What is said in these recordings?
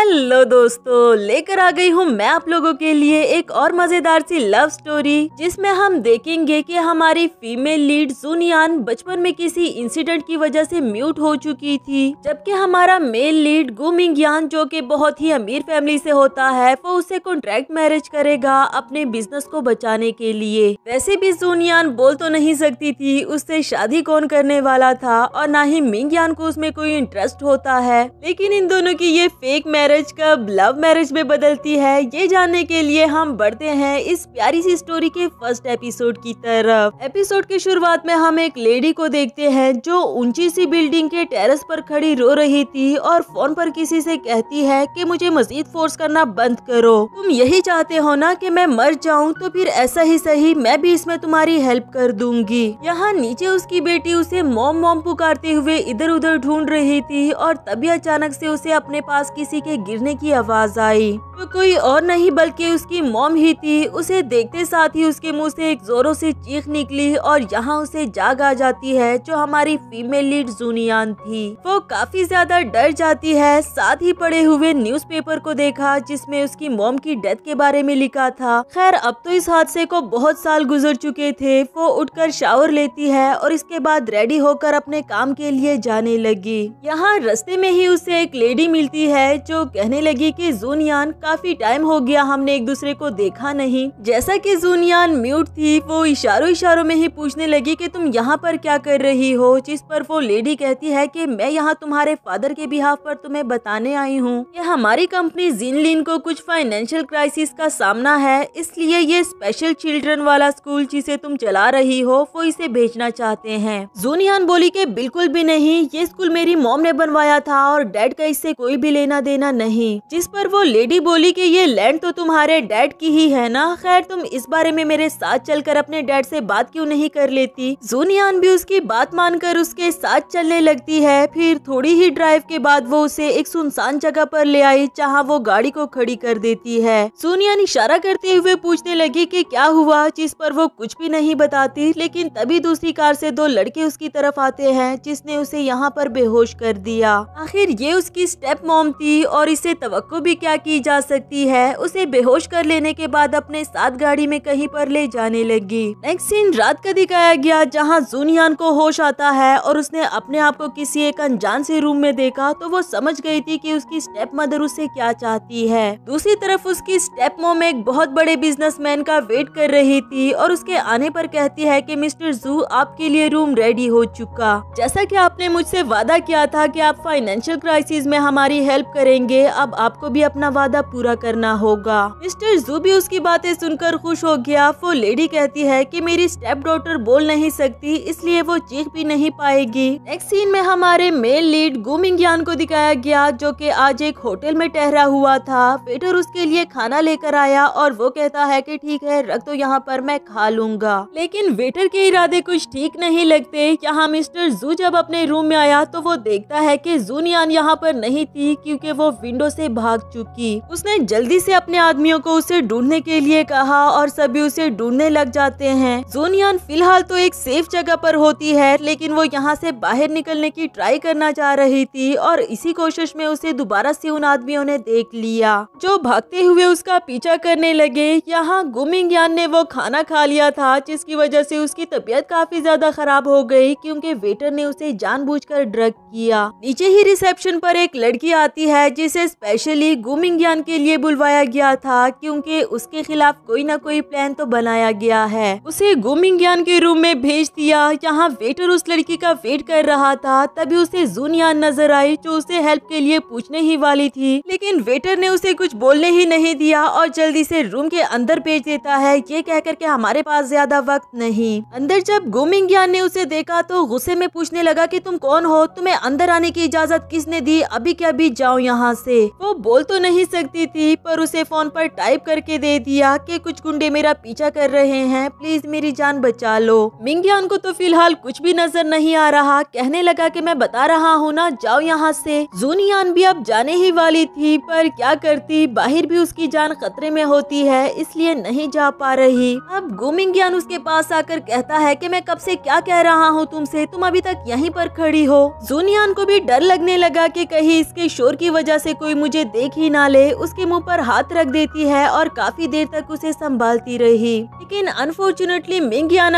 Hello दोस्तों लेकर आ गई हूँ मैं आप लोगों के लिए एक और मजेदार सी लव स्टोरी जिसमें हम देखेंगे कि हमारी फीमेल लीड जूनियान बचपन में किसी इंसिडेंट की वजह से म्यूट हो चुकी थी जबकि हमारा मेल लीड गुमिंग यान जो कि बहुत ही अमीर फैमिली से होता है वो उसे कॉन्ट्रैक्ट मैरिज करेगा अपने बिजनेस को बचाने के लिए वैसे भी जुनियान बोल तो नहीं सकती थी उससे शादी कौन करने वाला था और ना ही मिंग यान को उसमें कोई इंटरेस्ट होता है लेकिन इन दोनों की ये फेक मैरिज मैरिज कब लव मैरिज में बदलती है ये जानने के लिए हम बढ़ते हैं इस प्यारी सी स्टोरी के फर्स्ट एपिसोड की तरफ एपिसोड की शुरुआत में हम एक लेडी को देखते हैं जो ऊंची सी बिल्डिंग के टेरेस पर खड़ी रो रही थी और फोन पर किसी से कहती है कि मुझे मजीद फोर्स करना बंद करो तुम यही चाहते हो ना कि मैं मर जाऊँ तो फिर ऐसा ही सही मैं भी इसमें तुम्हारी हेल्प कर दूंगी यहाँ नीचे उसकी बेटी उसे मोम मोम पुकारते हुए इधर उधर ढूंढ रही थी और तभी अचानक से उसे अपने पास किसी के गिरने की आवाज आई वो कोई और नहीं बल्कि उसकी मोम ही थी उसे देखते साथ ही उसके मुंह से एक जोरों से चीख निकली और यहाँ उसे जाग आ जाती है जो हमारी फीमेल लीड जूनियान थी वो काफी ज्यादा डर जाती है साथ ही पड़े हुए न्यूज़पेपर को देखा जिसमें उसकी मोम की डेथ के बारे में लिखा था खैर अब तो इस हादसे को बहुत साल गुजर चुके थे वो उठ शावर लेती है और इसके बाद रेडी होकर अपने काम के लिए जाने लगी यहाँ रस्ते में ही उसे एक लेडी मिलती है जो कहने लगी कि जूनियान काफी टाइम हो गया हमने एक दूसरे को देखा नहीं जैसा कि जूनियान म्यूट थी वो इशारों इशारों में ही पूछने लगी कि तुम यहाँ पर क्या कर रही हो जिस पर वो लेडी कहती है कि मैं यहाँ तुम्हारे फादर के बिहाफ पर तुम्हें बताने आई हूँ ये हमारी कंपनी जिनलिन को कुछ फाइनेंशियल क्राइसिस का सामना है इसलिए ये स्पेशल चिल्ड्रन वाला स्कूल जिसे तुम चला रही हो वो इसे भेजना चाहते है जूनियान बोली के बिल्कुल भी नहीं ये स्कूल मेरी मोम ने बनवाया था और डैड का इससे कोई भी लेना देना नहीं जिस पर वो लेडी बोली कि ये लैंड तो तुम्हारे डैड की ही है ना खैर तुम इस बारे में मेरे साथ चलकर अपने डैड से बात क्यों नहीं कर लेती जूनियान भी उसकी बात मानकर उसके साथ चलने लगती है फिर थोड़ी ही ड्राइव के बाद वो उसे एक सुनसान जगह पर ले आई जहाँ वो गाड़ी को खड़ी कर देती है सोनियान इशारा करते हुए पूछने लगी की क्या हुआ जिस पर वो कुछ भी नहीं बताती लेकिन तभी दूसरी कार से दो लड़के उसकी तरफ आते हैं जिसने उसे यहाँ पर बेहोश कर दिया आखिर ये उसकी स्टेप मोम थी और और इसे तो भी क्या की जा सकती है उसे बेहोश कर लेने के बाद अपने साथ गाड़ी में कहीं पर ले जाने लगी नेक्स्ट सीन रात का दिखाया गया जहाँ जूनियान को होश आता है और उसने अपने आप को किसी एक अनजान से रूम में देखा तो वो समझ गई थी की उसकी स्टेप मदर उसे क्या चाहती है दूसरी तरफ उसकी स्टेप मोम एक बहुत बड़े बिजनेस का वेट कर रही थी और उसके आने पर कहती है कि मिस्टर जू आपके लिए रूम रेडी हो चुका जैसा कि आपने मुझसे वादा किया था कि आप फाइनेंशियल क्राइसिस में हमारी हेल्प करेंगे होंगे अब आपको भी अपना वादा पूरा करना होगा मिस्टर जू भी उसकी बातें सुनकर खुश हो गया वो लेडी कहती है कि मेरी स्टेप डॉटर बोल नहीं सकती इसलिए वो चीख भी नहीं पाएगी नेक्स्ट सीन में हमारे मेल लीड गुमिंग को दिखाया गया जो कि आज एक होटल में ठहरा हुआ था वेटर उसके लिए खाना लेकर आया और वो कहता है की ठीक है रख तो यहाँ पर मैं खा लूंगा लेकिन वेटर के इरादे कुछ ठीक नहीं लगते यहाँ मिस्टर जू जब अपने रूम में आया तो वो देखता है कि जूनियान यहाँ पर नहीं थी क्योंकि वो विंडो से भाग चुकी उसने जल्दी से अपने आदमियों को उसे ढूंढने के लिए कहा और सभी उसे ढूंढने लग जाते हैं जोनियान फिलहाल तो एक सेफ जगह पर होती है लेकिन वो यहाँ से बाहर निकलने की ट्राई करना चाह रही थी और इसी कोशिश में उसे दोबारा से उन आदमियों ने देख लिया जो भागते हुए उसका पीछा करने लगे यहाँ गुमिंग यान ने वो खाना खा लिया था जिसकी वजह से उसकी तबीयत काफी ज्यादा खराब हो गई क्योंकि वेटर ने उसे जानबूझकर ड्रग किया नीचे ही रिसेप्शन पर एक लड़की आती है जिस जिसे स्पेशली ज्ञान के लिए बुलवाया गया था क्योंकि उसके खिलाफ कोई ना कोई प्लान तो बनाया गया है उसे ज्ञान के रूम में भेज दिया यहाँ वेटर उस लड़की का वेट कर रहा था तभी उसे जूनियान नजर आई जो उसे हेल्प के लिए पूछने ही वाली थी लेकिन वेटर ने उसे कुछ बोलने ही नहीं दिया और जल्दी से रूम के अंदर भेज देता है ये कहकर के हमारे पास ज्यादा वक्त नहीं अंदर जब ज्ञान ने उसे देखा तो गुस्से में पूछने लगा की तुम कौन हो तुम्हें अंदर आने की इजाजत किसने दी अभी के अभी जाओ यहाँ से वो बोल तो नहीं सकती थी पर उसे फोन पर टाइप करके दे दिया कि कुछ गुंडे मेरा पीछा कर रहे हैं प्लीज मेरी जान बचा लो मिंग्यान को तो फिलहाल कुछ भी नजर नहीं आ रहा कहने लगा कि मैं बता रहा हूँ ना जाओ यहाँ से जूनियान भी अब जाने ही वाली थी पर क्या करती बाहर भी उसकी जान खतरे में होती है इसलिए नहीं जा पा रही अब गुमिंग्यान उसके पास आकर कहता है की मैं कब से क्या कह रहा हूँ तुम तुम अभी तक यहीं पर खड़ी हो जूनियान को भी डर लगने लगा कि कहीं इसके शोर की वजह से से कोई मुझे देख ही ना ले उसके मुंह पर हाथ रख देती है और काफी देर तक उसे संभालती रही लेकिन अनफॉर्चुनेटली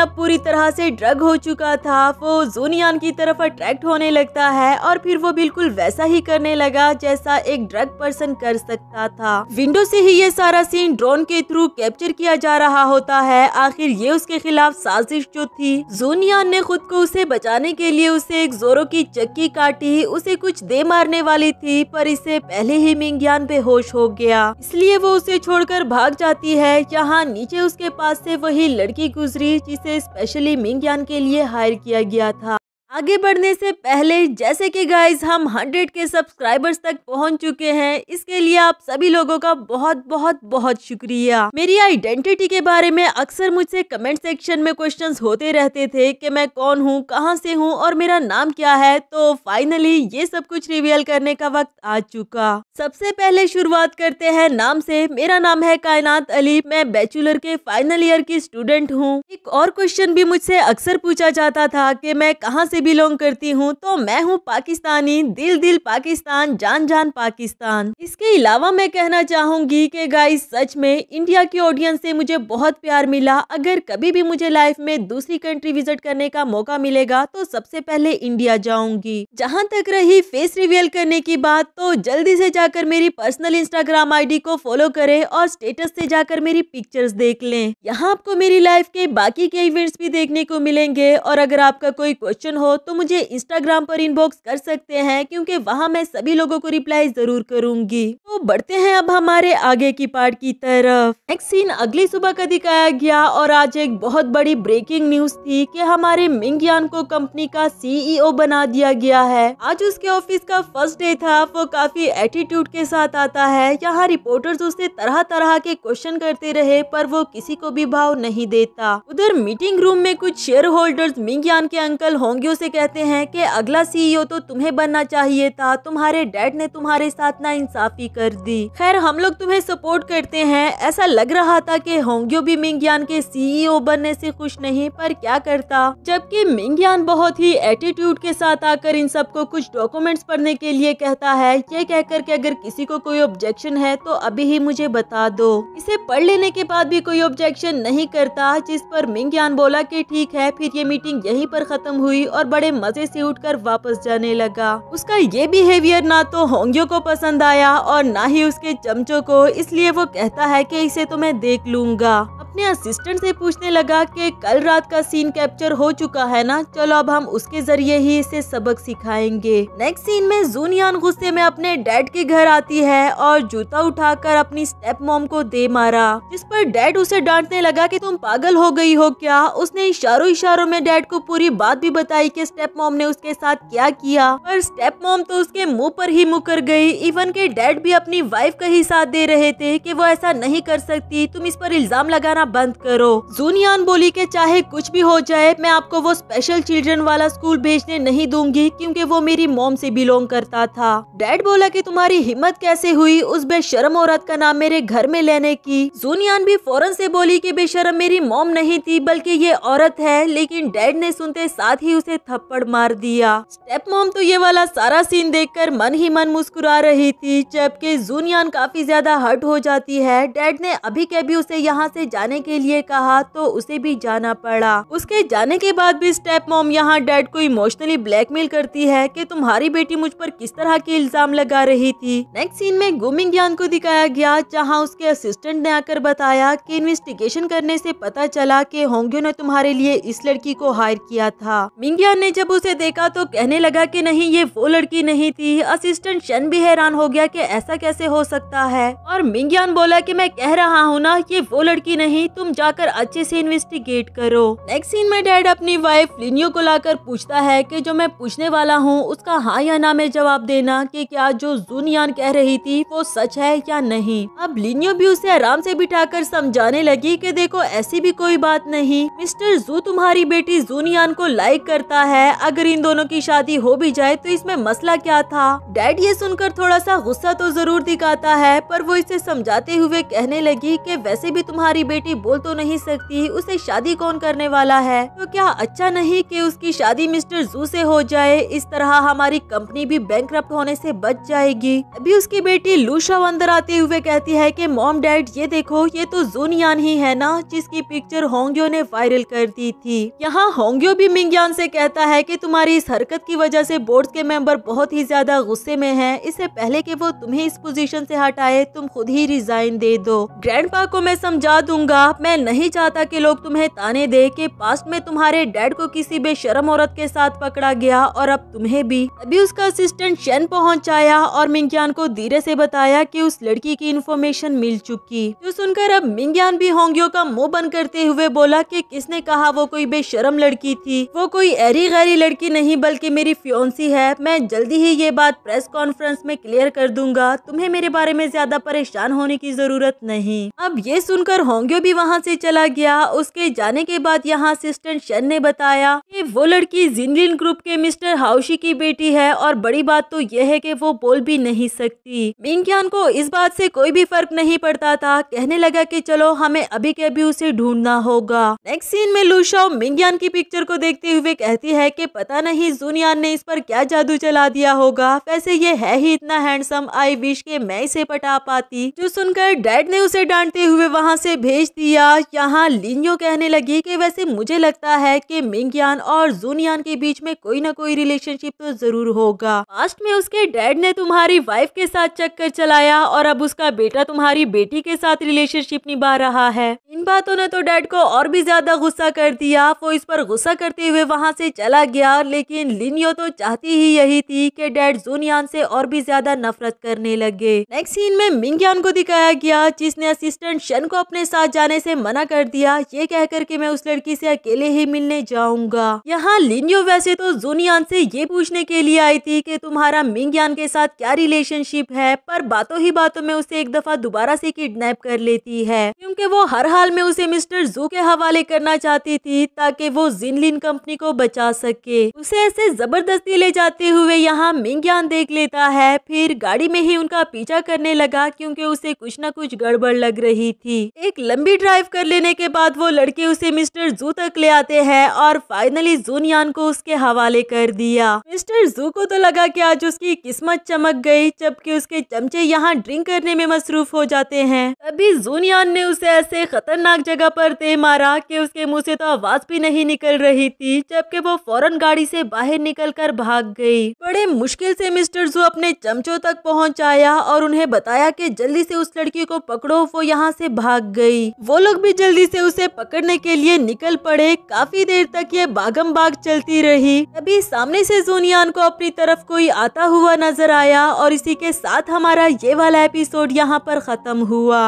अब पूरी तरह से ड्रग हो चुका था वो जूनियान की तरफ अट्रैक्ट होने लगता है और फिर वो बिल्कुल वैसा ही करने लगा जैसा एक ड्रग पर्सन कर सकता था विंडो से ही ये सारा सीन ड्रोन के थ्रू कैप्चर किया जा रहा होता है आखिर ये उसके खिलाफ साजिश जो थी जोनियान ने खुद को उसे बचाने के लिए उसे एक जोरों की चक्की काटी उसे कुछ दे मारने वाली थी पर इसे पहले ही मिंगयान पे होश हो गया इसलिए वो उसे छोड़कर भाग जाती है यहाँ नीचे उसके पास से वही लड़की गुजरी जिसे स्पेशली मिंगयान के लिए हायर किया गया था आगे बढ़ने से पहले जैसे कि गाइज हम 100 के सब्सक्राइबर्स तक पहुंच चुके हैं इसके लिए आप सभी लोगों का बहुत बहुत बहुत शुक्रिया मेरी आइडेंटिटी के बारे में अक्सर मुझसे कमेंट सेक्शन में क्वेश्चंस होते रहते थे कि मैं कौन हूँ कहाँ से हूँ और मेरा नाम क्या है तो फाइनली ये सब कुछ रिवील करने का वक्त आ चुका सबसे पहले शुरुआत करते हैं नाम से मेरा नाम है कायनात अली मैं बैचुलर के फाइनल ईयर की स्टूडेंट हूँ एक और क्वेश्चन भी मुझसे अक्सर पूछा जाता था की मैं कहाँ से बिलोंग करती हूँ तो मैं हूँ पाकिस्तानी दिल दिल पाकिस्तान जान जान पाकिस्तान इसके अलावा मैं कहना चाहूंगी कि गाइस सच में इंडिया की ऑडियंस से मुझे बहुत प्यार मिला अगर कभी भी मुझे लाइफ में दूसरी कंट्री विजिट करने का मौका मिलेगा तो सबसे पहले इंडिया जाऊंगी जहाँ तक रही फेस रिवील करने की बात तो जल्दी से जाकर मेरी पर्सनल इंस्टाग्राम आईडी को फॉलो करें और स्टेटस से जाकर मेरी पिक्चर्स देख लें यहाँ आपको मेरी लाइफ के बाकी के इवेंट्स भी देखने को मिलेंगे और अगर आपका कोई क्वेश्चन हो तो मुझे इंस्टाग्राम पर इनबॉक्स कर सकते हैं क्योंकि वहाँ मैं सभी लोगों को रिप्लाई जरूर करूंगी तो बढ़ते हैं अब हमारे आगे की पार्ट की तरफ नेक्स्ट सीन अगली सुबह का दिखाया गया और आज एक बहुत बड़ी ब्रेकिंग न्यूज थी कि हमारे मिंगयान को कंपनी का सीईओ e बना दिया गया है आज उसके ऑफिस का फर्स्ट डे था वो काफी एटीट्यूड के साथ आता है यहाँ रिपोर्टर्स उससे तरह तरह के क्वेश्चन करते रहे पर वो किसी को भी भाव नहीं देता उधर मीटिंग रूम में कुछ शेयर होल्डर्स मिंगयान के अंकल होंगे उसे कहते हैं कि अगला सीईओ e तो तुम्हें बनना चाहिए था तुम्हारे डैड ने तुम्हारे साथ ना इंसाफी कर दी खैर हम लोग तुम्हें सपोर्ट करते हैं ऐसा लग रहा था कि होंगे भी मिंगयान के सीईओ e बनने से खुश नहीं पर क्या करता जबकि मिंगयान बहुत ही एटीट्यूड के साथ आकर इन सबको कुछ डॉक्यूमेंट्स पढ़ने के लिए कहता है ये कहकर के अगर किसी को कोई ऑब्जेक्शन है तो अभी ही मुझे बता दो इसे पढ़ लेने के बाद भी कोई ऑब्जेक्शन नहीं करता जिस पर मिंगयान बोला कि ठीक है फिर ये मीटिंग यहीं पर खत्म हुई और बड़े मजे से उठकर वापस जाने लगा उसका ये बिहेवियर ना तो होंगियो को पसंद आया और ना ही उसके चमचो को इसलिए वो कहता है कि इसे तो मैं देख लूंगा अपने असिस्टेंट से पूछने लगा कि कल रात का सीन कैप्चर हो चुका है ना चलो अब हम उसके जरिए ही इसे सबक सिखाएंगे नेक्स्ट सीन में जूनियान गुस्से में अपने डैड के घर आती है और जूता उठाकर अपनी स्टेप मॉम को दे मारा जिस पर डैड उसे डांटने लगा कि तुम पागल हो गई हो क्या उसने इशारों इशारों में डैड को पूरी बात भी बताई कि स्टेप मॉम ने उसके साथ क्या किया पर स्टेप मॉम तो उसके मुंह पर ही मुकर गई इवन के डैड भी अपनी वाइफ का ही साथ दे रहे थे कि वो ऐसा नहीं कर सकती तुम इस पर इल्जाम लगाना बंद करो जूनियान बोली कि चाहे कुछ भी हो जाए मैं आपको वो स्पेशल चिल्ड्रन वाला स्कूल भेजने नहीं दूंगी क्यूँकी वो मेरी मोम ऐसी बिलोंग करता था डैड बोला की तुम्हारी हिम्मत कैसे हुई उस बेशरम औरत का नाम मेरे घर में लेने की जूनियान भी फौरन ऐसी बोली की बेशरम मेरी मोम नहीं थी बल्कि ये औरत है लेकिन डैड ने सुनते साथ ही उसे थप्पड़ मार दिया स्टेप मॉम तो ये वाला सारा सीन देखकर मन ही मन मुस्कुरा रही थी जबकि जूनियान काफी ज्यादा हर्ट हो जाती है डैड ने अभी के भी उसे यहाँ से जाने के लिए कहा तो उसे भी जाना पड़ा उसके जाने के बाद भी स्टेप मॉम यहाँ डैड को इमोशनली ब्लैकमेल करती है की तुम्हारी बेटी मुझ पर किस तरह के इल्जाम लगा रही थी नेक्स्ट सीन में गुमिंग यान को दिखाया गया जहाँ उसके असिस्टेंट ने आकर बताया की इन्वेस्टिगेशन करने से पता चला कि होंगे ने तुम्हारे लिए इस लड़की को हायर किया था मिंग्या अफसर ने जब उसे देखा तो कहने लगा कि नहीं ये वो लड़की नहीं थी असिस्टेंट शन भी हैरान हो गया कि ऐसा कैसे हो सकता है और मिंगयान बोला कि मैं कह रहा हूँ ना ये वो लड़की नहीं तुम जाकर अच्छे से इन्वेस्टिगेट करो नेक्स्ट सीन में डैड अपनी वाइफ लिनियो को लाकर पूछता है की जो मैं पूछने वाला हूँ उसका हाँ या ना में जवाब देना की क्या जो जूनियान कह रही थी वो सच है या नहीं अब लिनियो भी उसे आराम से कर समझाने लगी की देखो ऐसी भी कोई बात नहीं मिस्टर जू तुम्हारी बेटी जूनियान को लाइक करता होता है अगर इन दोनों की शादी हो भी जाए तो इसमें मसला क्या था डैड ये सुनकर थोड़ा सा गुस्सा तो जरूर दिखाता है पर वो इसे समझाते हुए कहने लगी कि वैसे भी तुम्हारी बेटी बोल तो नहीं सकती उसे शादी कौन करने वाला है तो क्या अच्छा नहीं कि उसकी शादी मिस्टर जू से हो जाए इस तरह हमारी कंपनी भी बैंक होने से बच जाएगी अभी उसकी बेटी लूशा अंदर आते हुए कहती है कि मॉम डैड ये देखो ये तो जूनियान ही है ना जिसकी पिक्चर होंगियो ने वायरल कर दी थी यहाँ होंगियो भी मिंगयान से कहते कहता है कि तुम्हारी इस हरकत की वजह से बोर्ड के मेंबर बहुत ही ज़्यादा गुस्से में हैं। इससे पहले कि वो तुम्हें इस पोजीशन से हटाए तुम खुद ही रिजाइन दे दो ग्रैंडपा को मैं समझा दूंगा मैं नहीं चाहता कि लोग तुम्हें ताने दे कि पास्ट में तुम्हारे डैड को किसी बेशरम औरत के साथ पकड़ा गया और अब तुम्हें भी अभी उसका असिस्टेंट शैन पहुँचाया आया और मिंग्यान को धीरे ऐसी बताया की उस लड़की की इन्फॉर्मेशन मिल चुकी जो तो सुनकर अब मिंग्यान भी होंगियों का मुंह बंद करते हुए बोला की किसने कहा वो कोई बेशरम लड़की थी वो कोई एरी मेरी गैरी लड़की नहीं बल्कि मेरी फ्योन्सी है मैं जल्दी ही ये बात प्रेस कॉन्फ्रेंस में क्लियर कर दूंगा तुम्हें मेरे बारे में ज्यादा परेशान होने की जरूरत नहीं अब ये सुनकर होंगे भी वहाँ से चला गया उसके जाने के बाद यहाँ असिस्टेंट शन ने बताया कि वो लड़की जिनलिन ग्रुप के मिस्टर हाउशी की बेटी है और बड़ी बात तो यह है की वो बोल भी नहीं सकती मिंग्यान को इस बात से कोई भी फर्क नहीं पड़ता था कहने लगा की चलो हमें अभी के अभी उसे ढूंढना होगा नेक्स्ट सीन में लूशा मिंग्यान की पिक्चर को देखते हुए कहती लगती है कि पता नहीं जूनियान ने इस पर क्या जादू चला दिया होगा वैसे ये है ही इतना हैंडसम आई विश के मैं इसे पटा पाती जो सुनकर डैड ने उसे डांटते हुए वहाँ से भेज दिया यहाँ लिंगो कहने लगी की वैसे मुझे लगता है की मिंगयान और जूनियान के बीच में कोई ना कोई रिलेशनशिप तो जरूर होगा फास्ट में उसके डैड ने तुम्हारी वाइफ के साथ चक्कर चलाया और अब उसका बेटा तुम्हारी बेटी के साथ रिलेशनशिप निभा रहा है इन बातों ने तो डैड को और भी ज्यादा गुस्सा कर दिया वो इस पर गुस्सा करते हुए वहाँ से चला गया लेकिन लिनियो तो चाहती ही यही थी कि डैड जूनियान से और भी ज्यादा नफरत करने लगे नेक्स्ट सीन में मिंग्यान को दिखाया गया जिसने असिस्टेंट शन को अपने साथ जाने से मना कर दिया ये कहकर के मैं उस लड़की से अकेले ही मिलने जाऊंगा यहाँ लिनियो वैसे तो जूनियान से ये पूछने के लिए आई थी की तुम्हारा मिंगयान के साथ क्या रिलेशनशिप है पर बातों ही बातों में उसे एक दफा दोबारा से किडनेप कर लेती है क्योंकि वो हर हाल में उसे मिस्टर जू के हवाले करना चाहती थी ताकि वो जिनलिन कंपनी को बचा बचा सके उसे ऐसे जबरदस्ती ले जाते हुए यहाँ मिंग्यान देख लेता है फिर गाड़ी में ही उनका पीछा करने लगा क्योंकि उसे कुछ ना कुछ गड़बड़ लग रही थी एक लंबी ड्राइव कर लेने के बाद वो लड़के उसे मिस्टर जू तक ले आते हैं और फाइनली जूनियान को उसके हवाले कर दिया मिस्टर जू को तो लगा की आज उसकी किस्मत चमक गई जबकि उसके चमचे यहाँ ड्रिंक करने में मसरूफ हो जाते हैं तभी जूनियान ने उसे ऐसे खतरनाक जगह पर दे मारा कि उसके मुंह से तो आवाज भी नहीं निकल रही थी जबकि वो वो फौरन गाड़ी से बाहर निकलकर भाग गई बड़े मुश्किल से मिस्टर जू अपने चमचों तक पहुंच आया और उन्हें बताया कि जल्दी से उस लड़की को पकड़ो वो यहाँ से भाग गई वो लोग भी जल्दी से उसे पकड़ने के लिए निकल पड़े काफी देर तक ये बागम बाग चलती रही तभी सामने से जूनियान को अपनी तरफ कोई आता हुआ नजर आया और इसी के साथ हमारा ये वाला एपिसोड यहाँ पर खत्म हुआ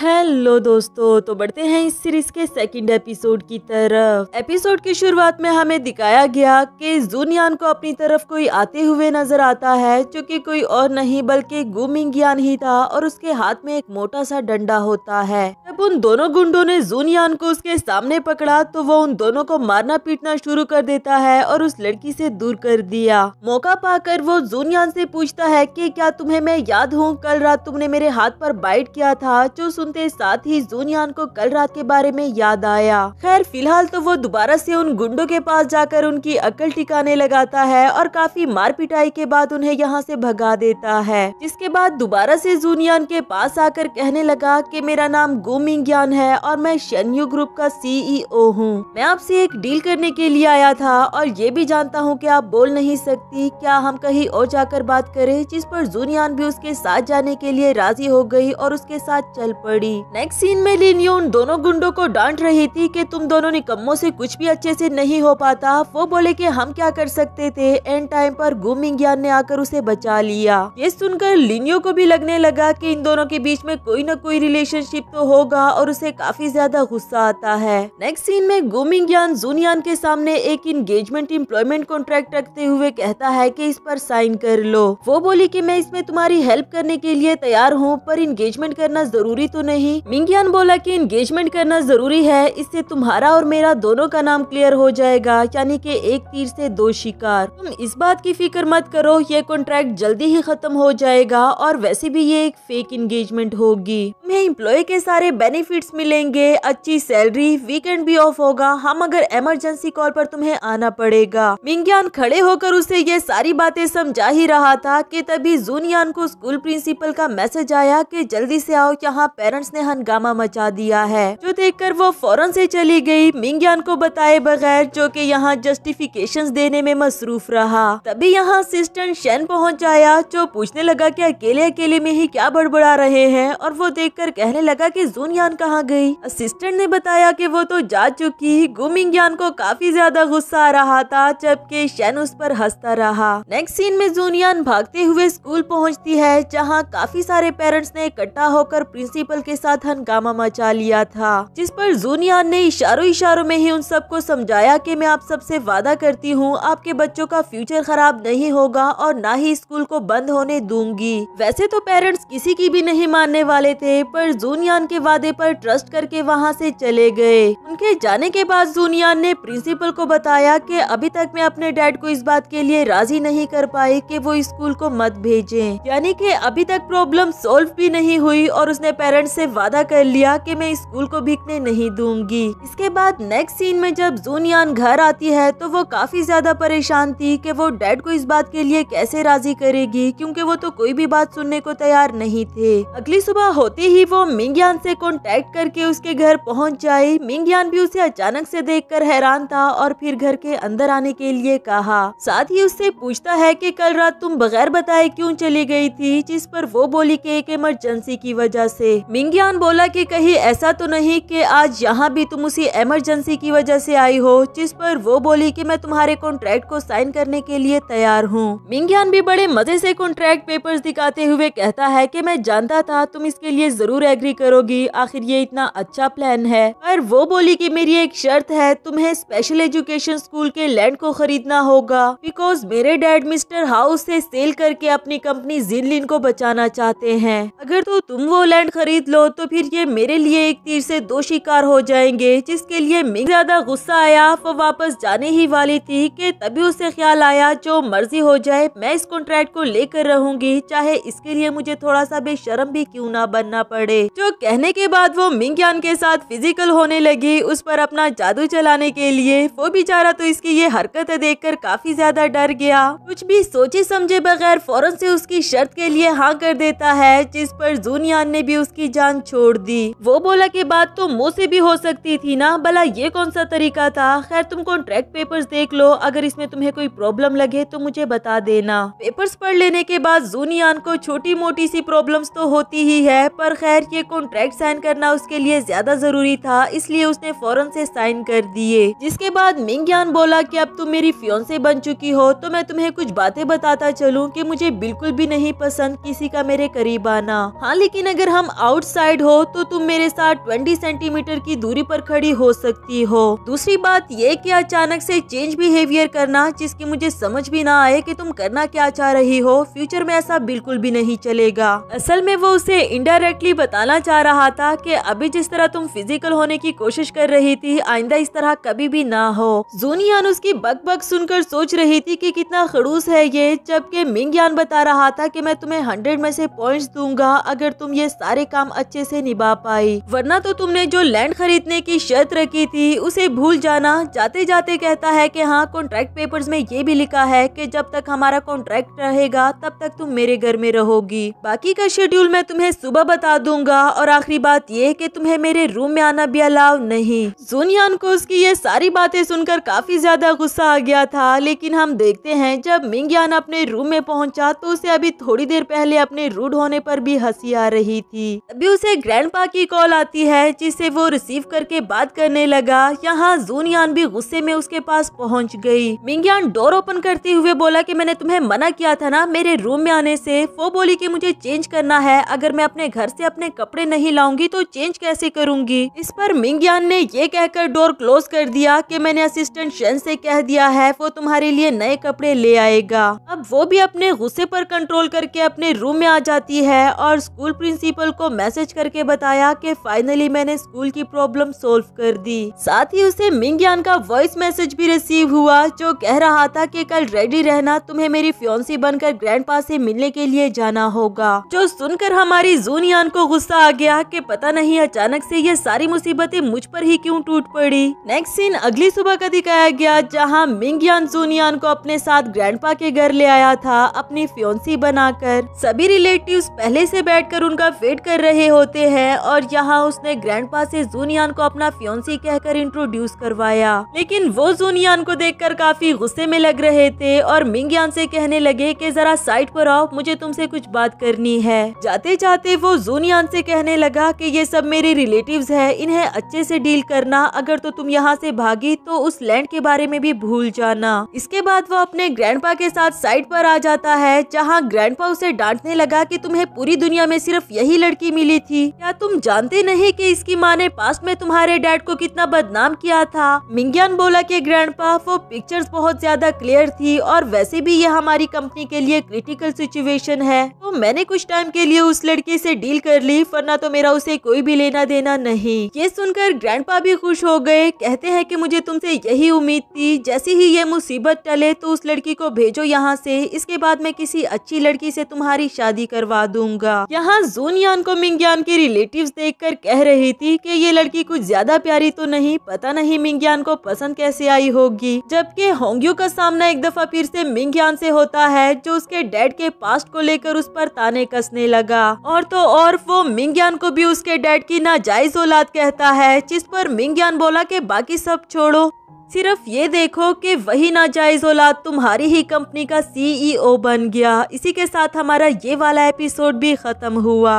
हेलो दोस्तों तो बढ़ते हैं इस सीरीज के सेकंड एपिसोड की तरफ एपिसोड की शुरुआत में हमें दिखाया गया कि जूनियान को अपनी तरफ कोई आते हुए नजर आता है जो कि कोई और नहीं बल्कि गुमिंगियान ही था और उसके हाथ में एक मोटा सा डंडा होता है जब उन दोनों गुंडों ने जूनियान को उसके सामने पकड़ा तो वो उन दोनों को मारना पीटना शुरू कर देता है और उस लड़की से दूर कर दिया मौका पाकर वो जूनियान से पूछता है की क्या तुम्हे मैं याद हूँ कल रात तुमने मेरे हाथ पर बाइट किया था जो सुनते साथ ही जूनियान को कल रात के बारे में याद आया खैर फिलहाल तो वो दोबारा से उन गुंडों के पास जाकर उनकी अकल टिकाने लगाता है और काफी मार पिटाई के बाद उन्हें यहाँ से भगा देता है जिसके बाद दोबारा से जूनियान के पास आकर कहने लगा कि मेरा नाम गोमिंग ज्ञान है और मैं शनयू ग्रुप का सीईओ e हूँ मैं आपसे एक डील करने के लिए आया था और ये भी जानता हूँ की आप बोल नहीं सकती क्या हम कहीं और जाकर बात करे जिस पर जूनियान भी उसके साथ जाने के लिए राजी हो गयी और उसके साथ चल पड़ी पड़ी नेक्स्ट सीन में लिनियो उन दोनों गुंडों को डांट रही थी कि तुम दोनों निकम्मों से कुछ भी अच्छे से नहीं हो पाता वो बोले कि हम क्या कर सकते थे एंड टाइम पर गुमिंग्यान ने आकर उसे बचा लिया ये सुनकर लिनियो को भी लगने लगा की इन दोनों के बीच में कोई न कोई रिलेशनशिप तो होगा और उसे काफी ज्यादा गुस्सा आता है नेक्स्ट सीन में गुमिंग्यान जूनियान के सामने एक इंगेजमेंट इम्प्लॉयमेंट कॉन्ट्रैक्ट रखते हुए कहता है की इस पर साइन कर लो वो बोली की मैं इसमें तुम्हारी हेल्प करने के लिए तैयार हूँ पर इंगेजमेंट करना जरूरी तो नहीं मिंगयान बोला कि एंगेजमेंट करना जरूरी है इससे तुम्हारा और मेरा दोनों का नाम क्लियर हो जाएगा यानी कि एक तीर से दो शिकार तुम इस बात की फिक्र मत करो ये कॉन्ट्रैक्ट जल्दी ही खत्म हो जाएगा और वैसे भी ये एक फेक इंगेजमेंट होगी तुम्हें इम्प्लॉय के सारे बेनिफिट मिलेंगे अच्छी सैलरी वीकेंड भी ऑफ होगा हम अगर इमरजेंसी कॉल पर तुम्हें आना पड़ेगा मिंगयान खड़े होकर उसे ये सारी बातें समझा ही रहा था की तभी जूनियान को स्कूल प्रिंसिपल का मैसेज आया कि जल्दी से आओ यहाँ पेरेंट्स पेरेंट्स ने हंगामा मचा दिया है जो देखकर वो फौरन से चली गई मिंग्यान को बताए बगैर जो कि यहाँ जस्टिफिकेशंस देने में मसरूफ रहा तभी यहाँ असिस्टेंट शेन पहुँच आया जो पूछने लगा की अकेले अकेले में ही क्या बड़बड़ा रहे हैं और वो देख कहने लगा जून जूनयान कहाँ गयी असिस्टेंट ने बताया की वो तो जा चुकी गुमिंग्यान को काफी ज्यादा गुस्सा आ रहा था जबकि शेन उस पर हंसता रहा नेक्स्ट सीन में जूनियान भागते हुए स्कूल पहुँचती है जहाँ काफी सारे पेरेंट्स ने इकट्ठा होकर प्रिंसिपल के साथ हंगामा मचा लिया था जिस पर जूनियान ने इशारों इशारों में ही उन सबको समझाया कि मैं आप सबसे वादा करती हूँ आपके बच्चों का फ्यूचर खराब नहीं होगा और ना ही स्कूल को बंद होने दूंगी वैसे तो पेरेंट्स किसी की भी नहीं मानने वाले थे पर जूनियान के वादे पर ट्रस्ट करके वहाँ से चले गए उनके जाने के बाद जूनियान ने प्रिंसिपल को बताया कि अभी तक मैं अपने डैड को इस बात के लिए राजी नहीं कर पाई कि वो स्कूल को मत भेजें यानी कि अभी तक प्रॉब्लम सॉल्व भी नहीं हुई और उसने पेरेंट्स से वादा कर लिया कि मैं स्कूल को भीगने नहीं दूंगी इसके बाद नेक्स्ट सीन में जब जूनियान घर आती है तो वो काफी ज्यादा परेशान थी कि वो डैड को इस बात के लिए कैसे राजी करेगी क्योंकि वो तो कोई भी बात सुनने को तैयार नहीं थे अगली सुबह होते ही वो मिंगयान से कॉन्टेक्ट करके उसके घर पहुँच जाए मिंगयान भी उसे अचानक से कर हैरान था और फिर घर के अंदर आने के लिए कहा साथ ही उससे पूछता है की कल रात तुम बगैर बताए क्यूँ चली गयी थी जिस पर वो बोली के एक इमरजेंसी की वजह से मिंग्यान बोला कि कहीं ऐसा तो नहीं कि आज यहाँ भी तुम उसी इमरजेंसी की वजह से आई हो जिस पर वो बोली कि मैं तुम्हारे कॉन्ट्रैक्ट को साइन करने के लिए तैयार हूँ मिंग्यान भी बड़े मजे से कॉन्ट्रैक्ट पेपर्स दिखाते हुए कहता है कि मैं जानता था तुम इसके लिए जरूर एग्री करोगी आखिर ये इतना अच्छा प्लान है पर वो बोली की मेरी एक शर्त है तुम्हें स्पेशल एजुकेशन स्कूल के लैंड को खरीदना होगा बिकॉज मेरे डैड मिस्टर हाउस ऐसी सेल करके अपनी कंपनी जिनलिन को बचाना चाहते है अगर तो तुम वो लैंड खरीद लो तो फिर ये मेरे लिए एक तीर से दो शिकार हो जाएंगे जिसके लिए मिंग ज्यादा गुस्सा आया वो वापस जाने ही वाली थी कि तभी उसे ख्याल आया जो मर्जी हो जाए मैं इस कॉन्ट्रैक्ट को लेकर रहूंगी चाहे इसके लिए मुझे थोड़ा सा बेशरम भी क्यों ना बनना पड़े जो कहने के बाद वो मिंगयान के साथ फिजिकल होने लगी उस पर अपना जादू चलाने के लिए वो बेचारा तो इसकी ये हरकत कर काफी ज्यादा डर गया कुछ भी सोचे समझे बगैर फौरन से उसकी शर्त के लिए हाँ कर देता है जिस पर जूनियान ने भी उसकी जान छोड़ दी वो बोला की बात तो मुँह से भी हो सकती थी ना भला ये कौन सा तरीका था खैर तुम कॉन्ट्रैक्ट पेपर्स देख लो अगर इसमें तुम्हें कोई प्रॉब्लम लगे तो मुझे बता देना पेपर्स पढ़ लेने के बाद जूनियान को छोटी मोटी सी प्रॉब्लम तो होती ही है पर खैर ये कॉन्ट्रैक्ट साइन करना उसके लिए ज्यादा जरूरी था इसलिए उसने फौरन से साइन कर दिए जिसके बाद मिंगयान बोला कि अब तुम मेरी से बन चुकी हो तो मैं तुम्हें कुछ बातें बताता चलूं कि मुझे बिल्कुल भी नहीं पसंद किसी का मेरे करीब आना हाँ लेकिन अगर हम आउट रोड साइड हो तो तुम मेरे साथ 20 सेंटीमीटर की दूरी पर खड़ी हो सकती हो दूसरी बात ये कि अचानक से चेंज बिहेवियर करना जिसकी मुझे समझ भी ना आए कि तुम करना क्या चाह रही हो फ्यूचर में ऐसा बिल्कुल भी नहीं चलेगा असल में वो उसे इनडायरेक्टली बताना चाह रहा था की अभी जिस तरह तुम फिजिकल होने की कोशिश कर रही थी आइंदा इस तरह कभी भी ना हो जूनियान उसकी बक बक सुनकर सोच रही थी कि कितना खड़ूस है ये जबकि मिंग बता रहा था की मैं तुम्हें हंड्रेड में से पॉइंट दूंगा अगर तुम ये सारे काम अच्छे से निभा पाई वरना तो तुमने जो लैंड खरीदने की शर्त रखी थी उसे भूल जाना जाते जाते कहता है कि हाँ कॉन्ट्रैक्ट पेपर्स में ये भी लिखा है कि जब तक हमारा कॉन्ट्रैक्ट रहेगा तब तक तुम मेरे घर में रहोगी बाकी का शेड्यूल मैं तुम्हें सुबह बता दूंगा और आखिरी बात ये की तुम्हें मेरे रूम में आना भी अलाव नहीं सोनियान को उसकी ये सारी बातें सुनकर काफी ज्यादा गुस्सा आ गया था लेकिन हम देखते हैं जब मिंगयान अपने रूम में पहुंचा तो उसे अभी थोड़ी देर पहले अपने रूड होने पर भी हंसी आ रही थी तभी उसे ग्रैंडपा की कॉल आती है जिसे वो रिसीव करके बात करने लगा यहाँ जूनियान भी गुस्से में उसके पास पहुँच गयी मिंगयान डोर ओपन करते हुए बोला की मैंने तुम्हें मना किया था ना मेरे रूम में आने से वो बोली की मुझे चेंज करना है अगर मैं अपने घर से अपने कपड़े नहीं लाऊंगी तो चेंज कैसे करूंगी इस पर मिंगयान ने ये कहकर डोर क्लोज कर दिया कि मैंने असिस्टेंट शेन से कह दिया है वो तुम्हारे लिए नए कपड़े ले आएगा अब वो भी अपने गुस्से पर कंट्रोल करके अपने रूम में आ जाती है और स्कूल प्रिंसिपल को मैसेज मैसेज करके बताया कि फाइनली मैंने स्कूल की प्रॉब्लम सोल्व कर दी साथ ही उसे मिंगयान का वॉइस मैसेज भी रिसीव हुआ जो कह रहा था कि कल रेडी रहना तुम्हें मेरी फ्योन्सी बनकर ग्रैंड से मिलने के लिए जाना होगा जो सुनकर हमारी जूनियान को गुस्सा आ गया कि पता नहीं अचानक से ये सारी मुसीबतें मुझ पर ही क्यों टूट पड़ी नेक्स्ट सीन अगली सुबह का दिखाया गया जहाँ मिंगयान जूनियान को अपने साथ ग्रैंड के घर ले आया था अपनी फ्योन्सी बनाकर सभी रिलेटिव्स पहले से बैठकर उनका वेट कर रहे रहे होते हैं और यहाँ उसने ग्रैंडपा से जूनियान को अपना फ्योन्सी कहकर इंट्रोड्यूस करवाया लेकिन वो जूनियान को देखकर काफी गुस्से में लग रहे थे और मिंगयान से कहने लगे कि जरा साइड पर आओ मुझे तुमसे कुछ बात करनी है जाते जाते वो जूनियान से कहने लगा कि ये सब मेरे रिलेटिव है इन्हें अच्छे से डील करना अगर तो तुम यहाँ से भागी तो उस लैंड के बारे में भी भूल जाना इसके बाद वो अपने पा के साथ साइड पर आ जाता है जहाँ पा उसे डांटने लगा कि तुम्हें पूरी दुनिया में सिर्फ यही लड़की मिली मिली थी क्या तुम जानते नहीं कि इसकी माँ ने पास्ट में तुम्हारे डैड को कितना बदनाम किया था मिंग्यान बोला कि ग्रैंड वो पिक्चर्स बहुत ज्यादा क्लियर थी और वैसे भी ये हमारी कंपनी के लिए क्रिटिकल सिचुएशन है तो मैंने कुछ टाइम के लिए उस लड़के ऐसी डील कर ली वरना तो मेरा उसे कोई भी लेना देना नहीं ये सुनकर ग्रैंड भी खुश हो गए कहते हैं की मुझे तुम यही उम्मीद थी जैसे ही ये मुसीबत टले तो उस लड़की को भेजो यहाँ ऐसी इसके बाद मैं किसी अच्छी लड़की ऐसी तुम्हारी शादी करवा दूंगा यहाँ जूनियान को मिंग मिंग्यान के रिलेटिव्स देखकर कह रही थी कि ये लड़की कुछ ज्यादा प्यारी तो नहीं पता नहीं मिंग्यान को पसंद कैसे आई होगी जबकि होंगयू का सामना एक दफा फिर से मिंग्यान से होता है जो उसके डैड के पास्ट को लेकर उस पर ताने कसने लगा और तो और वो मिंग्यान को भी उसके डैड की नाजायज औलाद कहता है जिस पर मिंग्यान बोला की बाकी सब छोड़ो सिर्फ ये देखो कि वही नाजायज औलाद तुम्हारी ही कंपनी का सीईओ e बन गया इसी के साथ हमारा ये वाला एपिसोड भी ख़त्म हुआ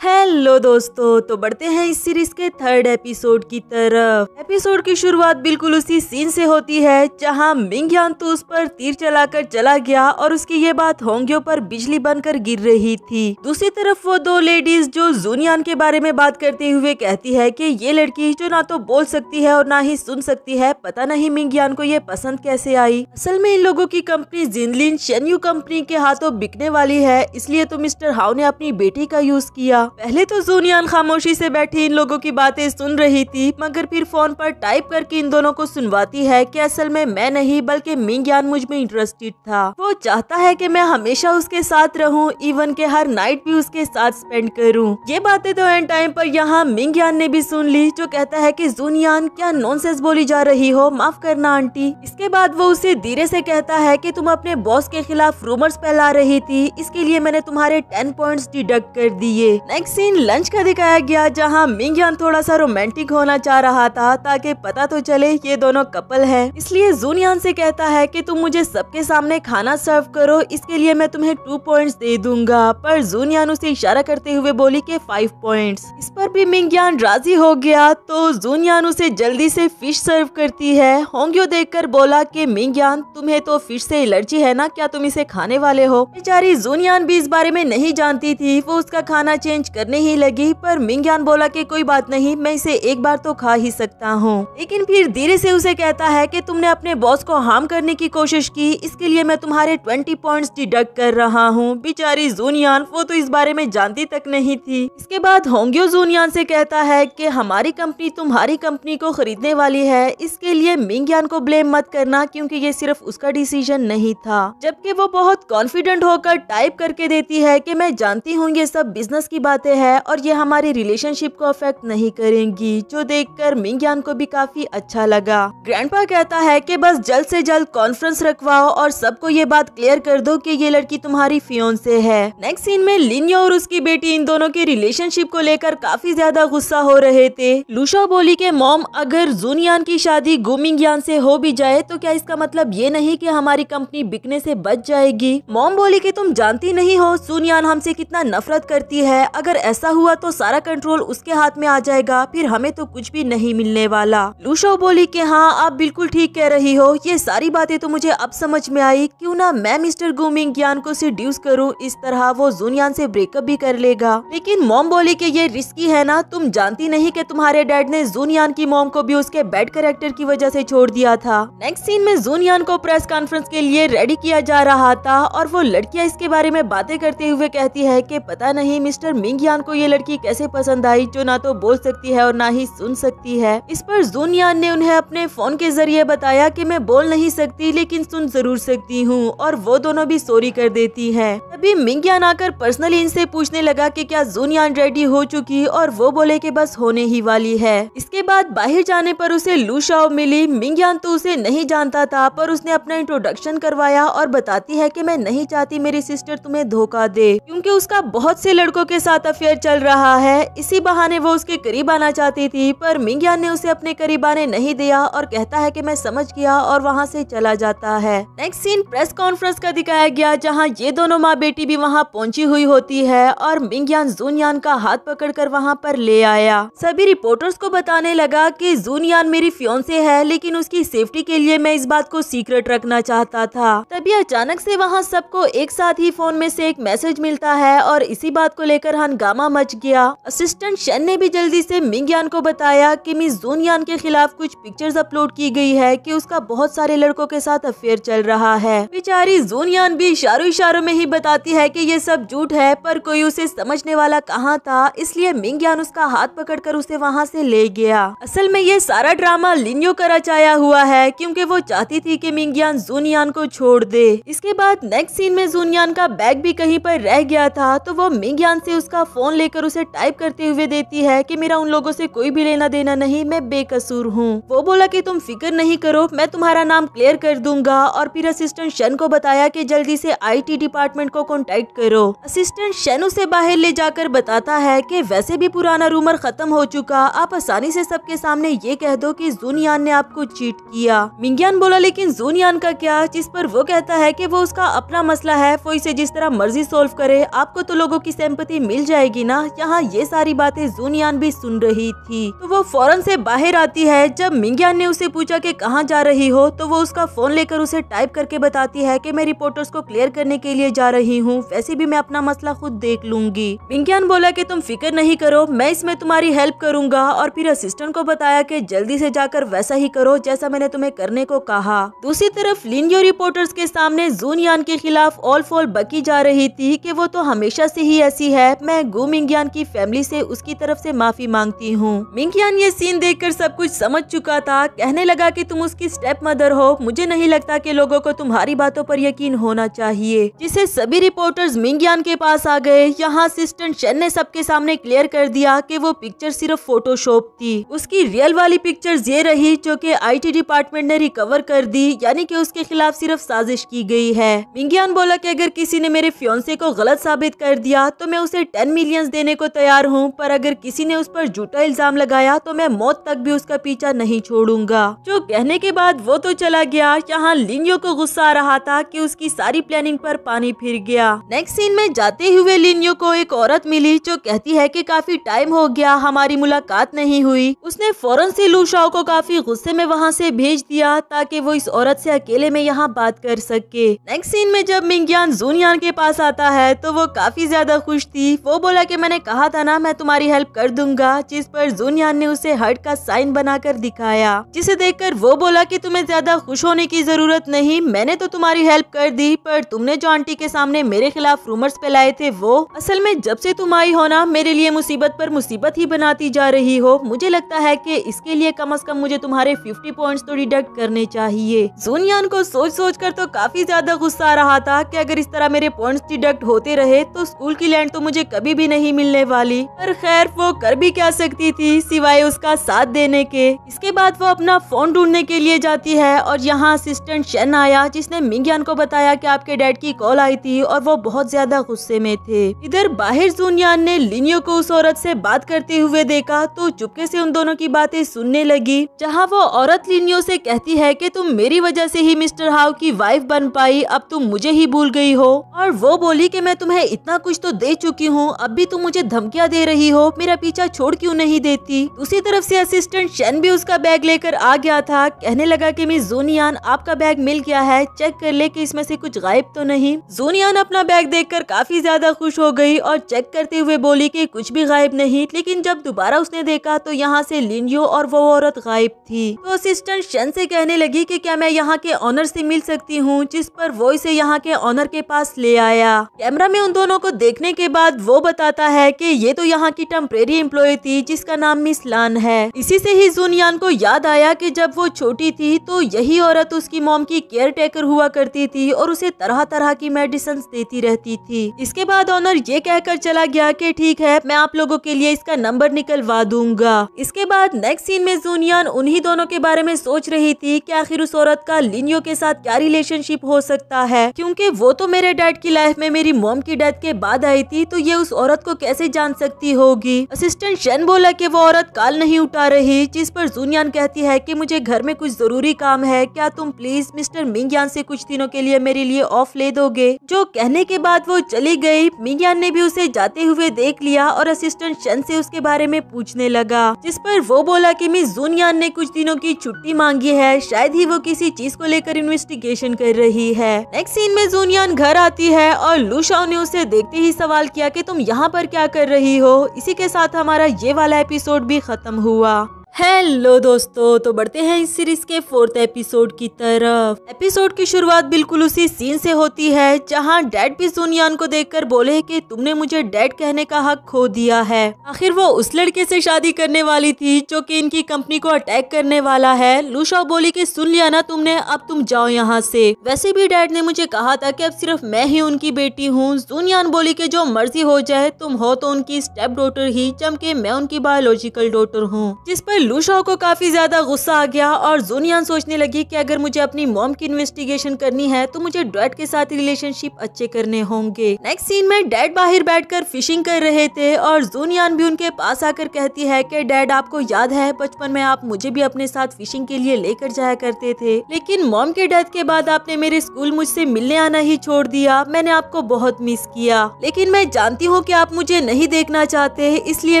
हेलो दोस्तों तो बढ़ते हैं इस सीरीज के थर्ड एपिसोड की तरफ एपिसोड की शुरुआत बिल्कुल उसी सीन से होती है जहां मिंगयान तो उस पर तीर चलाकर चला गया और उसकी ये बात होंगियों पर बिजली बनकर गिर रही थी दूसरी तरफ वो दो लेडीज जो जूनियान के बारे में बात करते हुए कहती है की ये लड़की जो ना तो बोल सकती है और ना ही सुन सकती है पता नहीं मिंगयान को ये पसंद कैसे आई असल में इन लोगों की कंपनी जिनलिन शेन्यू कंपनी के हाथों बिकने वाली है इसलिए तो मिस्टर हाउ ने अपनी बेटी का यूज किया पहले तो जूनियान खामोशी से बैठी इन लोगों की बातें सुन रही थी मगर फिर फोन पर टाइप करके इन दोनों को सुनवाती है कि असल में मैं नहीं बल्कि मिंगयान मुझ में इंटरेस्टेड था वो चाहता है कि मैं हमेशा उसके साथ रहूं इवन के हर नाइट भी उसके साथ स्पेंड करूं ये बातें तो एंड टाइम पर यहाँ मिंगयान ने भी सुन ली जो कहता है की जूनियान क्या नॉनसेंस बोली जा रही हो माफ करना आंटी इसके बाद वो उसे धीरे ऐसी कहता है की तुम अपने बॉस के खिलाफ रूमर्स फैला रही थी इसके लिए मैंने तुम्हारे टेन पॉइंट डिडक्ट कर दिए एक सीन लंच का दिखाया गया जहां मिंगयान थोड़ा सा रोमांटिक होना चाह रहा था ताकि पता तो चले ये दोनों कपल है इसलिए जूनियान से कहता है कि तुम मुझे सबके सामने खाना सर्व करो इसके लिए मैं तुम्हें टू पॉइंट्स दे दूंगा पर जूनियान उसे इशारा करते हुए बोली के फाइव पॉइंट इस पर भी मिंगयान राजी हो गया तो जूनियान उसे जल्दी से फिश सर्व करती है होंगियो देखकर बोला कि मिंगयान तुम्हें तो फिश से एलर्जी है ना क्या तुम इसे खाने वाले हो बेचारी जूनियान भी इस बारे में नहीं जानती थी वो उसका खाना चेंज चैलेंज करने ही लगी पर मिंग्यान बोला कि कोई बात नहीं मैं इसे एक बार तो खा ही सकता हूँ लेकिन फिर धीरे से उसे कहता है कि तुमने अपने बॉस को हार्म करने की कोशिश की इसके लिए मैं तुम्हारे ट्वेंटी पॉइंट डिडक्ट कर रहा हूँ बेचारी जूनियान वो तो इस बारे में जानती तक नहीं थी इसके बाद होंगे जूनियान से कहता है की हमारी कंपनी तुम्हारी कंपनी को खरीदने वाली है इसके लिए मिंग्यान को ब्लेम मत करना क्यूँकी ये सिर्फ उसका डिसीजन नहीं था जबकि वो बहुत कॉन्फिडेंट होकर टाइप करके देती है कि मैं जानती हूँ ये सब बिजनेस की बात बातें हैं और ये हमारे रिलेशनशिप को अफेक्ट नहीं करेंगी जो देखकर मिंग्यान को भी काफी अच्छा लगा ग्रैंडपा कहता है कि बस जल्द से जल्द कॉन्फ्रेंस रखवाओ और सबको ये बात क्लियर कर दो कि ये लड़की तुम्हारी फियोन से है नेक्स्ट सीन में लिनियो और उसकी बेटी इन दोनों के रिलेशनशिप को लेकर काफी ज्यादा गुस्सा हो रहे थे लुशा बोली के मॉम अगर जूनियान की शादी गुमिंगयान से हो भी जाए तो क्या इसका मतलब ये नहीं कि हमारी कंपनी बिकने से बच जाएगी मॉम बोली कि तुम जानती नहीं हो सुनियान हमसे कितना नफरत करती है अगर ऐसा हुआ तो सारा कंट्रोल उसके हाथ में आ जाएगा फिर हमें तो कुछ भी नहीं मिलने वाला लूशो बोली की हाँ आप बिल्कुल ठीक कह रही हो ये सारी बातें तो मुझे अब समझ में आई क्यों ना मैं मिस्टर गुमिंग ज्ञान को सिड्यूस करूँ इस तरह वो जूनियान से ब्रेकअप भी कर लेगा लेकिन मोम बोली की ये रिस्की है ना तुम जानती नहीं की तुम्हारे डैड ने जूनियान की मोम को भी उसके बैड करेक्टर की वजह ऐसी छोड़ दिया था नेक्स्ट सीन में जूनियान को प्रेस कॉन्फ्रेंस के लिए रेडी किया जा रहा था और वो लड़कियाँ इसके बारे में बातें करते हुए कहती है की पता नहीं मिस्टर मिंग जिंगयान को ये लड़की कैसे पसंद आई जो ना तो बोल सकती है और ना ही सुन सकती है इस पर जूनयान ने उन्हें अपने फोन के जरिए बताया कि मैं बोल नहीं सकती लेकिन सुन जरूर सकती हूँ और वो दोनों भी सॉरी कर देती है तभी मिंगयान आकर पर्सनली इनसे पूछने लगा की क्या जूनयान रेडी हो चुकी और वो बोले की बस होने ही वाली है इसके बाद बाहर जाने पर उसे लूशाओ मिली मिंगयान तो उसे नहीं जानता था पर उसने अपना इंट्रोडक्शन करवाया और बताती है की मैं नहीं चाहती मेरी सिस्टर तुम्हें धोखा दे क्योंकि उसका बहुत से लड़कों के साथ साथ अफेयर चल रहा है इसी बहाने वो उसके करीब आना चाहती थी पर मिंगयान ने उसे अपने करीब आने नहीं दिया और कहता है कि मैं समझ गया और वहाँ से चला जाता है नेक्स्ट सीन प्रेस कॉन्फ्रेंस का दिखाया गया जहाँ ये दोनों माँ बेटी भी वहाँ पहुँची हुई होती है और मिंगयान जूनयान का हाथ पकड़ कर वहाँ पर ले आया सभी रिपोर्टर्स को बताने लगा कि जूनयान मेरी फ्योन्से है लेकिन उसकी सेफ्टी के लिए मैं इस बात को सीक्रेट रखना चाहता था तभी अचानक से वहाँ सबको एक साथ ही फोन में से एक मैसेज मिलता है और इसी बात को लेकर हम हंगामा मच गया असिस्टेंट शन ने भी जल्दी से मिंगयान को बताया कि मिस जोनियान के खिलाफ कुछ पिक्चर्स अपलोड की गई है कि उसका बहुत सारे लड़कों के साथ अफेयर चल रहा है बेचारी जोनियान भी इशारों इशारों में ही बताती है की ये सब झूठ है पर कोई उसे समझने वाला कहाँ था इसलिए मिंगयान उसका हाथ कर उसे वहाँ ऐसी ले गया असल में ये सारा ड्रामा लिनियो का रचाया हुआ है क्यूँकी वो चाहती थी की मिंगयान जूनियान को छोड़ दे इसके बाद नेक्स्ट सीन में जूनियान का बैग भी कहीं पर रह गया था तो वो मिंगयान से उसका फ़ोन लेकर उसे टाइप करते हुए देती है कि मेरा उन लोगों से कोई भी लेना देना नहीं मैं बेकसूर हूँ वो बोला कि तुम फिक्र नहीं करो मैं तुम्हारा नाम क्लियर कर दूंगा और फिर असिस्टेंट शन को बताया कि जल्दी से आईटी डिपार्टमेंट को कॉन्टेक्ट करो असिस्टेंट शन उसे बाहर ले जाकर बताता है कि वैसे भी पुराना रूमर खत्म हो चुका आप आसानी से सबके सामने ये कह दो कि जूनियान ने आपको चीट किया मिंग्यान बोला लेकिन जूनियान का क्या जिस पर वो कहता है कि वो उसका अपना मसला है वो इसे जिस तरह मर्जी सोल्व करे आपको तो लोगों की सहमति मिल जाए जाएगी ना यहाँ ये सारी बातें जूनियान भी सुन रही थी तो वो फौरन से बाहर आती है जब मिंग्यान ने उसे पूछा कि कहाँ जा रही हो तो वो उसका फोन लेकर उसे टाइप करके बताती है कि मैं रिपोर्टर्स को क्लियर करने के लिए जा रही हूँ वैसे भी मैं अपना मसला खुद देख लूंगी मिंग्यान बोला की तुम फिक्र नहीं करो मैं इसमें तुम्हारी हेल्प करूंगा और फिर असिस्टेंट को बताया की जल्दी ऐसी जाकर वैसा ही करो जैसा मैंने तुम्हें करने को कहा दूसरी तरफ लिनियो रिपोर्टर्स के सामने जूनियान के खिलाफ ऑल फॉल बकी जा रही थी की वो तो हमेशा ऐसी ही ऐसी है मैं मैं गो मिंगयान की फैमिली से उसकी तरफ से माफी मांगती हूँ मिंगयान ये सीन देखकर सब कुछ समझ चुका था कहने लगा कि तुम उसकी स्टेप मदर हो मुझे नहीं लगता कि लोगों को तुम्हारी बातों पर यकीन होना चाहिए जिसे सभी रिपोर्टर्स मिंगयान के पास आ गए यहाँ असिस्टेंट शेन ने सबके सामने क्लियर कर दिया की वो पिक्चर सिर्फ फोटोशॉप थी उसकी रियल वाली पिक्चर ये रही जो आई टी डिपार्टमेंट ने रिकवर कर दी यानी की उसके खिलाफ सिर्फ साजिश की गई है मिंगयान बोला की अगर किसी ने मेरे फ्योन्से को गलत साबित कर दिया तो मैं उसे टेन मिलियंस देने को तैयार हूँ पर अगर किसी ने उस पर झूठा इल्जाम लगाया तो मैं मौत तक भी उसका पीछा नहीं छोड़ूंगा जो कहने के बाद वो तो चला गया यहाँ लिनियो को गुस्सा आ रहा था कि उसकी सारी प्लानिंग पर पानी फिर गया नेक्स्ट सीन में जाते हुए लिनियो को एक औरत मिली जो कहती है की काफी टाइम हो गया हमारी मुलाकात नहीं हुई उसने फौरन से लूशाओ को काफी गुस्से में वहाँ ऐसी भेज दिया ताकि वो इस औरत ऐसी अकेले में यहाँ बात कर सके नेक्स्ट सीन में जब मिंगयान जूनियान के पास आता है तो वो काफी ज्यादा खुश थी वो वो बोला कि मैंने कहा था ना मैं तुम्हारी हेल्प कर दूंगा जिस पर जूनयान ने उसे हर्ट का साइन बनाकर दिखाया जिसे देखकर वो बोला कि तुम्हें ज्यादा खुश होने की जरूरत नहीं मैंने तो तुम्हारी हेल्प कर दी पर तुमने जो आंटी के सामने मेरे खिलाफ रूमर्स फैलाए थे वो असल में जब से तुम आई हो ना मेरे लिए मुसीबत पर मुसीबत ही बनाती जा रही हो मुझे लगता है की इसके लिए कम अज कम मुझे तुम्हारे फिफ्टी पॉइंट तो डिडक्ट करने चाहिए जूनयान को सोच सोच कर तो काफी ज्यादा गुस्सा आ रहा था की अगर इस तरह मेरे पॉइंट डिडक्ट होते रहे तो स्कूल की लैंड तो मुझे कभी कभी भी नहीं मिलने वाली पर खैर वो कर भी क्या सकती थी सिवाय उसका साथ देने के इसके बाद वो अपना फोन ढूंढने के लिए जाती है और यहाँ असिस्टेंट शेन आया जिसने मिंग्यान को बताया कि आपके डैड की कॉल आई थी और वो बहुत ज्यादा गुस्से में थे इधर बाहर जूनियान ने लिनियो को उस औरत से बात करते हुए देखा तो चुपके से उन दोनों की बातें सुनने लगी जहाँ वो औरत लिनियो से कहती है कि तुम मेरी वजह से ही मिस्टर हाउ की वाइफ बन पाई अब तुम मुझे ही भूल गई हो और वो बोली कि मैं तुम्हें इतना कुछ तो दे चुकी हूँ अब भी तुम मुझे धमकियाँ दे रही हो मेरा पीछा छोड़ क्यों नहीं देती दूसरी तरफ से असिस्टेंट शन भी उसका बैग लेकर आ गया था कहने लगा कि मिस जोनियान आपका बैग मिल गया है चेक कर ले कि इसमें से कुछ गायब तो नहीं जोनियान अपना बैग देख काफी ज्यादा खुश हो गयी और चेक करते हुए बोली की कुछ भी गायब नहीं लेकिन जब दोबारा उसने देखा तो यहाँ से लिंडियो और वो औरत गायब थी तो असिस्टेंट शन से कहने लगी कि क्या मैं यहाँ के ऑनर से मिल सकती हूँ जिस पर वो इसे यहाँ के ऑनर के पास ले आया कैमरा में उन दोनों को देखने के बाद वो बताता है कि ये तो यहाँ की टेम्परेरी एम्प्लॉय थी जिसका नाम मिस लान है इसी से ही जुनियान को याद आया कि जब वो छोटी थी तो यही औरत उसकी मोम की केयर टेकर हुआ करती थी और उसे तरह तरह की मेडिसिन देती रहती थी इसके बाद ऑनर ये कहकर चला गया की ठीक है मैं आप लोगों के लिए इसका नंबर निकलवा दूंगा इसके बाद नेक्स्ट सीन में जूनियान उन्ही दोनों के बारे में सोच रही थी की आखिर उस औरत का लिनियो के साथ क्या रिलेशनशिप हो सकता है क्योंकि वो तो मेरे डैड की लाइफ में मेरी मोम की डेथ के बाद आई थी तो ये उस औरत को कैसे जान सकती होगी असिस्टेंट शन बोला कि वो औरत काल नहीं उठा रही जिस पर जूनियान कहती है कि मुझे घर में कुछ जरूरी काम है क्या तुम प्लीज मिस्टर मिंगयान से कुछ दिनों के लिए मेरे लिए ऑफ ले दोगे जो कहने के बाद वो चली गयी मिंगयान ने भी उसे जाते हुए देख लिया और असिस्टेंट शन से उसके बारे में पूछने लगा जिस पर वो बोला की मिस जूनियान ने कुछ दिनों की छुट्टी मांगी है शायद ही वो किसी चीज को लेकर इन्वेस्टिगेशन कर रही है नेक्स्ट सीन में जूनियान घर आती है और लुशाओ ने उसे देखते ही सवाल किया कि तुम यहाँ पर क्या कर रही हो इसी के साथ हमारा ये वाला एपिसोड भी खत्म हुआ हेलो दोस्तों तो बढ़ते हैं इस सीरीज के फोर्थ एपिसोड की तरफ एपिसोड की शुरुआत बिल्कुल उसी सीन से होती है जहां डैड भी सोनियान को देखकर बोले कि तुमने मुझे डैड कहने का हक खो दिया है आखिर वो उस लड़के से शादी करने वाली थी जो कि इनकी कंपनी को अटैक करने वाला है लूशा बोली कि सुन लिया ना तुमने अब तुम जाओ यहाँ ऐसी वैसे भी डैड ने मुझे कहा था की अब सिर्फ मैं ही उनकी बेटी हूँ सुनियान बोली की जो मर्जी हो जाए तुम हो तो उनकी स्टेप डॉटर ही जबकि मैं उनकी बायोलॉजिकल डॉटर हूँ जिस पर लू शाह को काफ़ी ज़्यादा गुस्सा आ गया और जोनियान सोचने लगी कि अगर मुझे अपनी मॉम की इन्वेस्टिगेशन करनी है तो मुझे डैड के साथ रिलेशनशिप अच्छे करने होंगे नेक्स्ट सीन में डैड बाहर बैठकर फिशिंग कर रहे थे और जोनियान भी उनके पास आकर कहती है कि डैड आपको याद है बचपन में आप मुझे भी अपने साथ फिशिंग के लिए लेकर जाया करते थे लेकिन मॉम के डेथ के बाद आपने मेरे स्कूल मुझसे मिलने आना ही छोड़ दिया मैंने आपको बहुत मिस किया लेकिन मैं जानती हूँ की आप मुझे नहीं देखना चाहते इसलिए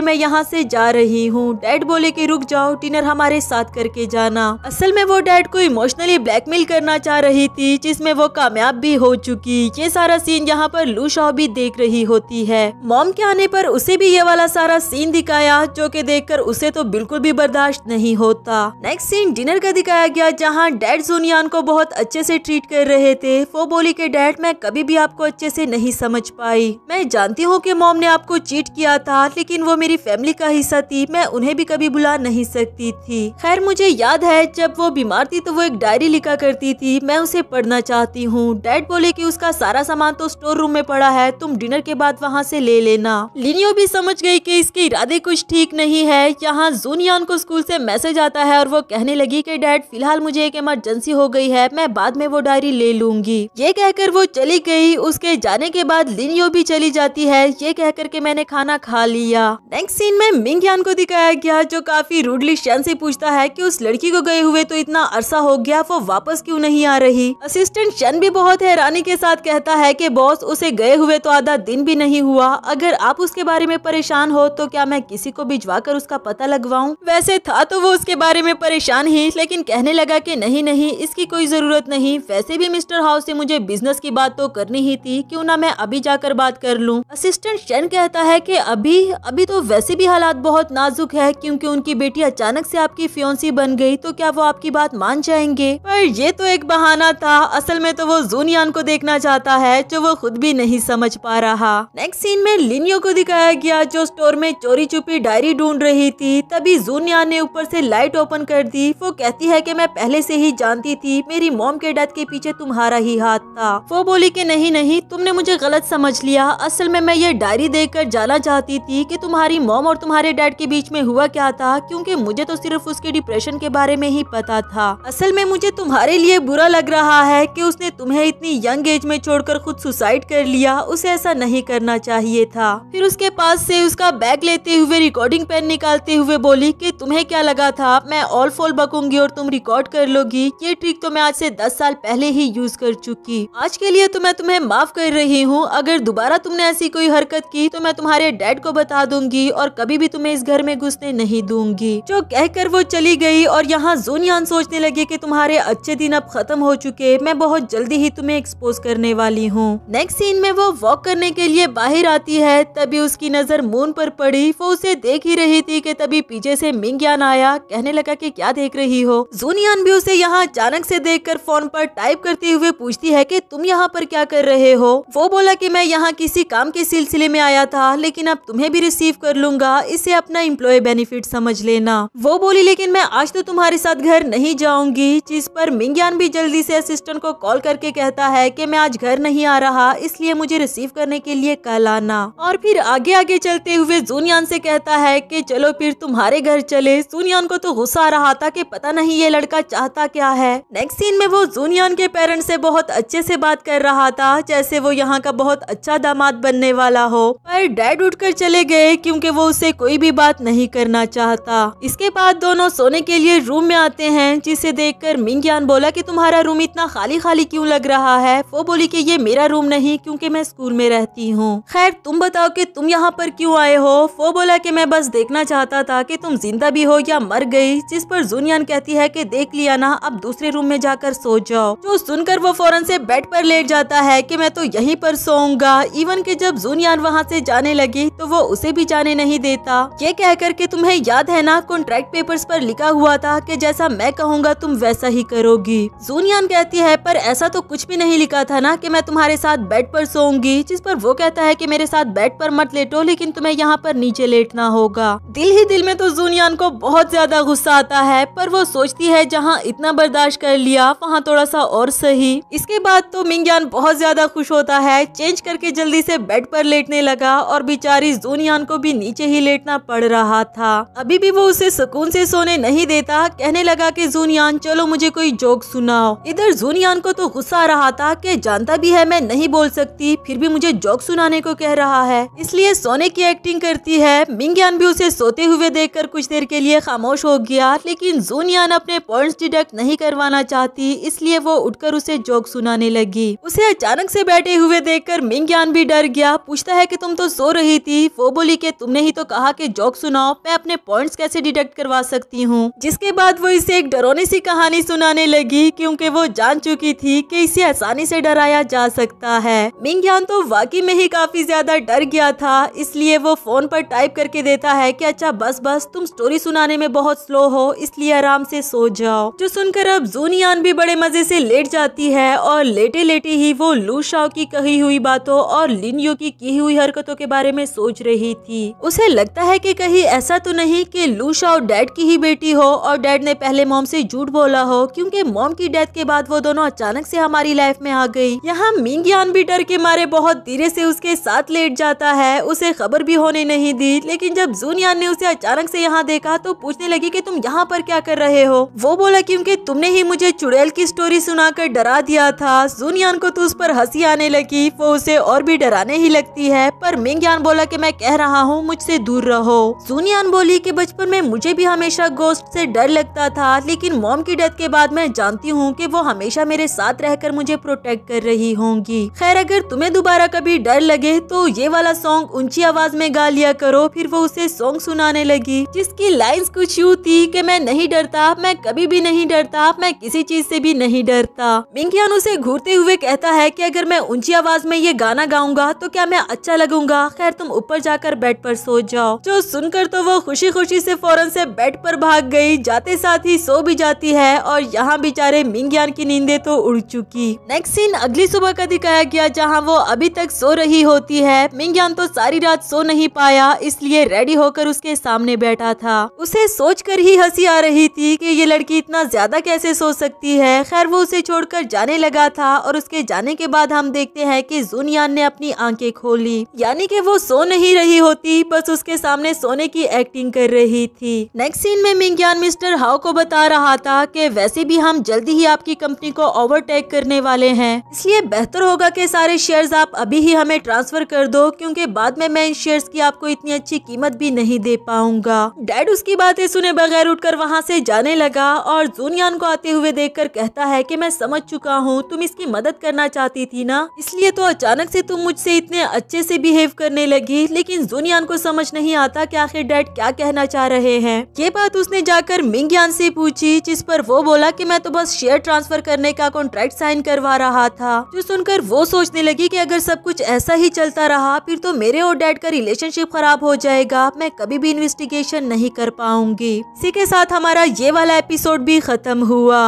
मैं यहाँ ऐसी जा रही हूँ डैड बोले की रुक जाओ डिनर हमारे साथ करके जाना असल में वो डैड को इमोशनली ब्लैकमेल करना चाह रही थी जिसमें वो कामयाब भी हो चुकी ये सारा सीन यहाँ पर लू शाह भी देख रही होती है मॉम के आने पर उसे भी ये वाला सारा सीन दिखाया जो देख कर उसे तो बिल्कुल भी बर्दाश्त नहीं होता नेक्स्ट सीन डिनर का दिखाया गया जहाँ डैड सोनियान को बहुत अच्छे से ट्रीट कर रहे थे वो बोली के डैड मैं कभी भी आपको अच्छे से नहीं समझ पाई मैं जानती हूँ कि मॉम ने आपको चीट किया था लेकिन वो मेरी फैमिली का हिस्सा थी मैं उन्हें भी कभी बुला नहीं नहीं सकती थी खैर मुझे याद है जब वो बीमार थी तो वो एक डायरी लिखा करती थी मैं उसे पढ़ना चाहती हूँ डैड बोले की उसका सारा सामान तो स्टोर रूम में पड़ा है तुम डिनर के बाद वहाँ से ले लेना लिनियो भी समझ गई की इसके इरादे कुछ ठीक नहीं है यहाँ जूनियान को स्कूल से मैसेज आता है और वो कहने लगी की डैड फिलहाल मुझे एक इमरजेंसी हो गई है मैं बाद में वो डायरी ले लूंगी ये कहकर वो चली गई उसके जाने के बाद लिनियो भी चली जाती है ये कहकर के मैंने खाना खा लिया नेक्स्ट सीन में मिंग को दिखाया गया जो काफी रूडली शन से पूछता है कि उस लड़की को गए हुए तो इतना अरसा हो गया वो वापस क्यों नहीं आ रही असिस्टेंट शन भी बहुत हैरानी के साथ कहता है कि बॉस उसे गए हुए तो आधा दिन भी नहीं हुआ अगर आप उसके बारे में परेशान हो तो क्या मैं किसी को भिजवा कर उसका पता लगवाऊँ वैसे था तो वो उसके बारे में परेशान ही लेकिन कहने लगा की नहीं नहीं इसकी कोई जरूरत नहीं वैसे भी मिस्टर हाउस ऐसी मुझे बिजनेस की बात तो करनी ही थी क्यूँ ना मैं अभी जाकर बात कर लूँ असिस्टेंट शन कहता है की अभी अभी तो वैसे भी हालात बहुत नाजुक है क्यूँकी उनकी बेटी बेटी अचानक से आपकी फ्योन्सी बन गई तो क्या वो आपकी बात मान जाएंगे पर ये तो एक बहाना था असल में तो वो जूनियान को देखना चाहता है जो वो खुद भी नहीं समझ पा रहा नेक्स्ट सीन में लिनियो को दिखाया गया जो स्टोर में चोरी छुपी डायरी ढूंढ रही थी तभी जूनियान ने ऊपर से लाइट ओपन कर दी वो कहती है की मैं पहले से ही जानती थी मेरी मोम के डेथ के पीछे तुम्हारा ही हाथ था वो बोली की नहीं नहीं तुमने मुझे गलत समझ लिया असल में मैं ये डायरी देख कर जाना चाहती थी की तुम्हारी मोम और तुम्हारे डैड के बीच में हुआ क्या था क्यों क्योंकि मुझे तो सिर्फ उसके डिप्रेशन के बारे में ही पता था असल में मुझे तुम्हारे लिए बुरा लग रहा है कि उसने तुम्हें इतनी यंग एज में छोड़कर खुद सुसाइड कर लिया उसे ऐसा नहीं करना चाहिए था फिर उसके पास से उसका बैग लेते हुए रिकॉर्डिंग पेन निकालते हुए बोली कि तुम्हें क्या लगा था मैं ऑल फॉल बकूंगी और तुम रिकॉर्ड कर लोगी ये ट्रिक तो मैं आज से दस साल पहले ही यूज कर चुकी आज के लिए तो मैं तुम्हें माफ कर रही हूँ अगर दोबारा तुमने ऐसी कोई हरकत की तो मैं तुम्हारे डैड को बता दूंगी और कभी भी तुम्हें इस घर में घुसने नहीं दूंगी थी जो कहकर वो चली गई और यहाँ जोनियान सोचने लगे कि तुम्हारे अच्छे दिन अब खत्म हो चुके मैं बहुत जल्दी ही तुम्हें एक्सपोज करने वाली हूँ नेक्स्ट सीन में वो वॉक करने के लिए बाहर आती है तभी उसकी नजर मून पर पड़ी वो उसे देख ही रही थी की तभी पीछे से मिंगयान आया कहने लगा की क्या देख रही हो जोनियान भी उसे यहाँ अचानक से देख फोन पर टाइप करते हुए पूछती है की तुम यहाँ पर क्या कर रहे हो वो बोला की मैं यहाँ किसी काम के सिलसिले में आया था लेकिन अब तुम्हें भी रिसीव कर लूंगा इसे अपना इम्प्लॉय बेनिफिट समझ लेना देना वो बोली लेकिन मैं आज तो तुम्हारे साथ घर नहीं जाऊंगी जिस पर मिंग्यान भी जल्दी से असिस्टेंट को कॉल करके कहता है कि मैं आज घर नहीं आ रहा इसलिए मुझे रिसीव करने के लिए कल आना और फिर आगे आगे चलते हुए जूनियान से कहता है कि चलो फिर तुम्हारे घर चले जूनियान को तो गुस्सा आ रहा था कि पता नहीं ये लड़का चाहता क्या है नेक्स्ट सीन में वो जूनियान के पेरेंट्स से बहुत अच्छे से बात कर रहा था जैसे वो यहाँ का बहुत अच्छा दामाद बनने वाला हो पर डैड उठकर चले गए क्यूँकी वो उसे कोई भी बात नहीं करना चाहता इसके बाद दोनों सोने के लिए रूम में आते हैं जिसे कर मिंग्यान बोला की तुम्हारा रूम इतना खाली खाली क्यूँ लग रहा है वो बोली की ये मेरा रूम नहीं क्यूँकी मैं स्कूल में रहती हूँ खैर तुम बताओ की तुम यहाँ पर क्यूँ आए हो वो बोला की मैं बस देखना चाहता था की तुम जिंदा भी हो या मर गयी जिस पर जूनियन कहती है की देख लिया ना अब दूसरे रूम में जाकर सो जाओ जो सुनकर वो फौरन से बेड पर लेट जाता है कि मैं तो यहीं पर सोऊंगा इवन कि जब जुनियान वहाँ से जाने लगी तो वो उसे भी जाने नहीं देता ये कहकर के तुम्हें याद है ना साथ कॉन्ट्रैक्ट पेपर्स पर लिखा हुआ था कि जैसा मैं कहूँगा तुम वैसा ही करोगी जूनियान कहती है पर ऐसा तो कुछ भी नहीं लिखा था ना कि मैं तुम्हारे साथ बेड पर सोऊंगी जिस पर वो कहता है कि मेरे साथ बेड पर मत लेटो लेकिन तुम्हें यहाँ पर नीचे लेटना होगा दिल ही दिल में तो जूनियान को बहुत ज्यादा गुस्सा आता है पर वो सोचती है जहाँ इतना बर्दाश्त कर लिया वहाँ थोड़ा सा और सही इसके बाद तो मिंगयान बहुत ज्यादा खुश होता है चेंज करके जल्दी से बेड पर लेटने लगा और बेचारी जूनियान को भी नीचे ही लेटना पड़ रहा था अभी भी वो उसे सुकून से सोने नहीं देता कहने लगा कि जूनियान चलो मुझे कोई जोक सुनाओ इधर जूनियान को तो गुस्सा आ रहा था कि जानता भी है मैं नहीं बोल सकती फिर भी मुझे जोक सुनाने को कह रहा है इसलिए सोने की एक्टिंग करती है मिंगयान भी उसे सोते हुए कर कुछ देर के लिए खामोश हो गया लेकिन जूनियान अपने पॉइंट डिडक्ट नहीं करवाना चाहती इसलिए वो उठकर उसे जोक सुनाने लगी उसे अचानक से बैठे हुए कर मिंगयान भी डर गया पूछता है की तुम तो सो रही थी वो बोली के तुमने ही तो कहा की जोक सुनाओ मैं अपने पॉइंट्स कैसे डिटेक्ट करवा सकती हूँ जिसके बाद वो इसे एक डरोने सी कहानी सुनाने लगी क्योंकि वो जान चुकी थी कि इसे आसानी से डराया जा सकता है मिंगयान तो वाकई में ही काफी ज्यादा डर गया था इसलिए वो फोन पर टाइप करके देता है की अच्छा बस बस तुम स्टोरी सुनाने में बहुत स्लो हो इसलिए आराम से सो जाओ जो सुनकर अब जूनियान भी बड़े मजे से लेट जाती है और लेटे लेटे ही वो लू शाओ की कही हुई बातों और लिनियो की की हुई हरकतों के बारे में सोच रही थी उसे लगता है कि कहीं ऐसा तो नहीं कि लू आयुषा और डैड की ही बेटी हो और डैड ने पहले मोम से झूठ बोला हो क्योंकि मोम की डेथ के बाद वो दोनों अचानक से हमारी लाइफ में आ गई यहाँ मिंग यान भी डर के मारे बहुत धीरे से उसके साथ लेट जाता है उसे खबर भी होने नहीं दी लेकिन जब जून यान ने उसे अचानक से यहाँ देखा तो पूछने लगी की तुम यहाँ पर क्या कर रहे हो वो बोला क्यूँकी तुमने ही मुझे चुड़ैल की स्टोरी सुना डरा दिया था जून यान को तो उस पर हंसी आने लगी वो उसे और भी डराने ही लगती है पर मिंग यान बोला की मैं कह रहा हूँ मुझसे दूर रहो जून यान बोली की बचपन में मुझे भी हमेशा गोस्ट से डर लगता था लेकिन मॉम की डेथ के बाद मैं जानती हूँ कि वो हमेशा मेरे साथ रहकर मुझे प्रोटेक्ट कर रही होंगी खैर अगर तुम्हें दोबारा कभी डर लगे तो ये वाला सॉन्ग ऊंची आवाज में गा लिया करो फिर वो उसे सॉन्ग सुनाने लगी जिसकी लाइन्स कुछ यू थी कि मैं नहीं डरता मैं कभी भी नहीं डरता मैं किसी चीज से भी नहीं डरता मिंगियान उसे घूरते हुए कहता है की अगर मैं ऊंची आवाज में ये गाना गाऊंगा तो क्या मैं अच्छा लगूंगा खैर तुम ऊपर जाकर बेड पर सो जाओ जो सुनकर तो वो खुशी खुशी से फौरन से बेड पर भाग गई जाते साथ ही सो भी जाती है और यहाँ बेचारे मिंगयान की नींदे तो उड़ चुकी नेक्स्ट सीन अगली सुबह का दिखाया गया जहाँ वो अभी तक सो रही होती है मिंग्यान तो सारी रात सो नहीं पाया इसलिए रेडी होकर उसके सामने बैठा था उसे सोच कर ही हंसी आ रही थी की ये लड़की इतना ज्यादा कैसे सो सकती है खैर वो उसे छोड़ जाने लगा था और उसके जाने के बाद हम देखते हैं की जूनियान ने अपनी आंखें खोली यानी की वो सो नहीं रही होती बस उसके सामने सोने की एक्टिंग कर रही थी नेक्स्ट सीन में मिंग्यान मिस्टर हाउ को बता रहा था कि वैसे भी हम जल्दी ही आपकी कंपनी को ओवरटेक करने वाले हैं इसलिए बेहतर होगा कि सारे शेयर्स आप अभी ही हमें ट्रांसफर कर दो क्योंकि बाद में मैं इन शेयर्स की आपको इतनी अच्छी कीमत भी नहीं दे पाऊंगा डैड उसकी बातें सुने बगैर उठकर वहाँ से जाने लगा और जूनियान को आते हुए कर कहता है की मैं समझ चुका हूँ तुम इसकी मदद करना चाहती थी ना इसलिए तो अचानक ऐसी तुम मुझसे इतने अच्छे ऐसी बिहेव करने लगी लेकिन जूनियान को समझ नहीं आता की आखिर डैड क्या कहना चाह रहे रहे हैं ये बात उसने जाकर मिंग से पूछी जिस पर वो बोला कि मैं तो बस शेयर ट्रांसफर करने का कॉन्ट्रैक्ट साइन करवा रहा था जो सुनकर वो सोचने लगी कि अगर सब कुछ ऐसा ही चलता रहा फिर तो मेरे और डैड का रिलेशनशिप खराब हो जाएगा मैं कभी भी इन्वेस्टिगेशन नहीं कर पाऊंगी इसी के साथ हमारा ये वाला एपिसोड भी खत्म हुआ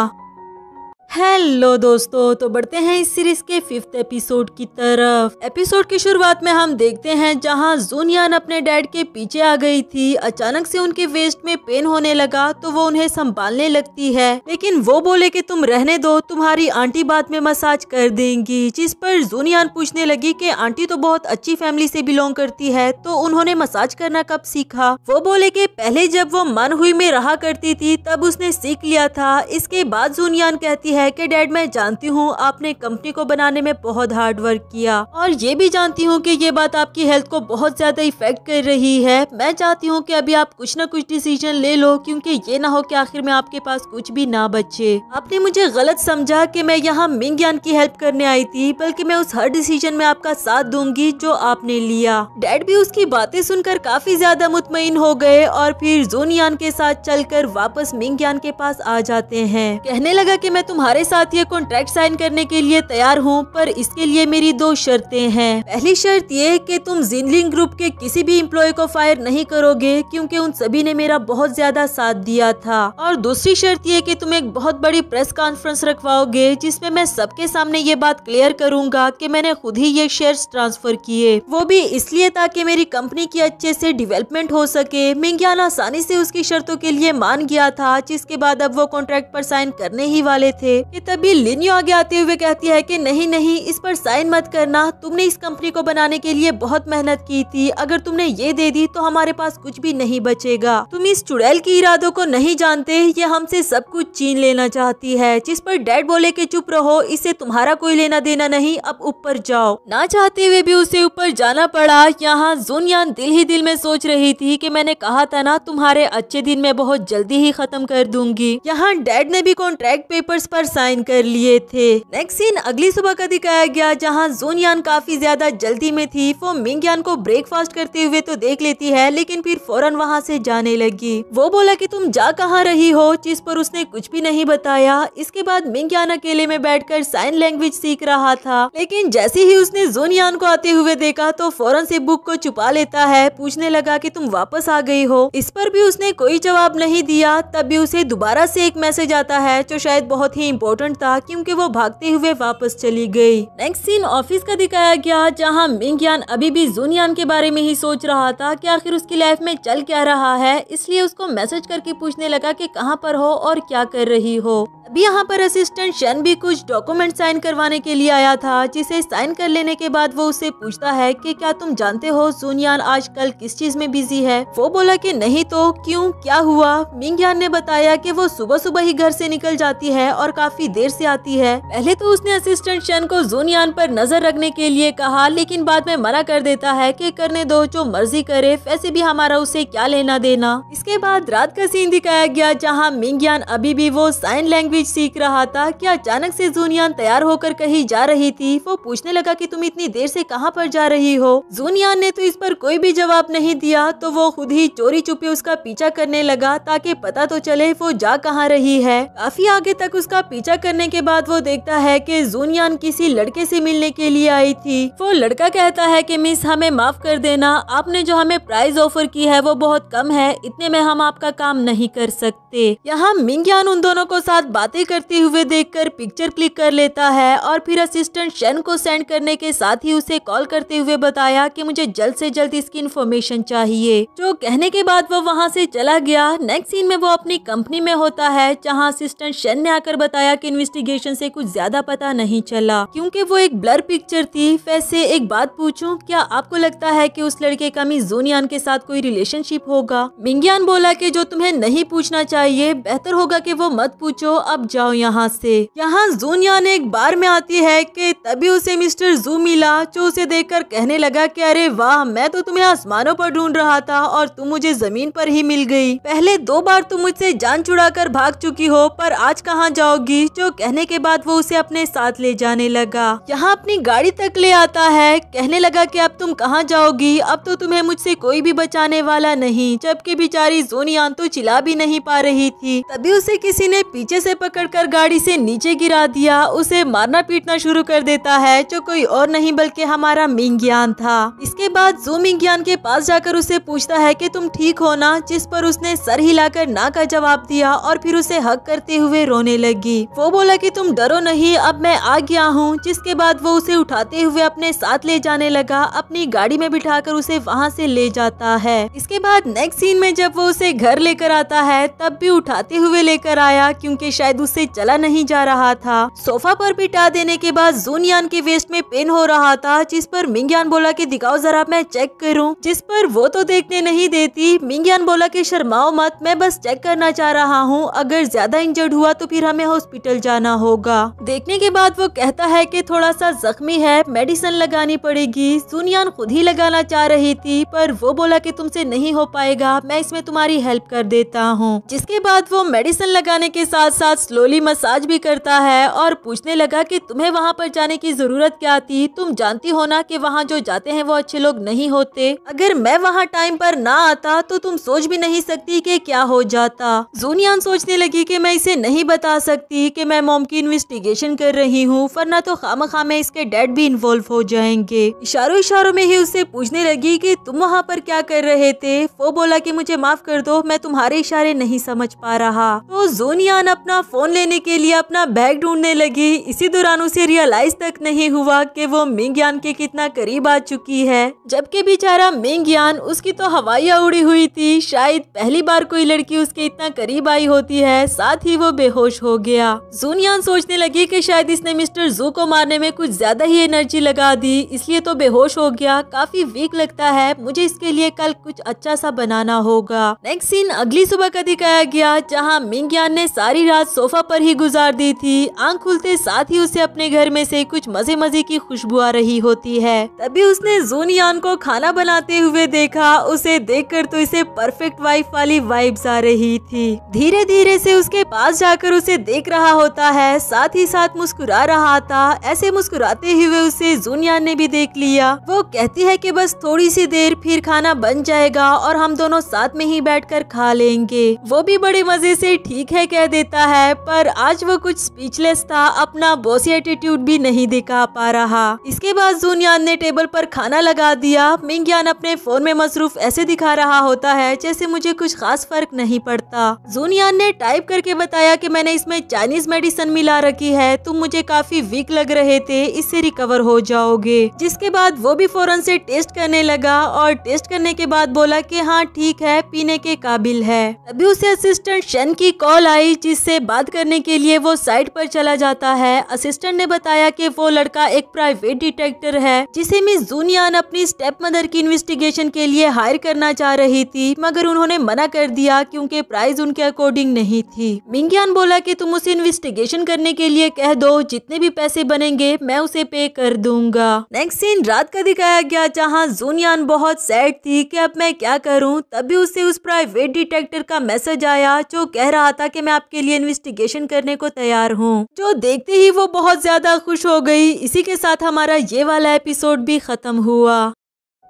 हेलो दोस्तों तो बढ़ते हैं इस सीरीज के फिफ्थ एपिसोड की तरफ एपिसोड की शुरुआत में हम देखते हैं जहां जूनियान अपने डैड के पीछे आ गई थी अचानक से उनके वेस्ट में पेन होने लगा तो वो उन्हें संभालने लगती है लेकिन वो बोले कि तुम रहने दो तुम्हारी आंटी बाद में मसाज कर देंगी जिस पर जूनियान पूछने लगी की आंटी तो बहुत अच्छी फैमिली से बिलोंग करती है तो उन्होंने मसाज करना कब सीखा वो बोले की पहले जब वो मन हुई में रहा करती थी तब उसने सीख लिया था इसके बाद जूनियान कहती है કે ડેડ મે જાણતી હું આપને કંપની કો બનાને મે બહોત હાર્ડ વર્ક કિયા ઓર યે ભી જાણતી હું કે યે બાત આપકી હેલ્થ કો બહોત જ્યાદા ઇફેક્ટ કરી રહી હૈ મેં ચાહતી હું કે અભી આપ કુછ ના કુછ ડિસિઝન લે લો ક્યોકી યે ના હો કે આખિર મે આપકે પાસ કુછ ભી ના બચે આપને મુજે ગલત સમજા કે મેં યહ મિંગયાન કી હેલ્પ કરને આઈ થી બલકે મેં ઉસ હર ડિસિઝન મે આપકા સાથ દુંગી જો આપને લિયા ડેડ ભી ઉસકી બાતે સુનકર કાફી જ્યાદા મુતમાઇન હો ગયે ઓર ફિર ઝોનિયાન કે સાથ ચલકર વાપસ મિંગયાન કે પાસ આ જાતે હૈ કહેને لگا કે મેં તો तुम्हारे साथ ये कॉन्ट्रैक्ट साइन करने के लिए तैयार हूँ पर इसके लिए मेरी दो शर्तें हैं पहली शर्त ये कि तुम जिनलिंग ग्रुप के किसी भी इम्प्लॉय को फायर नहीं करोगे क्योंकि उन सभी ने मेरा बहुत ज्यादा साथ दिया था और दूसरी शर्त ये कि तुम एक बहुत बड़ी प्रेस कॉन्फ्रेंस रखवाओगे जिसमे मैं सबके सामने ये बात क्लियर करूंगा की मैंने खुद ही ये शेयर ट्रांसफर किए वो भी इसलिए ताकि मेरी कंपनी की अच्छे से डिवेलपमेंट हो सके मिंग्यान आसानी से उसकी शर्तों के लिए मान गया था जिसके बाद अब वो कॉन्ट्रैक्ट पर साइन करने ही वाले थे ये तभी लिनियो आगे आते हुए कहती है कि नहीं नहीं इस पर साइन मत करना तुमने इस कंपनी को बनाने के लिए बहुत मेहनत की थी अगर तुमने ये दे दी तो हमारे पास कुछ भी नहीं बचेगा तुम इस चुड़ैल के इरादों को नहीं जानते ये हमसे सब कुछ छीन लेना चाहती है जिस पर डैड बोले की चुप रहो इससे तुम्हारा कोई लेना देना नहीं अब ऊपर जाओ ना चाहते हुए भी उसे ऊपर जाना पड़ा यहाँ जुनयान दिल ही दिल में सोच रही थी की मैंने कहा था ना तुम्हारे अच्छे दिन में बहुत जल्दी ही खत्म कर दूंगी यहाँ डैड ने भी कॉन्ट्रैक्ट पेपर्स पर साइन कर लिए थे नेक्स्ट सीन अगली सुबह का दिखाया गया जहाँ जोनयान काफी ज्यादा जल्दी में थी वो मिंगयान को ब्रेकफास्ट करते हुए तो देख लेती है लेकिन फिर फौरन वहाँ से जाने लगी वो बोला कि तुम जा कहाँ रही हो जिस पर उसने कुछ भी नहीं बताया इसके बाद मिंगयान अकेले में बैठ साइन लैंग्वेज सीख रहा था लेकिन जैसे ही उसने जोनयान को आते हुए देखा तो फौरन से बुक को छुपा लेता है पूछने लगा कि तुम वापस आ गई हो इस पर भी उसने कोई जवाब नहीं दिया तभी उसे दोबारा से एक मैसेज आता है जो शायद बहुत ही इम्पोर्टेंट था क्योंकि वो भागते हुए वापस चली गई नेक्स्ट सीन ऑफिस का दिखाया गया जहाँ मिंगयान अभी भी जूनियान के बारे में ही सोच रहा था की आखिर उसकी लाइफ में चल क्या रहा है इसलिए उसको मैसेज करके पूछने लगा की कहाँ पर हो और क्या कर रही हो अभी यहाँ पर असिस्टेंट शन भी कुछ डॉक्यूमेंट साइन करवाने के लिए आया था जिसे साइन कर लेने के बाद वो उससे पूछता है कि क्या तुम जानते हो सोनियान आजकल किस चीज में बिजी है वो बोला कि नहीं तो क्यों क्या हुआ मिंगयान ने बताया कि वो सुबह सुबह ही घर से निकल जाती है और काफी देर से आती है पहले तो उसने असिस्टेंट शन को जोनियान पर नजर रखने के लिए कहा लेकिन बाद में मना कर देता है कि करने दो जो मर्जी करे वैसे भी हमारा उसे क्या लेना देना इसके बाद रात का सीन दिखाया गया जहाँ मिंगयान अभी भी वो साइन लैंग्वेज सीख रहा था की अचानक ऐसी जूनियान तैयार होकर कहीं जा रही थी वो पूछने लगा की तुम इतनी देर ऐसी कहाँ पर जा रही हो जूनियान ने तो इस पर कोई भी जवाब नहीं दिया तो वो खुद ही चोरी चुपी उसका पीछा करने लगा ताकि पता तो चले वो जा कहाँ रही है काफी आगे तक उसका पीछा करने के बाद वो देखता है कि जूनियान किसी लड़के से मिलने के लिए आई थी वो लड़का कहता है कि मिस हमें माफ कर देना आपने जो हमें प्राइज ऑफर की है वो बहुत कम है इतने में हम आपका काम नहीं कर सकते यहाँ मिंगयान उन दोनों को साथ बातें करते हुए कर पिक्चर क्लिक कर लेता है और फिर असिस्टेंट शेन को सेंड करने के साथ ही उसे कॉल करते हुए बताया की मुझे जल्द ऐसी जल्द इसकी इन्फॉर्मेशन चाहिए जो कहने के बाद वो वहाँ से चला गया नेक्स्ट सीन में वो अपनी कंपनी में होता है जहाँ असिस्टेंट शेन ने आकर बताया बताया कि इन्वेस्टिगेशन से कुछ ज्यादा पता नहीं चला क्योंकि वो एक ब्लर पिक्चर थी वैसे एक बात पूछूं क्या आपको लगता है कि उस लड़के का मिजोनियान के साथ कोई रिलेशनशिप होगा मिंगयान बोला कि जो तुम्हें नहीं पूछना चाहिए बेहतर होगा कि वो मत पूछो अब जाओ यहाँ से यहाँ जोनियान एक बार में आती है कि तभी उसे मिस्टर जू मिला जो उसे कर कहने लगा की अरे वाह मैं तो तुम्हें आसमानों पर ढूंढ रहा था और तुम मुझे जमीन पर ही मिल गई पहले दो बार तुम मुझसे जान छुड़ा कर भाग चुकी हो पर आज कहाँ जाओगी थी जो कहने के बाद वो उसे अपने साथ ले जाने लगा यहाँ अपनी गाड़ी तक ले आता है कहने लगा कि अब तुम कहाँ जाओगी अब तो तुम्हें मुझसे कोई भी बचाने वाला नहीं जबकि बेचारी जोनियान तो चिल्ला भी नहीं पा रही थी तभी उसे किसी ने पीछे से पकड़कर गाड़ी से नीचे गिरा दिया उसे मारना पीटना शुरू कर देता है जो कोई और नहीं बल्कि हमारा मिंग्यान था इसके बाद जो मिंग्यान के पास जाकर उसे पूछता है कि तुम ठीक हो ना जिस पर उसने सर हिलाकर ना का जवाब दिया और फिर उसे हक करते हुए रोने लगी थी वो बोला कि तुम डरो नहीं अब मैं आ गया हूँ जिसके बाद वो उसे उठाते हुए अपने साथ ले जाने लगा अपनी गाड़ी में बिठाकर उसे वहाँ से ले जाता है इसके बाद नेक्स्ट सीन में जब वो उसे घर लेकर आता है तब भी उठाते हुए लेकर आया क्यूँकी शायद उसे चला नहीं जा रहा था सोफा पर बिठा देने के बाद जूनियान के वेस्ट में पेन हो रहा था जिस पर मिंग्यान बोला की दिखाओ जरा मैं चेक करूँ जिस पर वो तो देखने नहीं देती मिंग्यान बोला की शर्माओ मत मैं बस चेक करना चाह रहा हूँ अगर ज्यादा इंजर्ड हुआ तो फिर हमें हॉस्पिटल जाना होगा देखने के बाद वो कहता है कि थोड़ा सा जख्मी है मेडिसिन लगानी पड़ेगी सुनियान खुद ही लगाना चाह रही थी पर वो बोला कि तुमसे नहीं हो पाएगा मैं इसमें तुम्हारी हेल्प कर देता हूँ जिसके बाद वो मेडिसिन लगाने के साथ साथ स्लोली मसाज भी करता है और पूछने लगा की तुम्हे वहाँ पर जाने की जरूरत क्या थी तुम जानती हो ना की वहाँ जो जाते हैं वो अच्छे लोग नहीं होते अगर मैं वहाँ टाइम पर ना आता तो तुम सोच भी नहीं सकती कि क्या हो जाता जूनियान सोचने लगी कि मैं इसे नहीं बता सकती थी कि मैं मोम की इन्वेस्टिगेशन कर रही हूँ वरना तो खाम खा में इसके डैड भी इन्वॉल्व हो जाएंगे इशारों इशारों में ही उससे पूछने लगी कि तुम वहाँ पर क्या कर रहे थे वो बोला कि मुझे माफ कर दो मैं तुम्हारे इशारे नहीं समझ पा रहा तो जोनियान अपना फोन लेने के लिए अपना बैग ढूंढने लगी इसी दौरान उसे रियलाइज तक नहीं हुआ कि वो मिंगयान के कितना करीब आ चुकी है जबकि बेचारा मिंगयान उसकी तो हवाइया उड़ी हुई थी शायद पहली बार कोई लड़की उसके इतना करीब आई होती है साथ ही वो बेहोश हो गया गया जूनियान सोचने लगी कि शायद इसने मिस्टर जू को मारने में कुछ ज्यादा ही एनर्जी लगा दी इसलिए तो बेहोश हो गया काफी वीक लगता है मुझे इसके लिए कल कुछ अच्छा सा बनाना होगा नेक्स्ट सीन अगली सुबह का दिखाया गया जहाँ मिंगयान ने सारी रात सोफा पर ही गुजार दी थी आंख खुलते साथ ही उसे अपने घर में से कुछ मजे मजे की खुशबू आ रही होती है तभी उसने जूनियान को खाना बनाते हुए देखा उसे देख तो इसे परफेक्ट वाइफ वाली वाइब्स आ रही थी धीरे धीरे से उसके पास जाकर उसे देख रहा रहा होता है साथ ही साथ मुस्कुरा रहा था ऐसे मुस्कुराते हुए उसे जूनिया ने भी देख लिया वो कहती है कि बस थोड़ी सी देर फिर खाना बन जाएगा और हम दोनों साथ में ही बैठकर खा लेंगे वो भी बड़े मजे से ठीक है कह देता है पर आज वो कुछ स्पीचलेस था अपना बोसी एटीट्यूड भी नहीं दिखा पा रहा इसके बाद जूनियान ने टेबल पर खाना लगा दिया मिंगयान अपने फोन में मसरूफ ऐसे दिखा रहा होता है जैसे मुझे कुछ खास फर्क नहीं पड़ता जूनियान ने टाइप करके बताया कि मैंने इसमें चाय चाइनीज मेडिसिन मिला रखी है तुम मुझे काफी वीक लग रहे थे इससे रिकवर हो जाओगे जिसके बाद वो भी फौरन से टेस्ट करने लगा और टेस्ट करने के बाद बोला कि हाँ ठीक है पीने के काबिल है तभी उसे असिस्टेंट शन की कॉल आई जिससे बात करने के लिए वो साइट पर चला जाता है असिस्टेंट ने बताया कि वो लड़का एक प्राइवेट डिटेक्टर है जिसे मिस जूनियान अपनी स्टेप मदर की इन्वेस्टिगेशन के लिए हायर करना चाह रही थी मगर उन्होंने मना कर दिया क्यूँकी प्राइस उनके अकॉर्डिंग नहीं थी मिंगियान बोला की तुम उसे इन्वेस्टिगेशन करने के लिए कह दो जितने भी पैसे बनेंगे मैं उसे पे कर दूंगा नेक्स्ट सीन रात का दिखाया गया जहाँ जूनियान बहुत सैड थी कि अब मैं क्या करूँ तभी उसे उस प्राइवेट डिटेक्टर का मैसेज आया जो कह रहा था की मैं आपके लिए इन्वेस्टिगेशन करने को तैयार हूँ जो देखते ही वो बहुत ज्यादा खुश हो गयी इसी के साथ हमारा ये वाला एपिसोड भी खत्म हुआ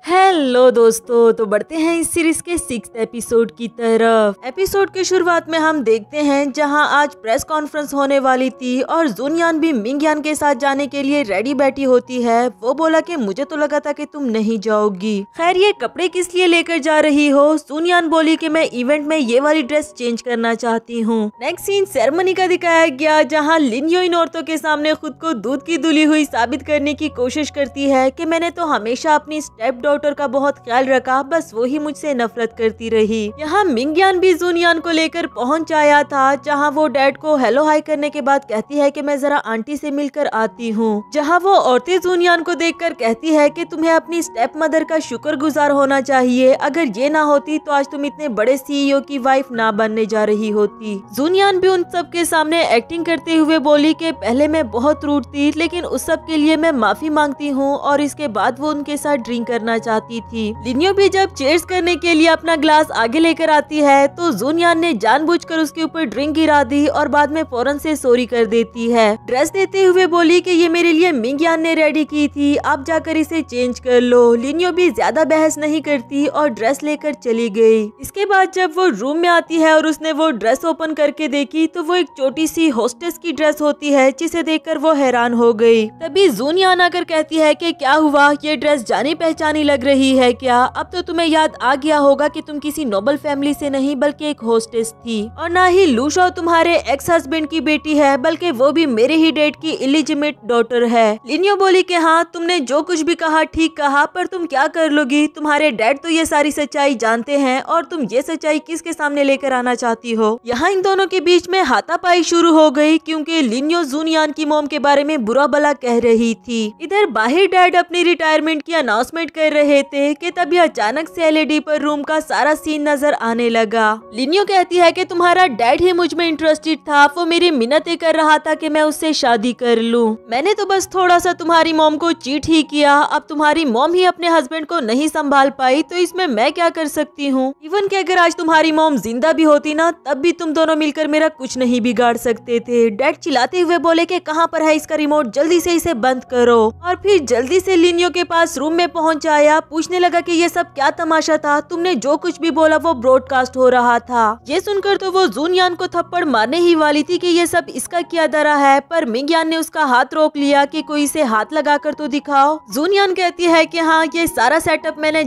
हेलो दोस्तों तो बढ़ते हैं इस सीरीज के सिक्स एपिसोड की तरफ एपिसोड के शुरुआत में हम देखते हैं जहां आज प्रेस कॉन्फ्रेंस होने वाली थी और जुनयान भी मिंगयान के साथ जाने के लिए रेडी बैठी होती है वो बोला कि मुझे तो लगा था कि तुम नहीं जाओगी खैर ये कपड़े किस लिए लेकर जा रही हो सुनयान बोली की मैं इवेंट में ये वाली ड्रेस चेंज करना चाहती हूँ नेक्स्ट सीन सेरेमनी का दिखाया गया जहाँ लिनियो इन औरतों के सामने खुद को दूध की दुली हुई साबित करने की कोशिश करती है की मैंने तो हमेशा अपनी स्टेप डाउटर का बहुत ख्याल रखा बस वो ही मुझसे नफरत करती रही यहाँ मिंगयान भी जूनियान को लेकर पहुँच आया था जहाँ वो डैड को हेलो हाई करने के बाद कहती है की मैं जरा आंटी ऐसी मिलकर आती हूँ जहाँ वो औरतें जूनियान को देख कहती है की तुम्हें अपनी स्टेप मदर का शुक्र होना चाहिए अगर ये ना होती तो आज तुम इतने बड़े सीईओ e की वाइफ ना बनने जा रही होती जूनियान भी उन सब के सामने एक्टिंग करते हुए बोली कि पहले मैं बहुत रूट थी लेकिन उस सब के लिए मैं माफी मांगती हूँ और इसके बाद वो उनके साथ ड्रिंक करना चाहती थी लिनियो भी जब चेयर्स करने के लिए अपना ग्लास आगे लेकर आती है तो जूनयान ने जानबूझकर उसके ऊपर ड्रिंक गिरा दी और बाद में फौरन से सोरी कर देती है ड्रेस देते हुए बोली कि ये मेरे लिए मिंगयान ने रेडी की थी आप जाकर इसे चेंज कर लो लिनियो भी ज्यादा बहस नहीं करती और ड्रेस लेकर चली गयी इसके बाद जब वो रूम में आती है और उसने वो ड्रेस ओपन करके देखी तो वो एक छोटी सी होस्टेस की ड्रेस होती है जिसे देख वो हैरान हो गयी तभी जूनियान आकर कहती है की क्या हुआ ये ड्रेस जानी पहचानी लग रही है क्या अब तो तुम्हें याद आ गया होगा कि तुम किसी नोबल फैमिली से नहीं बल्कि एक होस्टेस थी और ना ही लूशो तुम्हारे एक्स हस्बैंड की बेटी है बल्कि वो भी मेरे ही डेट की इलिजिमेट डॉटर है लिनियो बोली के हाँ तुमने जो कुछ भी कहा ठीक कहा पर तुम क्या कर लोगी तुम्हारे डैड तो ये सारी सच्चाई जानते हैं और तुम ये सच्चाई किसके सामने लेकर आना चाहती हो यहाँ इन दोनों के बीच में हाथापाई शुरू हो गयी क्यूँकी लिनियो जूनियान की मोम के बारे में बुरा भला कह रही थी इधर बाहर डैड अपनी रिटायरमेंट की अनाउंसमेंट कर रहे थे कि तभी अचानक से एलईडी e पर रूम का सारा सीन नजर आने लगा लिनियो कहती है कि तुम्हारा डैड ही मुझ में इंटरेस्टेड था वो मेरी मिन्नते कर रहा था कि मैं उससे शादी कर लूं मैंने तो बस थोड़ा सा तुम्हारी मोम को चीट ही किया अब तुम्हारी मोम ही अपने हस्बैंड को नहीं संभाल पाई तो इसमें मैं क्या कर सकती हूँ इवन की अगर आज तुम्हारी मोम जिंदा भी होती ना तब भी तुम दोनों मिलकर मेरा कुछ नहीं बिगाड़ सकते थे डैड चिल्लाते हुए बोले की कहाँ पर है इसका रिमोट जल्दी ऐसी इसे बंद करो और फिर जल्दी ऐसी लिनियो के पास रूम में पहुंच आया पूछने लगा कि ये सब क्या तमाशा था तुमने जो कुछ भी बोला वो ब्रॉडकास्ट हो रहा था ये सुनकर तो वो जून यान को थप्पड़ मारने ही वाली थी कि ये सब इसका क्या दरा है पर मिंग यान ने उसका हाथ रोक लिया कि कोई इसे हाथ लगा कर तो दिखाओ जून यान कहती है कि हाँ ये सारा सेटअप मैंने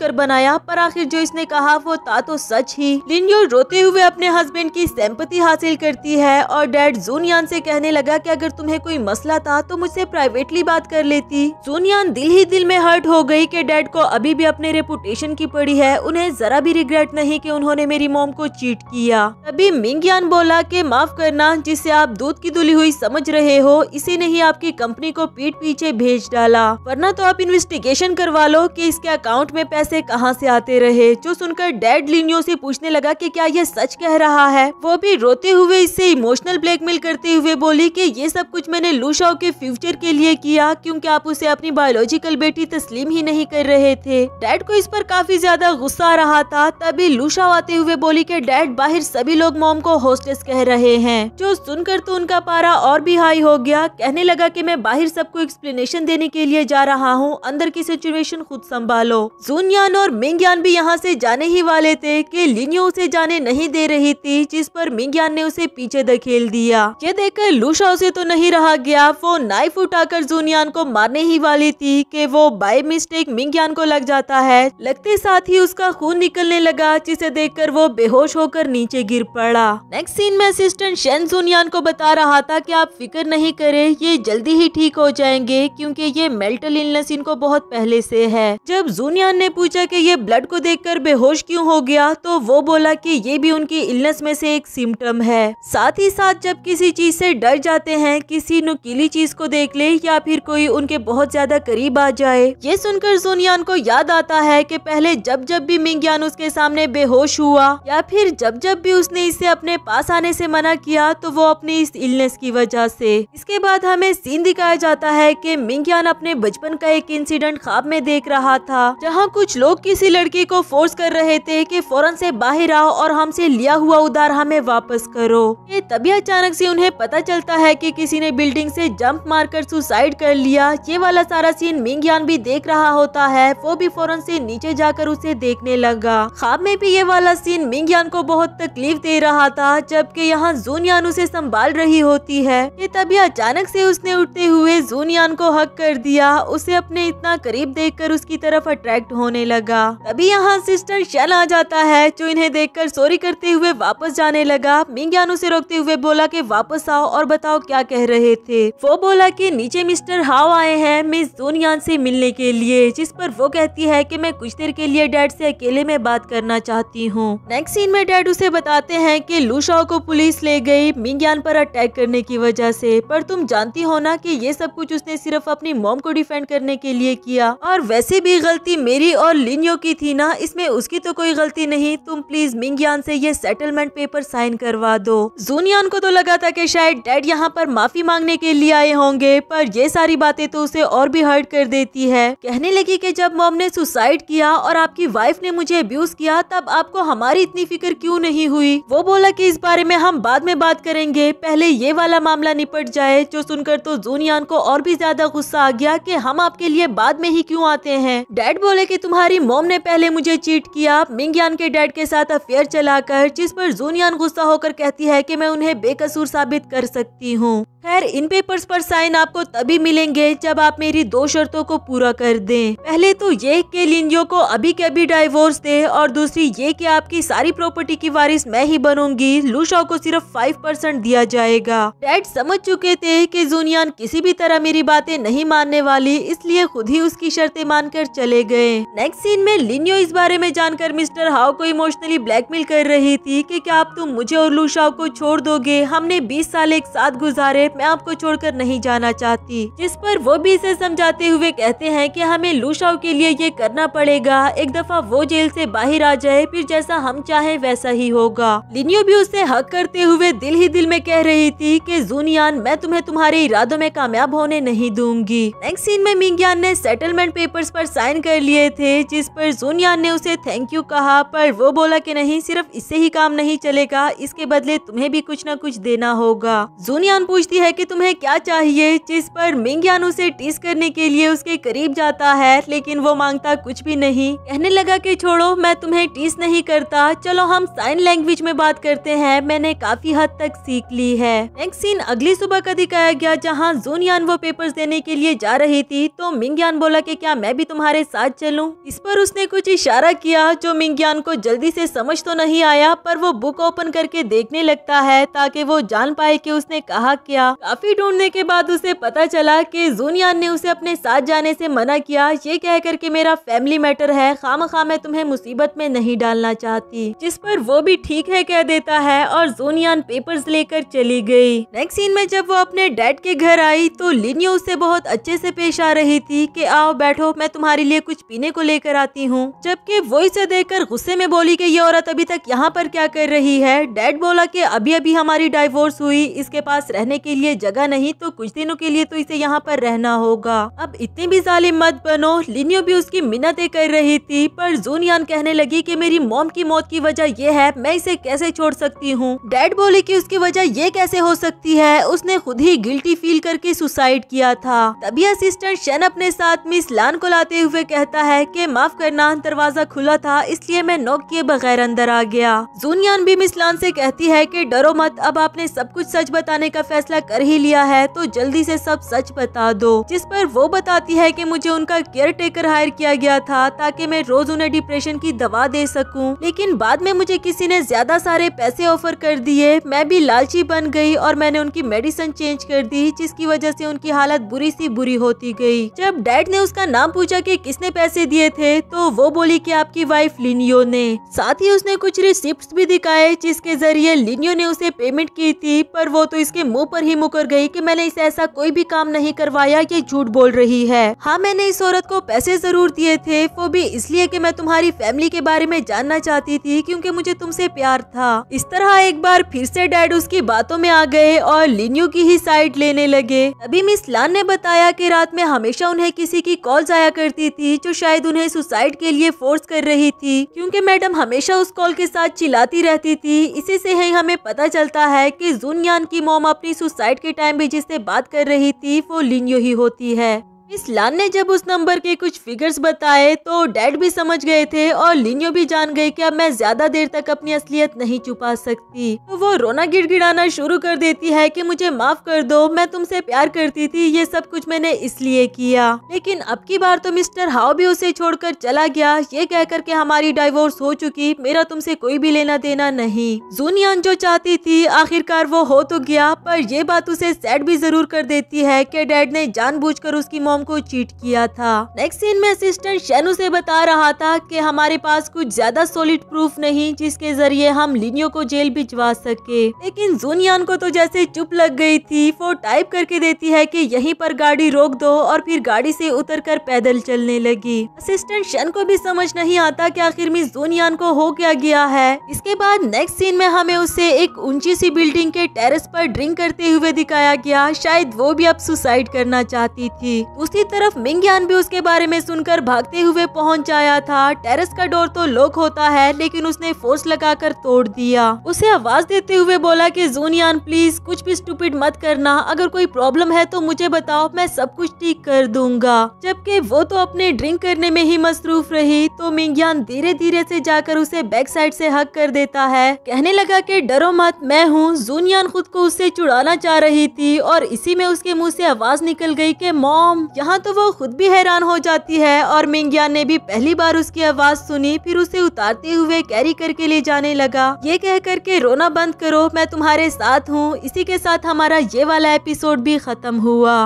कर बनाया पर आखिर जो इसने कहा वो था तो सच ही लिनियो रोते हुए अपने हस्बैंड की सहमति हासिल करती है और डैड जून यान से कहने लगा की अगर तुम्हे कोई मसला था तो मुझसे प्राइवेटली बात कर लेती जून यान दिल ही दिल में हर्ट हो गई के डैड को अभी भी अपने रेपुटेशन की पड़ी है उन्हें जरा भी रिग्रेट नहीं कि उन्होंने मेरी मोम को चीट किया तभी मिंगयान बोला कि माफ करना जिसे आप दूध की धुली हुई समझ रहे हो इसी ने ही आपकी कंपनी को पीठ पीछे भेज डाला वरना तो आप इन्वेस्टिगेशन करवा लो की इसके अकाउंट में पैसे कहाँ ऐसी आते रहे जो सुनकर डैड लिनियो ऐसी पूछने लगा की क्या यह सच कह रहा है वो भी रोते हुए इससे इमोशनल ब्लैकमेल करते हुए बोली की ये सब कुछ मैंने लूशाओ के फ्यूचर के लिए किया क्यूँकी आप उसे अपनी बायोलॉजिकल बेटी तस्लीम ही नहीं नहीं कर रहे थे डैड को इस पर काफी ज्यादा गुस्सा आ रहा था तभी लूशा आते हुए बोली कि डैड बाहर सभी लोग मॉम को होस्टेस कह रहे हैं जो सुनकर तो उनका पारा और भी हाई हो गया कहने लगा कि मैं बाहर सबको एक्सप्लेनेशन देने के लिए जा रहा हूँ अंदर की सिचुएशन खुद संभालो जूनयान और मिंगयान भी यहाँ से जाने ही वाले थे की लिनियो उसे जाने नहीं दे रही थी जिस पर मिंगयान ने उसे पीछे धकेल दिया ये देखकर लूशा उसे तो नहीं रहा गया वो नाइफ उठाकर जूनियान को मारने ही वाली थी कि वो बाय मिस्टेक मिंग्यान को लग जाता है लगते साथ ही उसका खून निकलने लगा जिसे देखकर वो बेहोश होकर नीचे गिर पड़ा नेक्स्ट सीन में असिस्टेंट शेन सुनियान को बता रहा था कि आप फिक्र नहीं करें ये जल्दी ही ठीक हो जाएंगे क्योंकि ये मेंटल इलनेस इनको बहुत पहले से है जब जूनियान ने पूछा कि ये ब्लड को देखकर बेहोश क्यों हो गया तो वो बोला कि ये भी उनकी इलनेस में से एक सिम्टम है साथ ही साथ जब किसी चीज से डर जाते हैं किसी नुकीली चीज को देख ले या फिर कोई उनके बहुत ज्यादा करीब आ जाए ये सुनकर सुनियान को याद आता है कि पहले जब जब भी मिंगयान उसके सामने बेहोश हुआ या फिर जब जब भी उसने इसे अपने पास आने से मना किया तो वो अपनी इस इलनेस की वजह से इसके बाद हमें सीन दिखाया जाता है कि मिंगयान अपने बचपन का एक इंसिडेंट खाब में देख रहा था जहाँ कुछ लोग किसी लड़की को फोर्स कर रहे थे की फौरन से बाहर आओ और हमसे लिया हुआ उधार हमें वापस करो ये तभी अचानक से उन्हें पता चलता है कि किसी ने बिल्डिंग ऐसी जंप मार सुसाइड कर लिया ये वाला सारा सीन मिंगयान भी देख रहा होता होता है वो भी फौरन से नीचे जाकर उसे देखने लगा खाब में भी ये वाला सीन मिंगयान को बहुत तकलीफ दे रहा था जबकि यहाँ जूनियान उसे संभाल रही होती है ये तभी अचानक से उसने उठते हुए जूनियान को हक कर दिया उसे अपने इतना करीब कर उसकी तरफ अट्रैक्ट होने लगा तभी यहाँ सिस्टर शैल आ जाता है जो इन्हें कर सॉरी करते हुए वापस जाने लगा मिंगयान उसे रोकते हुए बोला की वापस आओ और बताओ क्या कह रहे थे वो बोला की नीचे मिस्टर हाव आए हैं मिस जूनयान से मिलने के लिए जिस पर वो कहती है कि मैं कुछ देर के लिए डैड से अकेले में बात करना चाहती हूँ नेक्स्ट सीन में डैड उसे बताते हैं कि लूशाओ को पुलिस ले गई मिंग्यान पर अटैक करने की वजह से पर तुम जानती हो ना कि ये सब कुछ उसने सिर्फ अपनी मोम को डिफेंड करने के लिए किया और वैसे भी गलती मेरी और लिनियो की थी ना इसमें उसकी तो कोई गलती नहीं तुम प्लीज मिंगयान से ये सेटलमेंट पेपर साइन करवा दो जूनियान को तो लगा था की शायद डैड यहाँ पर माफी मांगने के लिए आए होंगे पर ये सारी बातें तो उसे और भी हर्ट कर देती है कहने लगे लगी कि जब मॉम ने सुसाइड किया और आपकी वाइफ ने मुझे अब्यूज किया तब आपको हमारी इतनी फिक्र क्यों नहीं हुई वो बोला कि इस बारे में हम बाद में बात करेंगे पहले ये वाला मामला निपट जाए जो सुनकर तो जूनियान को और भी ज्यादा गुस्सा आ गया कि हम आपके लिए बाद में ही क्यों आते हैं डैड बोले कि तुम्हारी मोम ने पहले मुझे चीट किया मिंगयान के डैड के साथ अफेयर चलाकर जिस पर जूनियान गुस्सा होकर कहती है कि मैं उन्हें बेकसूर साबित कर सकती हूँ खैर इन पेपर्स पर साइन आपको तभी मिलेंगे जब आप मेरी दो शर्तों को पूरा कर दें पहले तो ये के लिंजो को अभी के अभी डाइवोर्स दे और दूसरी ये कि आपकी सारी प्रॉपर्टी की वारिस मैं ही बनूंगी लूशा को सिर्फ फाइव परसेंट दिया जाएगा डैड समझ चुके थे कि जूनियान किसी भी तरह मेरी बातें नहीं मानने वाली इसलिए खुद ही उसकी शर्तें मानकर चले गए नेक्स्ट सीन में लिंजो इस बारे में जानकर मिस्टर हाउ को इमोशनली ब्लैकमेल कर रही थी की क्या आप तुम तो मुझे और लूशाओ को छोड़ दोगे हमने बीस साल एक साथ गुजारे मैं आपको छोड़ नहीं जाना चाहती जिस पर वो भी इसे समझाते हुए कहते हैं की हमें लूशाओ के लिए ये करना पड़ेगा एक दफा वो जेल से बाहर आ जाए फिर जैसा हम चाहे वैसा ही होगा लिनियो भी उससे हक करते हुए दिल ही दिल में कह रही थी कि जूनियान मैं तुम्हें तुम्हारे इरादों में कामयाब होने नहीं दूंगी नेक्स्ट सीन में मिंगयान ने सेटलमेंट पेपर्स पर साइन कर लिए थे जिस पर जूनियान ने उसे थैंक यू कहा पर वो बोला की नहीं सिर्फ इससे ही काम नहीं चलेगा इसके बदले तुम्हें भी कुछ न कुछ देना होगा जूनियान पूछती है की तुम्हें क्या चाहिए जिस पर मिंगयान उसे टीस करने के लिए उसके करीब जाता है खैर लेकिन वो मांगता कुछ भी नहीं कहने लगा कि छोड़ो मैं तुम्हें टीस नहीं करता चलो हम साइन लैंग्वेज में बात करते हैं मैंने काफी हद तक सीख ली है नेक्स्ट सीन अगली सुबह का दिखाया गया जहाँ जोनयान वो पेपर देने के लिए जा रही थी तो मिंगयान बोला की क्या मैं भी तुम्हारे साथ चलूँ इस पर उसने कुछ इशारा किया जो मिंगयान को जल्दी ऐसी समझ तो नहीं आया पर वो बुक ओपन करके देखने लगता है ताकि वो जान पाए कि उसने कहा क्या काफी ढूंढने के बाद उसे पता चला कि जूनियान ने उसे अपने साथ जाने से मना किया ये कह कर कि मेरा फैमिली मैटर है खाम खा मैं तुम्हें मुसीबत में नहीं डालना चाहती जिस पर वो भी ठीक है कह देता है और जोनियान पेपर्स लेकर चली गई नेक्स्ट सीन में जब वो अपने डैड के घर आई तो लिनियो उसे बहुत अच्छे से पेश आ रही थी कि आओ बैठो मैं तुम्हारे लिए कुछ पीने को लेकर आती हूँ जबकि वो इसे देखकर गुस्से में बोली की ये औरत अभी तक यहाँ पर क्या कर रही है डैड बोला की अभी अभी हमारी डाइवोर्स हुई इसके पास रहने के लिए जगह नहीं तो कुछ दिनों के लिए तो इसे यहाँ पर रहना होगा अब इतनी भी जालिम मत बनो लिनियो भी उसकी मिन्नतें कर रही थी पर जूनियान कहने लगी कि मेरी मोम की मौत की वजह यह है मैं इसे कैसे छोड़ सकती हूँ डैड बोली कि उसकी वजह ये कैसे हो सकती है उसने खुद ही गिल्टी फील करके सुसाइड किया था तभी असिस्टेंट शेन अपने साथ मिस लान को लाते हुए कहता है की माफ करना दरवाजा खुला था इसलिए मैं नॉक किए बगैर अंदर आ गया जूनियान भी मिस लान से कहती है की डरो मत अब आपने सब कुछ सच बताने का फैसला कर ही लिया है तो जल्दी ऐसी सब सच बता दो जिस पर वो बताती है की मुझे उनका केयर टेकर हायर किया गया था ताकि मैं रोज उन्हें डिप्रेशन की दवा दे सकूं। लेकिन बाद में मुझे किसी ने ज्यादा सारे पैसे ऑफर कर दिए मैं भी लालची बन गई और मैंने उनकी मेडिसिन चेंज कर दी जिसकी वजह से उनकी हालत बुरी सी बुरी होती गई जब डैड ने उसका नाम पूछा कि किसने पैसे दिए थे तो वो बोली कि आपकी वाइफ लिनियो ने साथ ही उसने कुछ रिसिप्ट भी दिखाए जिसके जरिए लिनियो ने उसे पेमेंट की थी पर वो तो इसके मुँह पर ही मुकर गई की मैंने इसे ऐसा कोई भी काम नहीं करवाया ये झूठ बोल रही है हाँ मैंने इस औरत को पैसे ज़रूर दिए थे वो भी इसलिए कि मैं तुम्हारी फैमिली के बारे में जानना चाहती थी क्योंकि मुझे तुमसे प्यार था इस तरह एक बार फिर से डैड उसकी बातों में आ गए और लिनियो की ही साइड लेने लगे अभी मिस लान ने बताया कि रात में हमेशा उन्हें किसी की कॉल आया करती थी जो शायद उन्हें सुसाइड के लिए फोर्स कर रही थी क्यूँकी मैडम हमेशा उस कॉल के साथ चिल्लाती रहती थी इसी से ही हमें पता चलता है की जुनयान की मोम अपनी सुसाइड के टाइम भी जिससे बात कर रही थी वो लिनियो ही होती है इस लान ने जब उस नंबर के कुछ फिगर्स बताए तो डैड भी समझ गए थे और लिनियो भी जान गए कि अब मैं ज्यादा देर तक अपनी असलियत नहीं छुपा सकती तो वो रोना गिड़गिड़ाना शुरू कर देती है कि मुझे माफ कर दो मैं तुमसे प्यार करती थी ये सब कुछ मैंने इसलिए किया लेकिन अब की बार तो मिस्टर हाउ भी उसे छोड़कर चला गया ये कहकर के हमारी डाइवोर्स हो चुकी मेरा तुमसे कोई भी लेना देना नहीं जूनियन जो चाहती थी आखिरकार वो हो तो गया पर ये बात उसे सैड भी जरूर कर देती है की डैड ने जान उसकी मोम को चीट किया था नेक्स्ट सीन में असिस्टेंट शैनू से बता रहा था कि हमारे पास कुछ ज्यादा सॉलिड प्रूफ नहीं जिसके जरिए हम लिनियो को जेल भिजवा सके लेकिन जूनियन को तो जैसे चुप लग गई थी वो टाइप करके देती है कि यहीं पर गाड़ी रोक दो और फिर गाड़ी से कर पैदल चलने लगी असिस्टेंट शन को भी समझ नहीं आता की आखिर में जूनियन को हो क्या गया है इसके बाद नेक्स्ट सीन में हमें उसे एक ऊंची सी बिल्डिंग के टेरेस पर ड्रिंक करते हुए दिखाया गया शायद वो भी अब सुसाइड करना चाहती थी उसी तरफ मिंगयान भी उसके बारे में सुनकर भागते हुए पहुंच आया था टेरेस का डोर तो लॉक होता है लेकिन उसने फोर्स लगाकर तोड़ दिया उसे आवाज देते हुए बोला कि जूनियान प्लीज कुछ भी स्टूपिड मत करना अगर कोई प्रॉब्लम है तो मुझे बताओ मैं सब कुछ ठीक कर दूंगा जबकि वो तो अपने ड्रिंक करने में ही मसरूफ रही तो मिंगयान धीरे धीरे से जाकर उसे बैक साइड से हक कर देता है कहने लगा की डरो मत मैं हूँ जूनियान खुद को उससे चुड़ाना चाह रही थी और इसी में उसके मुँह से आवाज निकल गई के मॉम यहाँ तो वो खुद भी हैरान हो जाती है और मिंग्या ने भी पहली बार उसकी आवाज़ सुनी फिर उसे उतारते हुए कैरी करके ले जाने लगा ये कह कर के रोना बंद करो मैं तुम्हारे साथ हूँ इसी के साथ हमारा ये वाला एपिसोड भी खत्म हुआ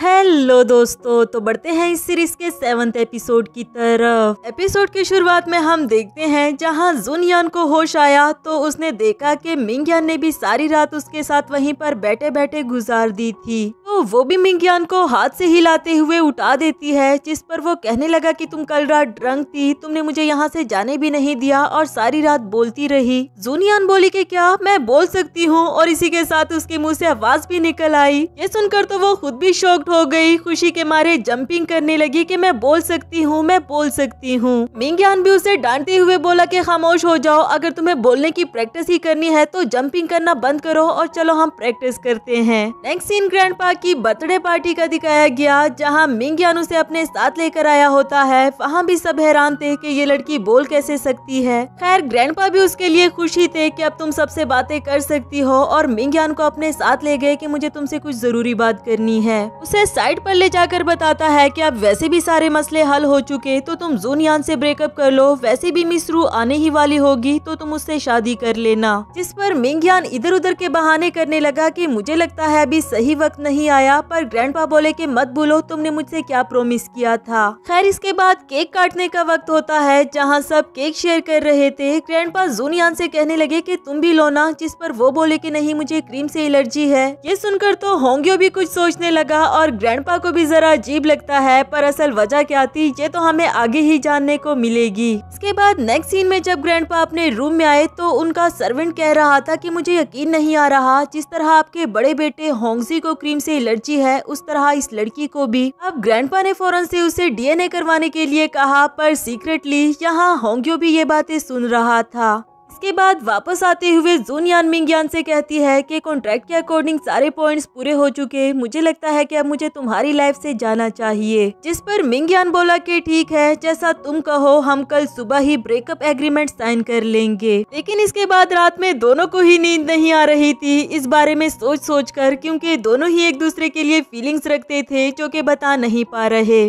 हेलो दोस्तों तो बढ़ते हैं इस सीरीज के सेवंथ एपिसोड की तरफ एपिसोड की शुरुआत में हम देखते हैं जहां जुनयान को होश आया तो उसने देखा कि मिंगयान ने भी सारी रात उसके साथ वहीं पर बैठे बैठे गुजार दी थी तो वो भी मिंगयान को हाथ से हिलाते हुए उठा देती है जिस पर वो कहने लगा कि तुम कल रात ड्रंक थी तुमने मुझे यहाँ से जाने भी नहीं दिया और सारी रात बोलती रही जूनियान बोली की क्या मैं बोल सकती हूँ और इसी के साथ उसके मुँह से आवाज भी निकल आई ये सुनकर तो वो खुद भी शौक आउट हो गई खुशी के मारे जंपिंग करने लगी कि मैं बोल सकती हूँ मैं बोल सकती हूँ मिंग्यान भी उसे डांटते हुए बोला कि खामोश हो जाओ अगर तुम्हें बोलने की प्रैक्टिस ही करनी है तो जंपिंग करना बंद करो और चलो हम प्रैक्टिस करते हैं नेक्स्ट सीन ग्रैंड की बर्थडे पार्टी का दिखाया गया जहाँ मिंग्यान उसे अपने साथ लेकर आया होता है वहाँ भी सब हैरान थे की ये लड़की बोल कैसे सकती है खैर ग्रैंड भी उसके लिए खुशी थे की अब तुम सबसे बातें कर सकती हो और मिंग्यान को अपने साथ ले गए की मुझे तुमसे कुछ जरूरी बात करनी है उसे उसे साइड पर ले जाकर बताता है कि अब वैसे भी सारे मसले हल हो चुके तो तुम जूनियान से ब्रेकअप कर लो वैसे भी मिस रू आने ही वाली होगी तो तुम उससे शादी कर लेना जिस पर मिंगयान इधर उधर के बहाने करने लगा कि मुझे लगता है अभी सही वक्त नहीं आया पर पा बोले कि मत भूलो तुमने मुझसे क्या प्रोमिस किया था खैर इसके बाद केक काटने का वक्त होता है जहाँ सब केक शेयर कर रहे थे ग्रैंडपा जूनियान से कहने लगे की तुम भी लो ना जिस पर वो बोले की नहीं मुझे क्रीम ऐसी एलर्जी है ये सुनकर तो होंगे भी कुछ सोचने लगा और और ग्रैंडपा को भी जरा अजीब लगता है पर असल वजह क्या थी ये तो हमें आगे ही जानने को मिलेगी इसके बाद नेक्स्ट सीन में जब ग्रैंड अपने रूम में आए तो उनका सर्वेंट कह रहा था की मुझे यकीन नहीं आ रहा जिस तरह आपके बड़े बेटे होंगजी को क्रीम ऐसी एलर्जी है उस तरह इस लड़की को भी अब ग्रैंड ने फौरन ऐसी उसे डीएनए करवाने के लिए कहा पर सीक्रेटली यहाँ होंग्यो भी ये बातें सुन रहा था इसके बाद वापस आते हुए जून यान मिंगयान से कहती है कि कॉन्ट्रैक्ट के अकॉर्डिंग सारे पॉइंट्स पूरे हो चुके मुझे लगता है कि अब मुझे तुम्हारी लाइफ से जाना चाहिए जिस पर मिंगयान बोला कि ठीक है जैसा तुम कहो हम कल सुबह ही ब्रेकअप एग्रीमेंट साइन कर लेंगे लेकिन इसके बाद रात में दोनों को ही नींद नहीं आ रही थी इस बारे में सोच सोच कर क्यूँकी दोनों ही एक दूसरे के लिए फीलिंग्स रखते थे जो की बता नहीं पा रहे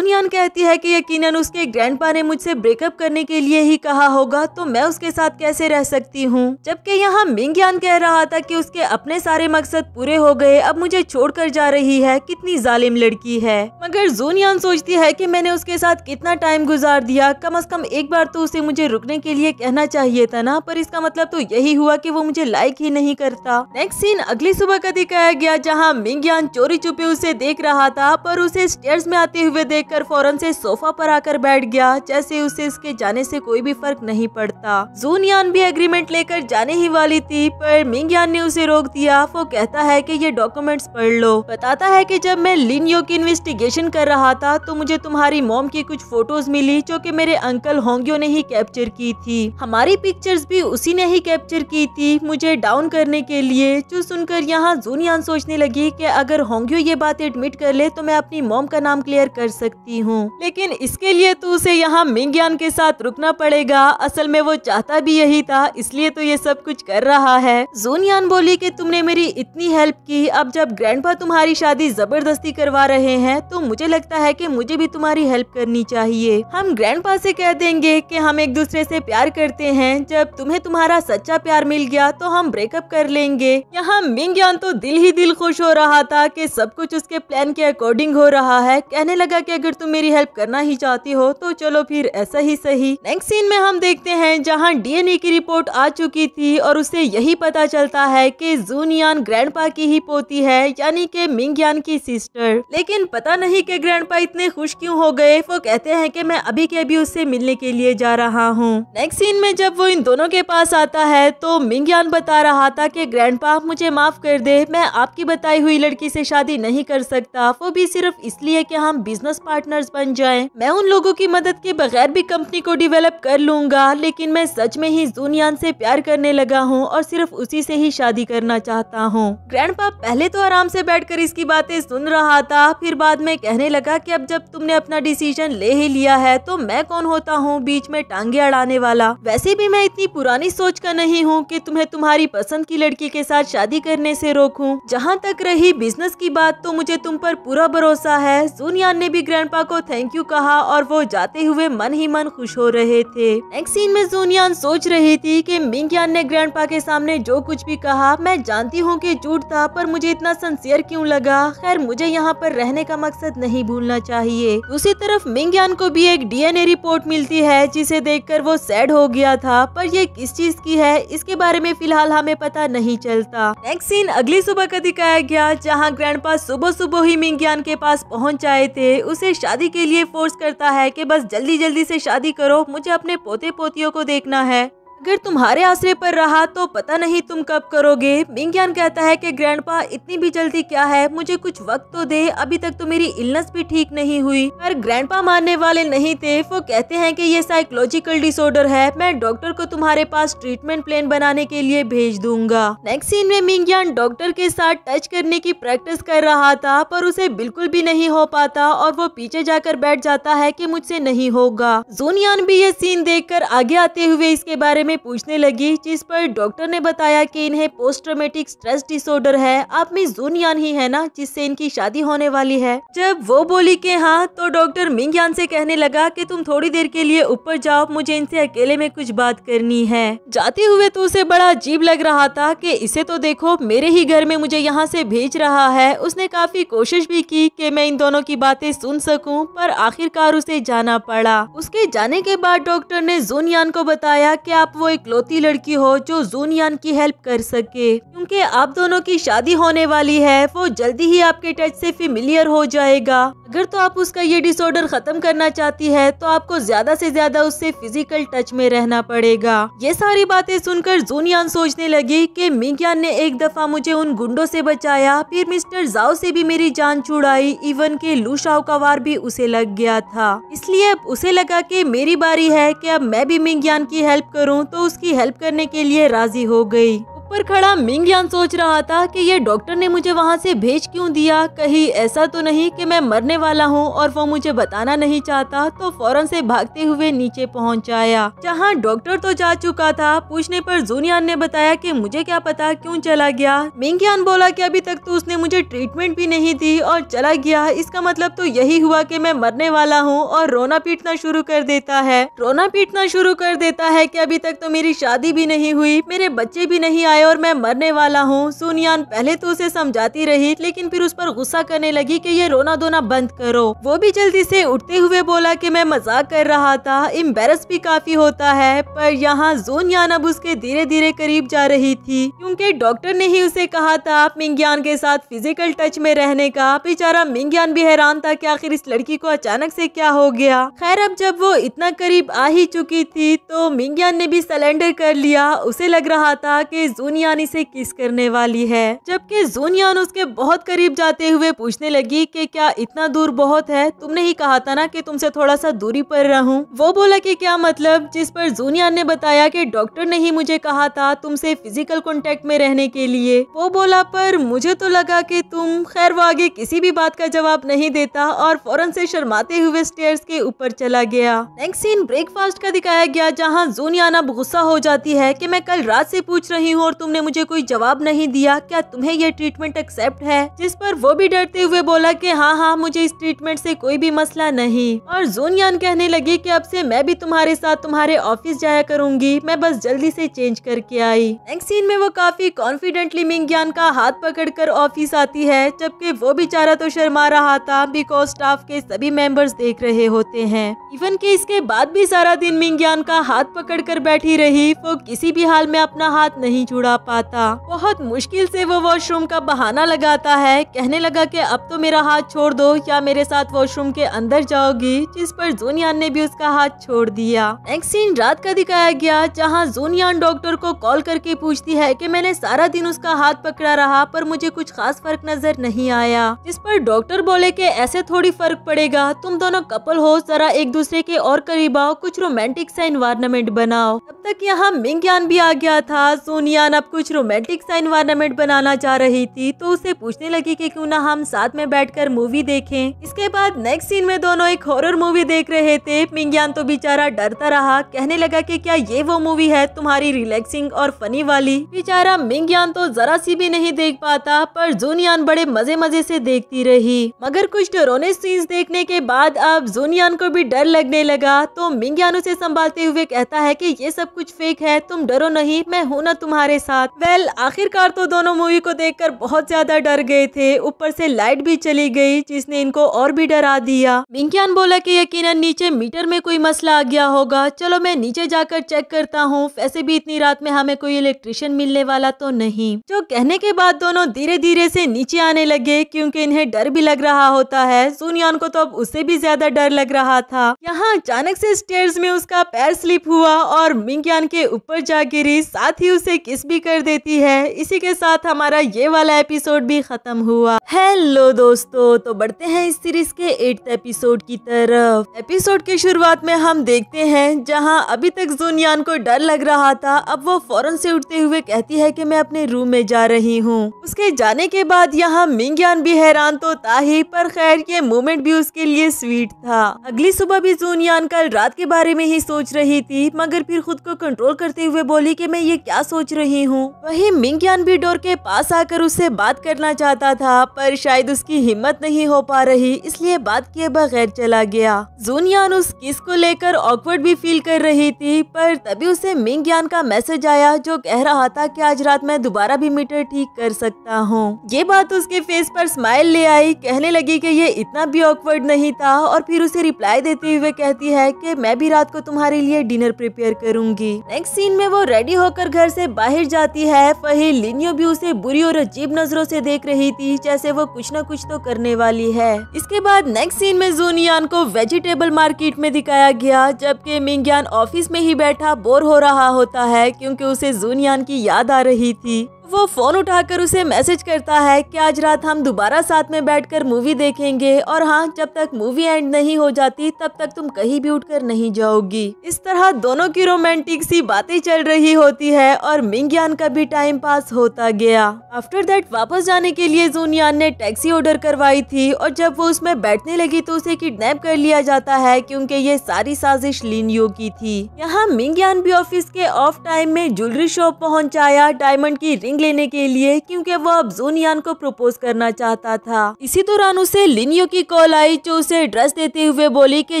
यान कहती है की यकीन उसके ग्रैंड ने मुझसे ब्रेकअप करने के लिए ही कहा होगा तो मैं उसके साथ कैसे कैसे रह सकती हूँ जबकि यहाँ मिंगयान कह रहा था कि उसके अपने सारे मकसद पूरे हो गए अब मुझे छोड़कर जा रही है कितनी जालिम लड़की है मगर जोनियान सोचती है कि मैंने उसके साथ कितना टाइम गुजार दिया कम अज कम एक बार तो उसे मुझे रुकने के लिए कहना चाहिए था ना पर इसका मतलब तो यही हुआ कि वो मुझे लाइक ही नहीं करता नेक्स्ट सीन अगली सुबह का दिखाया गया जहाँ मिंगयान चोरी छुपे उसे देख रहा था पर उसे स्टेयर में आते हुए देख फौरन से सोफा पर आकर बैठ गया जैसे उसे इसके जाने से कोई भी फर्क नहीं पड़ता जूनियान भी एग्रीमेंट लेकर जाने ही वाली थी पर मिंगयान ने उसे रोक दिया वो कहता है कि ये डॉक्यूमेंट्स पढ़ लो बताता है कि जब मैं लिनियो की इन्वेस्टिगेशन कर रहा था तो मुझे तुम्हारी मोम की कुछ फोटोज मिली जो कि मेरे अंकल होंगियो ने ही कैप्चर की थी हमारी पिक्चर्स भी उसी ने ही कैप्चर की थी मुझे डाउन करने के लिए जो सुनकर यहाँ जूनियान सोचने लगी की अगर होंगियो ये बात एडमिट कर ले तो मैं अपनी मोम का नाम क्लियर कर सकती हूँ लेकिन इसके लिए तो उसे यहाँ मिंगयान के साथ रुकना पड़ेगा असल में वो चाहता भी यही था इसलिए तो ये सब कुछ कर रहा है जोनियान बोली कि तुमने मेरी इतनी हेल्प की अब जब ग्रैंडपा तुम्हारी शादी जबरदस्ती करवा रहे हैं तो मुझे लगता है कि मुझे भी तुम्हारी हेल्प करनी चाहिए हम ग्रैंडपा से कह देंगे कि हम एक दूसरे से प्यार करते हैं जब तुम्हें तुम्हारा सच्चा प्यार मिल गया तो हम ब्रेकअप कर लेंगे यहाँ मिंगयान तो दिल ही दिल खुश हो रहा था की सब कुछ उसके प्लान के अकॉर्डिंग हो रहा है कहने लगा की अगर तुम मेरी हेल्प करना ही चाहती हो तो चलो फिर ऐसा ही सही नेक्स्ट सीन में हम देखते हैं जहाँ डी की रिपोर्ट आ चुकी थी और उसे यही पता चलता है कि जूनियान ग्रैंडपा की ही पोती है यानी कि मिंगयान की सिस्टर लेकिन पता नहीं कि ग्रैंडपा इतने खुश क्यों हो गए वो कहते हैं कि मैं अभी के अभी उससे मिलने के लिए जा रहा हूँ नेक्स्ट सीन में जब वो इन दोनों के पास आता है तो मिंगयान बता रहा था की ग्रैंड मुझे माफ कर दे मैं आपकी बताई हुई लड़की ऐसी शादी नहीं कर सकता वो भी सिर्फ इसलिए की हम बिजनेस पार्टनर बन जाए मैं उन लोगों की मदद के बगैर भी कंपनी को डिवेलप कर लूंगा लेकिन मैं सच में ही सुनियान से प्यार करने लगा हूँ और सिर्फ उसी से ही शादी करना चाहता हूँ ग्रैंडपा पहले तो आराम से बैठकर इसकी बातें सुन रहा था फिर बाद में कहने लगा कि अब जब तुमने अपना डिसीजन ले ही लिया है तो मैं कौन होता हूँ बीच में टांगे अड़ाने वाला वैसे भी मैं इतनी पुरानी सोच का नहीं हूँ कि तुम्हें तुम्हारी पसंद की लड़की के साथ शादी करने से रोकूं जहाँ तक रही बिजनेस की बात तो मुझे तुम पर पूरा भरोसा है सुनियान ने भी ग्रैंड को थैंक यू कहा और वो जाते हुए मन ही मन खुश हो रहे थे नेक्स्ट सीन में सोनियान सोच रही रही थी कि मिंगयान ने ग्रैंडपा के सामने जो कुछ भी कहा मैं जानती हूँ कि झूठ था पर मुझे इतना सिंसियर क्यों लगा खैर मुझे यहाँ पर रहने का मकसद नहीं भूलना चाहिए दूसरी तरफ मिंगयान को भी एक डीएनए रिपोर्ट मिलती है जिसे देखकर वो सैड हो गया था पर ये किस चीज की है इसके बारे में फिलहाल हमें पता नहीं चलता नेक्स्ट सीन अगली सुबह का दिखाया गया जहाँ पा सुबह सुबह ही मिंगयान के पास पहुँच आए थे उसे शादी के लिए फोर्स करता है की बस जल्दी जल्दी से शादी करो मुझे अपने पोते पोतियों को देखना है अगर तुम्हारे आश्रय पर रहा तो पता नहीं तुम कब करोगे बिंग्यान कहता है कि ग्रैंडपा इतनी भी जल्दी क्या है मुझे कुछ वक्त तो दे अभी तक तो मेरी इलनेस भी ठीक नहीं हुई पर ग्रैंडपा मानने वाले नहीं थे वो कहते हैं कि ये साइकोलॉजिकल डिसऑर्डर है मैं डॉक्टर को तुम्हारे पास ट्रीटमेंट प्लान बनाने के लिए भेज दूंगा नेक्स्ट सीन में मिंग्यान डॉक्टर के साथ टच करने की प्रैक्टिस कर रहा था पर उसे बिल्कुल भी नहीं हो पाता और वो पीछे जाकर बैठ जाता है की मुझसे नहीं होगा जोनियान भी ये सीन देख आगे आते हुए इसके बारे में पूछने लगी जिस पर डॉक्टर ने बताया कि इन्हें पोस्ट ट्रोमेटिक स्ट्रेस डिसऑर्डर है आप में जून यान ही है ना जिससे इनकी शादी होने वाली है जब वो बोली के हाँ तो डॉक्टर यान से कहने लगा कि तुम थोड़ी देर के लिए ऊपर जाओ मुझे इनसे अकेले में कुछ बात करनी है जाते हुए तो उसे बड़ा अजीब लग रहा था की इसे तो देखो मेरे ही घर में मुझे यहाँ ऐसी भेज रहा है उसने काफी कोशिश भी की कि मैं इन दोनों की बातें सुन सकूँ पर आखिरकार उसे जाना पड़ा उसके जाने के बाद डॉक्टर ने यान को बताया कि आप वो इकलौती लड़की हो जो जूनियान की हेल्प कर सके क्योंकि आप दोनों की शादी होने वाली है वो जल्दी ही आपके टच से फेमिलियर हो जाएगा अगर तो आप उसका ये डिसऑर्डर खत्म करना चाहती है तो आपको ज्यादा से ज्यादा उससे फिजिकल टच में रहना पड़ेगा ये सारी बातें सुनकर जूनियान सोचने लगी कि मिंगयान ने एक दफा मुझे उन गुंडों से बचाया फिर मिस्टर जाओ से भी मेरी जान छुड़ाई इवन के लूशाओ का वार भी उसे लग गया था इसलिए अब उसे लगा कि मेरी बारी है कि अब मैं भी मिंगयान की हेल्प करूँ तो उसकी हेल्प करने के लिए राजी हो गई पर खड़ा मिंग सोच रहा था कि ये डॉक्टर ने मुझे वहाँ से भेज क्यों दिया कहीं ऐसा तो नहीं कि मैं मरने वाला हूँ और वो मुझे बताना नहीं चाहता तो फौरन से भागते हुए नीचे पहुँच आया जहाँ डॉक्टर तो जा चुका था पूछने पर जूनियान ने बताया कि मुझे क्या पता क्यों चला गया मिंगयान बोला कि अभी तक तो उसने मुझे ट्रीटमेंट भी नहीं दी और चला गया इसका मतलब तो यही हुआ की मैं मरने वाला हूँ और रोना पीटना शुरू कर देता है रोना पीटना शुरू कर देता है की अभी तक तो मेरी शादी भी नहीं हुई मेरे बच्चे भी नहीं आए आए और मैं मरने वाला हूँ सुनियान पहले तो उसे समझाती रही लेकिन फिर उस पर गुस्सा करने लगी कि ये रोना धोना बंद करो वो भी जल्दी से उठते हुए बोला कि मैं मजाक कर रहा था एम्बेरस भी काफी होता है पर यहाँ जोनियान अब उसके धीरे धीरे करीब जा रही थी क्योंकि डॉक्टर ने ही उसे कहा था मिंग्यान के साथ फिजिकल टच में रहने का बेचारा मिंग्यान भी हैरान था की आखिर इस लड़की को अचानक ऐसी क्या हो गया खैर अब जब वो इतना करीब आ ही चुकी थी तो मिंग्यान ने भी सिलेंडर कर लिया उसे लग रहा था कि जोनियान से किस करने वाली है जबकि जोनियान उसके बहुत करीब जाते हुए पूछने लगी कि क्या इतना दूर बहुत है तुमने ही कहा था ना कि तुमसे थोड़ा सा दूरी पर रहूं वो बोला कि क्या मतलब जिस पर जोनियान ने बताया कि डॉक्टर ने ही मुझे कहा था तुमसे फिजिकल कॉन्टेक्ट में रहने के लिए वो बोला पर मुझे तो लगा कि तुम खैर वो आगे किसी भी बात का जवाब नहीं देता और फौरन से शर्माते हुए स्टेयर्स के ऊपर चला गया नेक्स्ट सीन ब्रेकफास्ट का दिखाया गया जहाँ जोनियान अब गुस्सा हो जाती है कि मैं कल रात से पूछ रही हूँ और तुमने मुझे कोई जवाब नहीं दिया क्या तुम्हें यह ट्रीटमेंट एक्सेप्ट है जिस पर वो भी डरते हुए बोला कि हाँ हाँ मुझे इस ट्रीटमेंट से कोई भी मसला नहीं और जोनियान कहने लगी कि अब से मैं भी तुम्हारे साथ तुम्हारे ऑफिस जाया करूंगी मैं बस जल्दी से चेंज करके आई नेक्स्ट सीन में वो काफी कॉन्फिडेंटली मिंग्यान का हाथ पकड़कर ऑफिस आती है जबकि वो बेचारा तो शर्मा रहा था बिकॉज स्टाफ के सभी मेंबर्स देख रहे होते हैं इवन के इसके बाद भी सारा दिन मिंग्यान का हाथ पकड़कर बैठी रही वो किसी भी हाल में अपना हाथ नहीं छुड़ा छुड़ा पाता बहुत मुश्किल से वो वॉशरूम का बहाना लगाता है कहने लगा कि अब तो मेरा हाथ छोड़ दो या मेरे साथ वॉशरूम के अंदर जाओगी जिस पर जूनियान ने भी उसका हाथ छोड़ दिया नेक्स्ट सीन रात का दिखाया गया जहाँ जूनियान डॉक्टर को कॉल करके पूछती है की मैंने सारा दिन उसका हाथ पकड़ा रहा पर मुझे कुछ खास फर्क नजर नहीं आया जिस पर डॉक्टर बोले की ऐसे थोड़ी फर्क पड़ेगा तुम दोनों कपल हो जरा एक दूसरे के और करीब आओ कुछ रोमांटिक सा इन्वायरमेंट बनाओ तब तक यहाँ मिंग भी आ गया था सोनियान आप कुछ रोमांटिक सा इन्वायरमेंट बनाना चाह रही थी तो उसे पूछने लगी कि क्यों ना हम साथ में बैठकर मूवी देखें इसके बाद नेक्स्ट सीन में दोनों एक हॉरर मूवी देख रहे थे मिंग्यान तो बेचारा डरता रहा कहने लगा कि क्या ये वो मूवी है तुम्हारी रिलैक्सिंग और फनी वाली बेचारा मिंग्यान तो जरा सी भी नहीं देख पाता पर जूनियान बड़े मजे मजे से देखती रही मगर कुछ डरोने सीन्स देखने के बाद अब जूनियान को भी डर लगने लगा तो मिंग्यान उसे संभालते हुए कहता है की ये सब कुछ फेक है तुम डरो नहीं मैं हूँ ना तुम्हारे साथ वेल well, आखिरकार तो दोनों मूवी को देखकर बहुत ज्यादा डर गए थे ऊपर से लाइट भी चली गई जिसने इनको और भी डरा दिया बिंकियान बोला कि यकीनन नीचे मीटर में कोई मसला आ गया होगा चलो मैं नीचे जाकर चेक करता हूँ वैसे भी इतनी रात में हमें कोई इलेक्ट्रिशियन मिलने वाला तो नहीं जो कहने के बाद दोनों धीरे धीरे से नीचे आने लगे क्योंकि इन्हें डर भी लग रहा होता है सुनियान को तो अब उससे भी ज्यादा डर लग रहा था यहाँ अचानक से स्टेयर्स में उसका पैर स्लिप हुआ और मिंगयान के ऊपर जा गिरी साथ ही उसे किस भी भी कर देती है इसी के साथ हमारा ये वाला एपिसोड भी खत्म हुआ हेलो दोस्तों तो बढ़ते हैं इस सीरीज के एट्थ एपिसोड की तरफ एपिसोड के शुरुआत में हम देखते हैं जहाँ अभी तक जुनियान को डर लग रहा था अब वो फौरन से उठते हुए कहती है की मैं अपने रूम में जा रही हूँ उसके जाने के बाद यहाँ मिंग्यान भी हैरान तो था ही पर खैर ये मोमेंट भी उसके लिए स्वीट था अगली सुबह भी जूनियान कल रात के बारे में ही सोच रही थी मगर फिर खुद को कंट्रोल करते हुए बोली की मैं ये क्या सोच रही रही हूँ वही मिंगयान भी डोर के पास आकर उससे बात करना चाहता था पर शायद उसकी हिम्मत नहीं हो पा रही इसलिए बात किए बगैर चला गया जूनियान उस किस को लेकर ऑकवर्ड भी फील कर रही थी पर तभी उसे मिंगयान का मैसेज आया जो कह रहा था की आज रात मैं दोबारा भी मीटर ठीक कर सकता हूँ ये बात उसके फेस पर स्माइल ले आई कहने लगी की ये इतना भी ऑकवर्ड नहीं था और फिर उसे रिप्लाई देते हुए कहती है की मैं भी रात को तुम्हारे लिए डिनर प्रिपेयर करूंगी नेक्स्ट सीन में वो रेडी होकर घर से बाहर जाती है वही लिनियो भी उसे बुरी और अजीब नजरों से देख रही थी जैसे वो कुछ न कुछ तो करने वाली है इसके बाद नेक्स्ट सीन में जूनियान को वेजिटेबल मार्केट में दिखाया गया जबकि मिंग्यान ऑफिस में ही बैठा बोर हो रहा होता है क्योंकि उसे जूनियान की याद आ रही थी वो फोन उठाकर उसे मैसेज करता है कि आज रात हम दोबारा साथ में बैठकर मूवी देखेंगे और हाँ जब तक मूवी एंड नहीं हो जाती तब तक तुम कहीं भी उठकर नहीं जाओगी इस तरह दोनों की रोमांटिक सी बातें चल रही होती है और मिंगयान का भी टाइम पास होता गया आफ्टर दैट वापस जाने के लिए जूनियान ने टैक्सी ऑर्डर करवाई थी और जब वो उसमें बैठने लगी तो उसे किडनेप कर लिया जाता है क्यूँकी ये सारी साजिश लीनियो की थी यहाँ मिंगयान भी ऑफिस के ऑफ टाइम में ज्वेलरी शॉप पहुँचाया डायमंड की रिंग रिंग लेने के लिए क्योंकि वो अब जोनियान को प्रपोज करना चाहता था इसी दौरान उसे लिनियो की कॉल आई जो उसे ड्रेस देते हुए बोली कि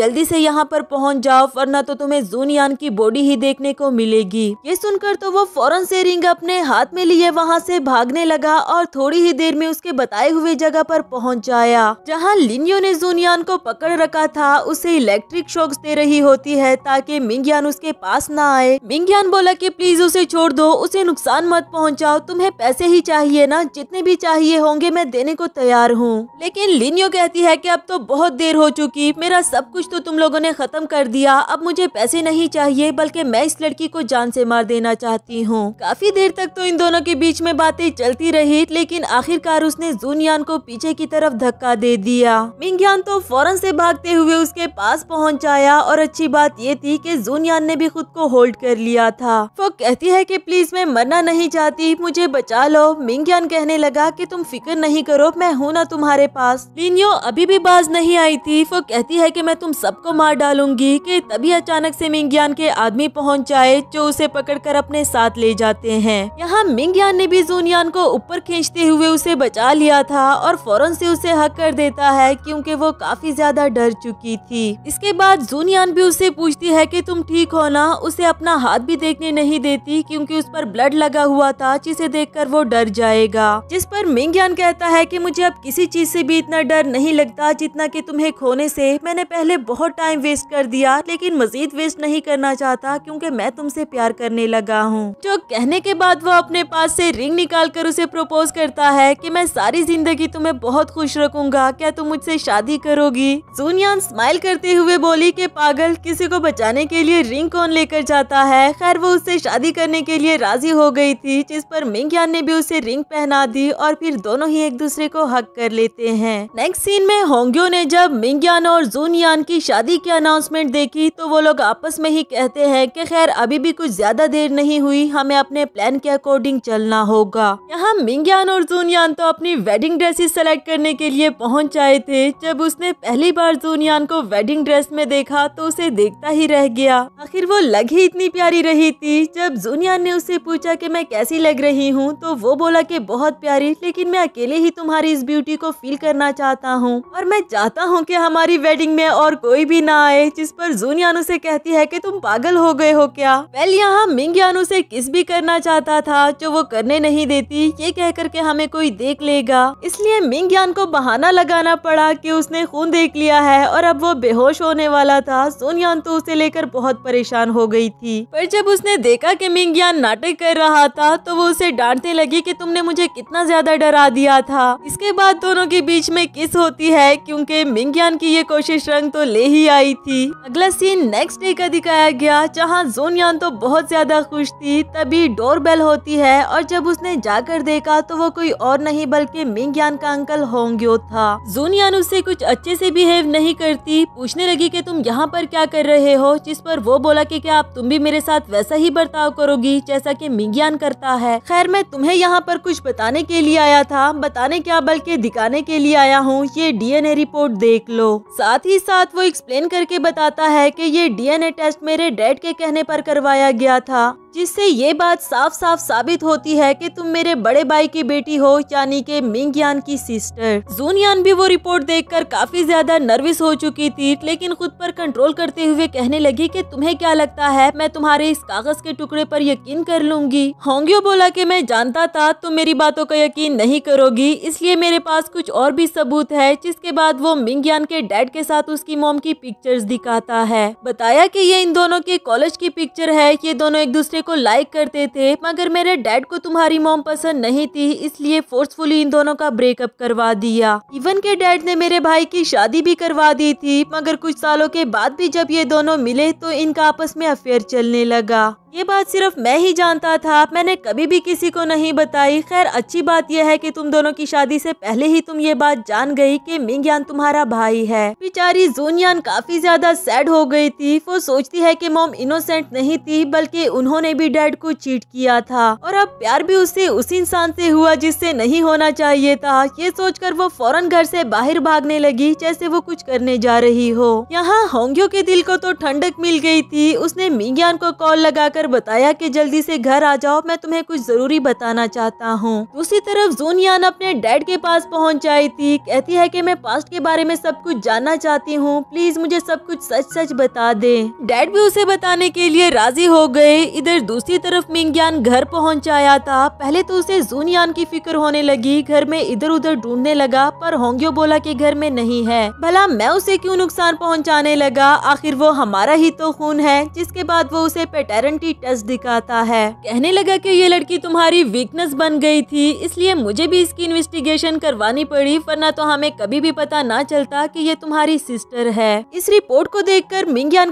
जल्दी से यहाँ पर पहुँच जाओ वरना तो तुम्हें जोनियान की बॉडी ही देखने को मिलेगी ये सुनकर तो वो फौरन से रिंग अपने हाथ में लिए वहाँ से भागने लगा और थोड़ी ही देर में उसके बताए हुए जगह पर पहुँच जाया जहाँ लिनियो ने जोनियान को पकड़ रखा था उसे इलेक्ट्रिक शॉक्स दे रही होती है ताकि मिंगयान उसके पास न आए मिंगयान बोला की प्लीज उसे छोड़ दो उसे नुकसान मत पहुँचा बताओ तुम्हें पैसे ही चाहिए ना जितने भी चाहिए होंगे मैं देने को तैयार हूँ लेकिन लिनियो कहती है कि अब तो बहुत देर हो चुकी मेरा सब कुछ तो तुम लोगों ने खत्म कर दिया अब मुझे पैसे नहीं चाहिए बल्कि मैं इस लड़की को जान से मार देना चाहती हूँ काफी देर तक तो इन दोनों के बीच में बातें चलती रही लेकिन आखिरकार उसने जूनियान को पीछे की तरफ धक्का दे दिया मिंगयान तो फौरन से भागते हुए उसके पास पहुँच आया और अच्छी बात ये थी की जूनियान ने भी खुद को होल्ड कर लिया था वो कहती है की प्लीज मैं मरना नहीं चाहती मुझे बचा लो मिंगयान कहने लगा कि तुम फिक्र नहीं करो मैं हूँ ना तुम्हारे पास लिनियो अभी भी बाज नहीं आई थी वो कहती है कि मैं तुम सबको मार डालूंगी कि तभी अचानक से मिंगयान के आदमी पहुँच जाए जो उसे पकड़कर अपने साथ ले जाते हैं यहाँ मिंगयान ने भी जूनियान को ऊपर खींचते हुए उसे बचा लिया था और फौरन से उसे हक कर देता है क्यूँकी वो काफी ज्यादा डर चुकी थी इसके बाद जूनियान भी उसे पूछती है की तुम ठीक हो ना उसे अपना हाथ भी देखने नहीं देती क्यूँकी उस पर ब्लड लगा हुआ था जिसे देखकर वो डर जाएगा जिस पर मिंगयान कहता है कि मुझे अब किसी चीज से भी इतना डर नहीं लगता जितना कि तुम्हें खोने से मैंने पहले बहुत टाइम वेस्ट कर दिया लेकिन मजीद वेस्ट नहीं करना चाहता क्योंकि मैं तुमसे प्यार करने लगा हूँ जो कहने के बाद वो अपने पास से रिंग निकाल कर उसे प्रपोज करता है कि मैं सारी जिंदगी तुम्हें बहुत खुश रखूंगा क्या तुम मुझसे शादी करोगी जूनियान स्माइल करते हुए बोली कि पागल किसी को बचाने के लिए रिंग कौन लेकर जाता है खैर वो उससे शादी करने के लिए राजी हो गई थी जिस पर पर मिंगयान ने भी उसे रिंग पहना दी और फिर दोनों ही एक दूसरे को हक कर लेते हैं नेक्स्ट सीन में होंग्यो ने जब मिंगयान और जूनयान की शादी की अनाउंसमेंट देखी तो वो लोग आपस में ही कहते हैं कि खैर अभी भी कुछ ज्यादा देर नहीं हुई हमें अपने प्लान के अकॉर्डिंग चलना होगा यहाँ मिंगयान और जूनयान तो अपनी वेडिंग ड्रेसेस सेलेक्ट करने के लिए पहुँच आए थे जब उसने पहली बार जूनयान को वेडिंग ड्रेस में देखा तो उसे देखता ही रह गया आखिर वो लग ही इतनी प्यारी रही थी जब जूनियान ने उसे पूछा की मैं कैसी लग रही रही हूँ तो वो बोला कि बहुत प्यारी लेकिन मैं अकेले ही तुम्हारी इस ब्यूटी को फील करना चाहता हूँ और मैं चाहता हूँ कि हमारी वेडिंग में और कोई भी ना आए जिस पर जून यानू से कहती है कि तुम पागल हो गए हो क्या वेल यहाँ मिंग यानू से किस भी करना चाहता था जो वो करने नहीं देती ये कहकर के हमें कोई देख लेगा इसलिए मिंग यान को बहाना लगाना पड़ा कि उसने खून देख लिया है और अब वो बेहोश होने वाला था सोन यान तो उसे लेकर बहुत परेशान हो गई थी पर जब उसने देखा कि मिंग यान नाटक कर रहा था तो वो उसे डांटने लगी कि तुमने मुझे कितना ज्यादा डरा दिया था इसके बाद दोनों के बीच में किस होती है क्योंकि मिंगयान की ये कोशिश रंग तो ले ही आई थी अगला सीन नेक्स्ट डे का दिखाया गया जहाँ जोनयान तो बहुत ज्यादा खुश थी तभी डोर बेल होती है और जब उसने जाकर देखा तो वो कोई और नहीं बल्कि मिंगयान का अंकल होंग्यो था जोनयान उससे कुछ अच्छे से बिहेव नहीं करती पूछने लगी की तुम यहाँ पर क्या कर रहे हो जिस पर वो बोला की क्या आप तुम भी मेरे साथ वैसा ही बर्ताव करोगी जैसा की मिंगयान करता है खैर मैं तुम्हें यहाँ पर कुछ बताने के लिए आया था बताने क्या बल्कि दिखाने के लिए आया हूँ ये डीएनए रिपोर्ट देख लो साथ ही साथ वो एक्सप्लेन करके बताता है कि ये डीएनए टेस्ट मेरे डैड के कहने पर करवाया गया था जिससे ये बात साफ साफ साबित होती है कि तुम मेरे बड़े भाई की बेटी हो यानी मिंग मिंगयान की सिस्टर यान भी वो रिपोर्ट देखकर काफी ज्यादा नर्वस हो चुकी थी लेकिन खुद पर कंट्रोल करते हुए कहने लगी कि तुम्हें क्या लगता है मैं तुम्हारे इस कागज के टुकड़े पर यकीन कर लूंगी होंगे बोला की मैं जानता था तुम मेरी बातों का यकीन नहीं करोगी इसलिए मेरे पास कुछ और भी सबूत है जिसके बाद वो मिंगयान के डैड के साथ उसकी मोम की पिक्चर्स दिखाता है बताया की ये इन दोनों के कॉलेज की पिक्चर है ये दोनों एक दूसरे को लाइक करते थे मगर मेरे डैड को तुम्हारी मोम पसंद नहीं थी इसलिए फोर्सफुली इन दोनों का ब्रेकअप करवा दिया इवन के डैड ने मेरे भाई की शादी भी करवा दी थी मगर कुछ सालों के बाद भी जब ये दोनों मिले तो इनका आपस में अफेयर चलने लगा ये बात सिर्फ मैं ही जानता था मैंने कभी भी किसी को नहीं बताई खैर अच्छी बात यह है कि तुम दोनों की शादी से पहले ही तुम ये बात जान गई कि मिंगयान तुम्हारा भाई है बेचारी जूनयान काफी ज्यादा सैड हो गई थी वो सोचती है कि मोम इनोसेंट नहीं थी बल्कि उन्होंने भी डैड को चीट किया था और अब प्यार भी उससे उस इंसान से हुआ जिससे नहीं होना चाहिए था ये सोचकर वो फौरन घर से बाहर भागने लगी जैसे वो कुछ करने जा रही हो यहाँ होंगियो के दिल को तो ठंडक मिल गई थी उसने मिंग्यान को कॉल लगाकर बताया कि जल्दी से घर आ जाओ मैं तुम्हें कुछ जरूरी बताना चाहता हूँ दूसरी तरफ जूनियान अपने डैड के पास पहुँच आई थी कहती है की मैं पास्ट के बारे में सब कुछ जानना चाहती हूँ प्लीज मुझे सब कुछ सच सच बता दे डैड भी उसे बताने के लिए राजी हो गए इधर दूसरी तरफ मिंगयान घर पहुंच आया था पहले तो उसे जूनियान की फिक्र होने लगी घर में इधर उधर ढूंढने लगा पर होंगे बोला कि घर में नहीं है भला मैं उसे क्यों नुकसान पहुंचाने लगा आखिर वो हमारा ही तो खून है जिसके बाद वो उसे पेटेरेंटी टेस्ट दिखाता है कहने लगा की ये लड़की तुम्हारी वीकनेस बन गई थी इसलिए मुझे भी इसकी इन्वेस्टिगेशन करवानी पड़ी वरना तो हमें कभी भी पता न चलता की ये तुम्हारी सिस्टर है इस रिपोर्ट को देख कर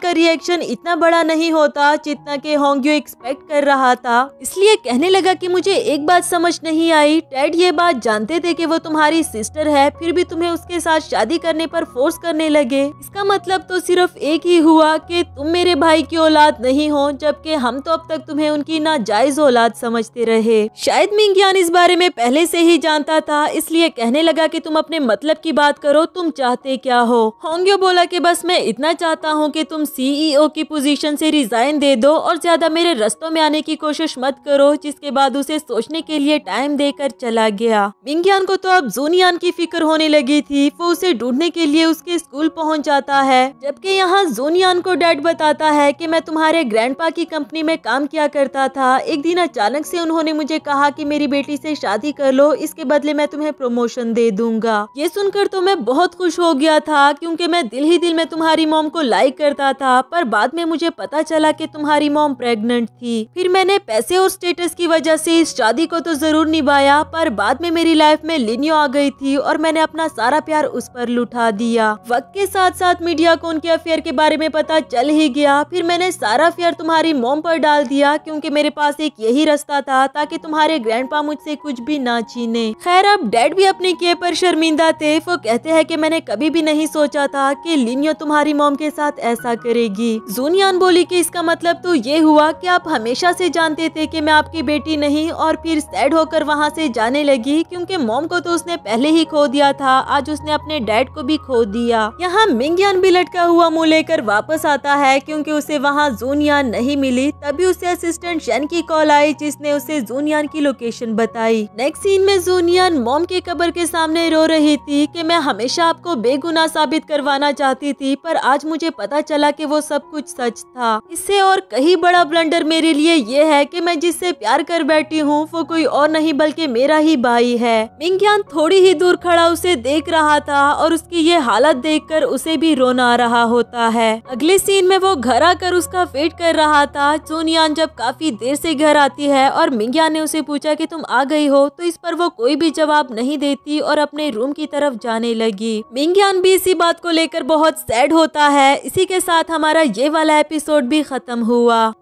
का रिएक्शन इतना बड़ा नहीं होता जितना के होंगे एक एक्सपेक्ट कर रहा था इसलिए कहने लगा कि मुझे एक बात समझ नहीं आई टेड ये बात जानते थे कि वो तुम्हारी सिस्टर है फिर भी तुम्हें उसके साथ शादी करने पर फोर्स करने लगे इसका मतलब तो सिर्फ एक ही हुआ कि तुम मेरे भाई की औलाद नहीं हो जबकि हम तो अब तक तुम्हें उनकी नाजायज औलाद समझते रहे शायद मिंगयान इस बारे में पहले से ही जानता था इसलिए कहने लगा की तुम अपने मतलब की बात करो तुम चाहते क्या हो होंगे बोला की बस मैं इतना चाहता हूँ e की तुम सीईओ की पोजीशन से रिजाइन दे दो और ज्यादा मेरे रस्तों में आने की कोशिश मत करो जिसके बाद उसे सोचने के लिए टाइम देकर चला गया मिंगयान को तो अब जूनियान की फिक्र होने लगी थी वो उसे ढूंढने के लिए उसके स्कूल पहुंच जाता है जबकि यहाँ जूनियान को डैड बताता है कि मैं तुम्हारे ग्रैंडपा की कंपनी में काम किया करता था एक दिन अचानक से उन्होंने मुझे कहा कि मेरी बेटी से शादी कर लो इसके बदले मैं तुम्हें प्रमोशन दे दूंगा ये सुनकर तो मैं बहुत खुश हो गया था क्योंकि मैं दिल ही दिल में तुम्हारी मोम को लाइक करता था पर बाद में मुझे पता चला कि तुम्हारी मोम प्रेग्नेंट थी फिर मैंने पैसे और स्टेटस की वजह से इस शादी को तो जरूर निभाया पर बाद में मेरी लाइफ में लिनियो आ गई थी और मैंने अपना सारा प्यार उस पर लुटा दिया वक्त के साथ साथ मीडिया को उनके अफेयर के बारे में पता चल ही गया फिर मैंने सारा अफेयर तुम्हारी मोम पर डाल दिया क्योंकि मेरे पास एक यही रास्ता था ताकि तुम्हारे ग्रैंड मुझसे कुछ भी ना छीने खैर अब डैड भी अपने किए पर शर्मिंदा थे वो कहते हैं की मैंने कभी भी नहीं सोचा था की लिनियो तुम्हारी मोम के साथ ऐसा करेगी जूनियान बोली की इसका मतलब तो ये हुआ की आप आप हमेशा से जानते थे कि मैं आपकी बेटी नहीं और फिर सैड होकर वहाँ से जाने लगी क्योंकि मोम को तो उसने पहले ही खो दिया था आज उसने अपने डैड को भी खो दिया यहाँ मिंगयान भी लटका हुआ मुँह लेकर वापस आता है क्योंकि उसे वहाँ जूनयान नहीं मिली तभी उसे असिस्टेंट शन की कॉल आई जिसने उसे जूनयान की लोकेशन बताई नेक्स्ट सीन में जूनियन मोम की कबर के सामने रो रही थी कि मैं हमेशा आपको बेगुनाह साबित करवाना चाहती थी पर आज मुझे पता चला कि वो सब कुछ सच था इससे और कहीं बड़ा ब्लंडर मेरे लिए ये है कि मैं जिससे प्यार कर बैठी हूँ वो कोई और नहीं बल्कि मेरा ही भाई है मिंग्यान थोड़ी ही दूर खड़ा उसे देख रहा था और उसकी ये हालत देखकर उसे भी रोना आ रहा होता है अगले सीन में वो घर आकर उसका वेट कर रहा था सोनियान जब काफी देर से घर आती है और मिंग्यान ने उसे पूछा की तुम आ गई हो तो इस पर वो कोई भी जवाब नहीं देती और अपने रूम की तरफ जाने लगी मिंग्यान भी इसी बात को लेकर बहुत सैड होता है इसी के साथ हमारा ये वाला एपिसोड भी खत्म हुआ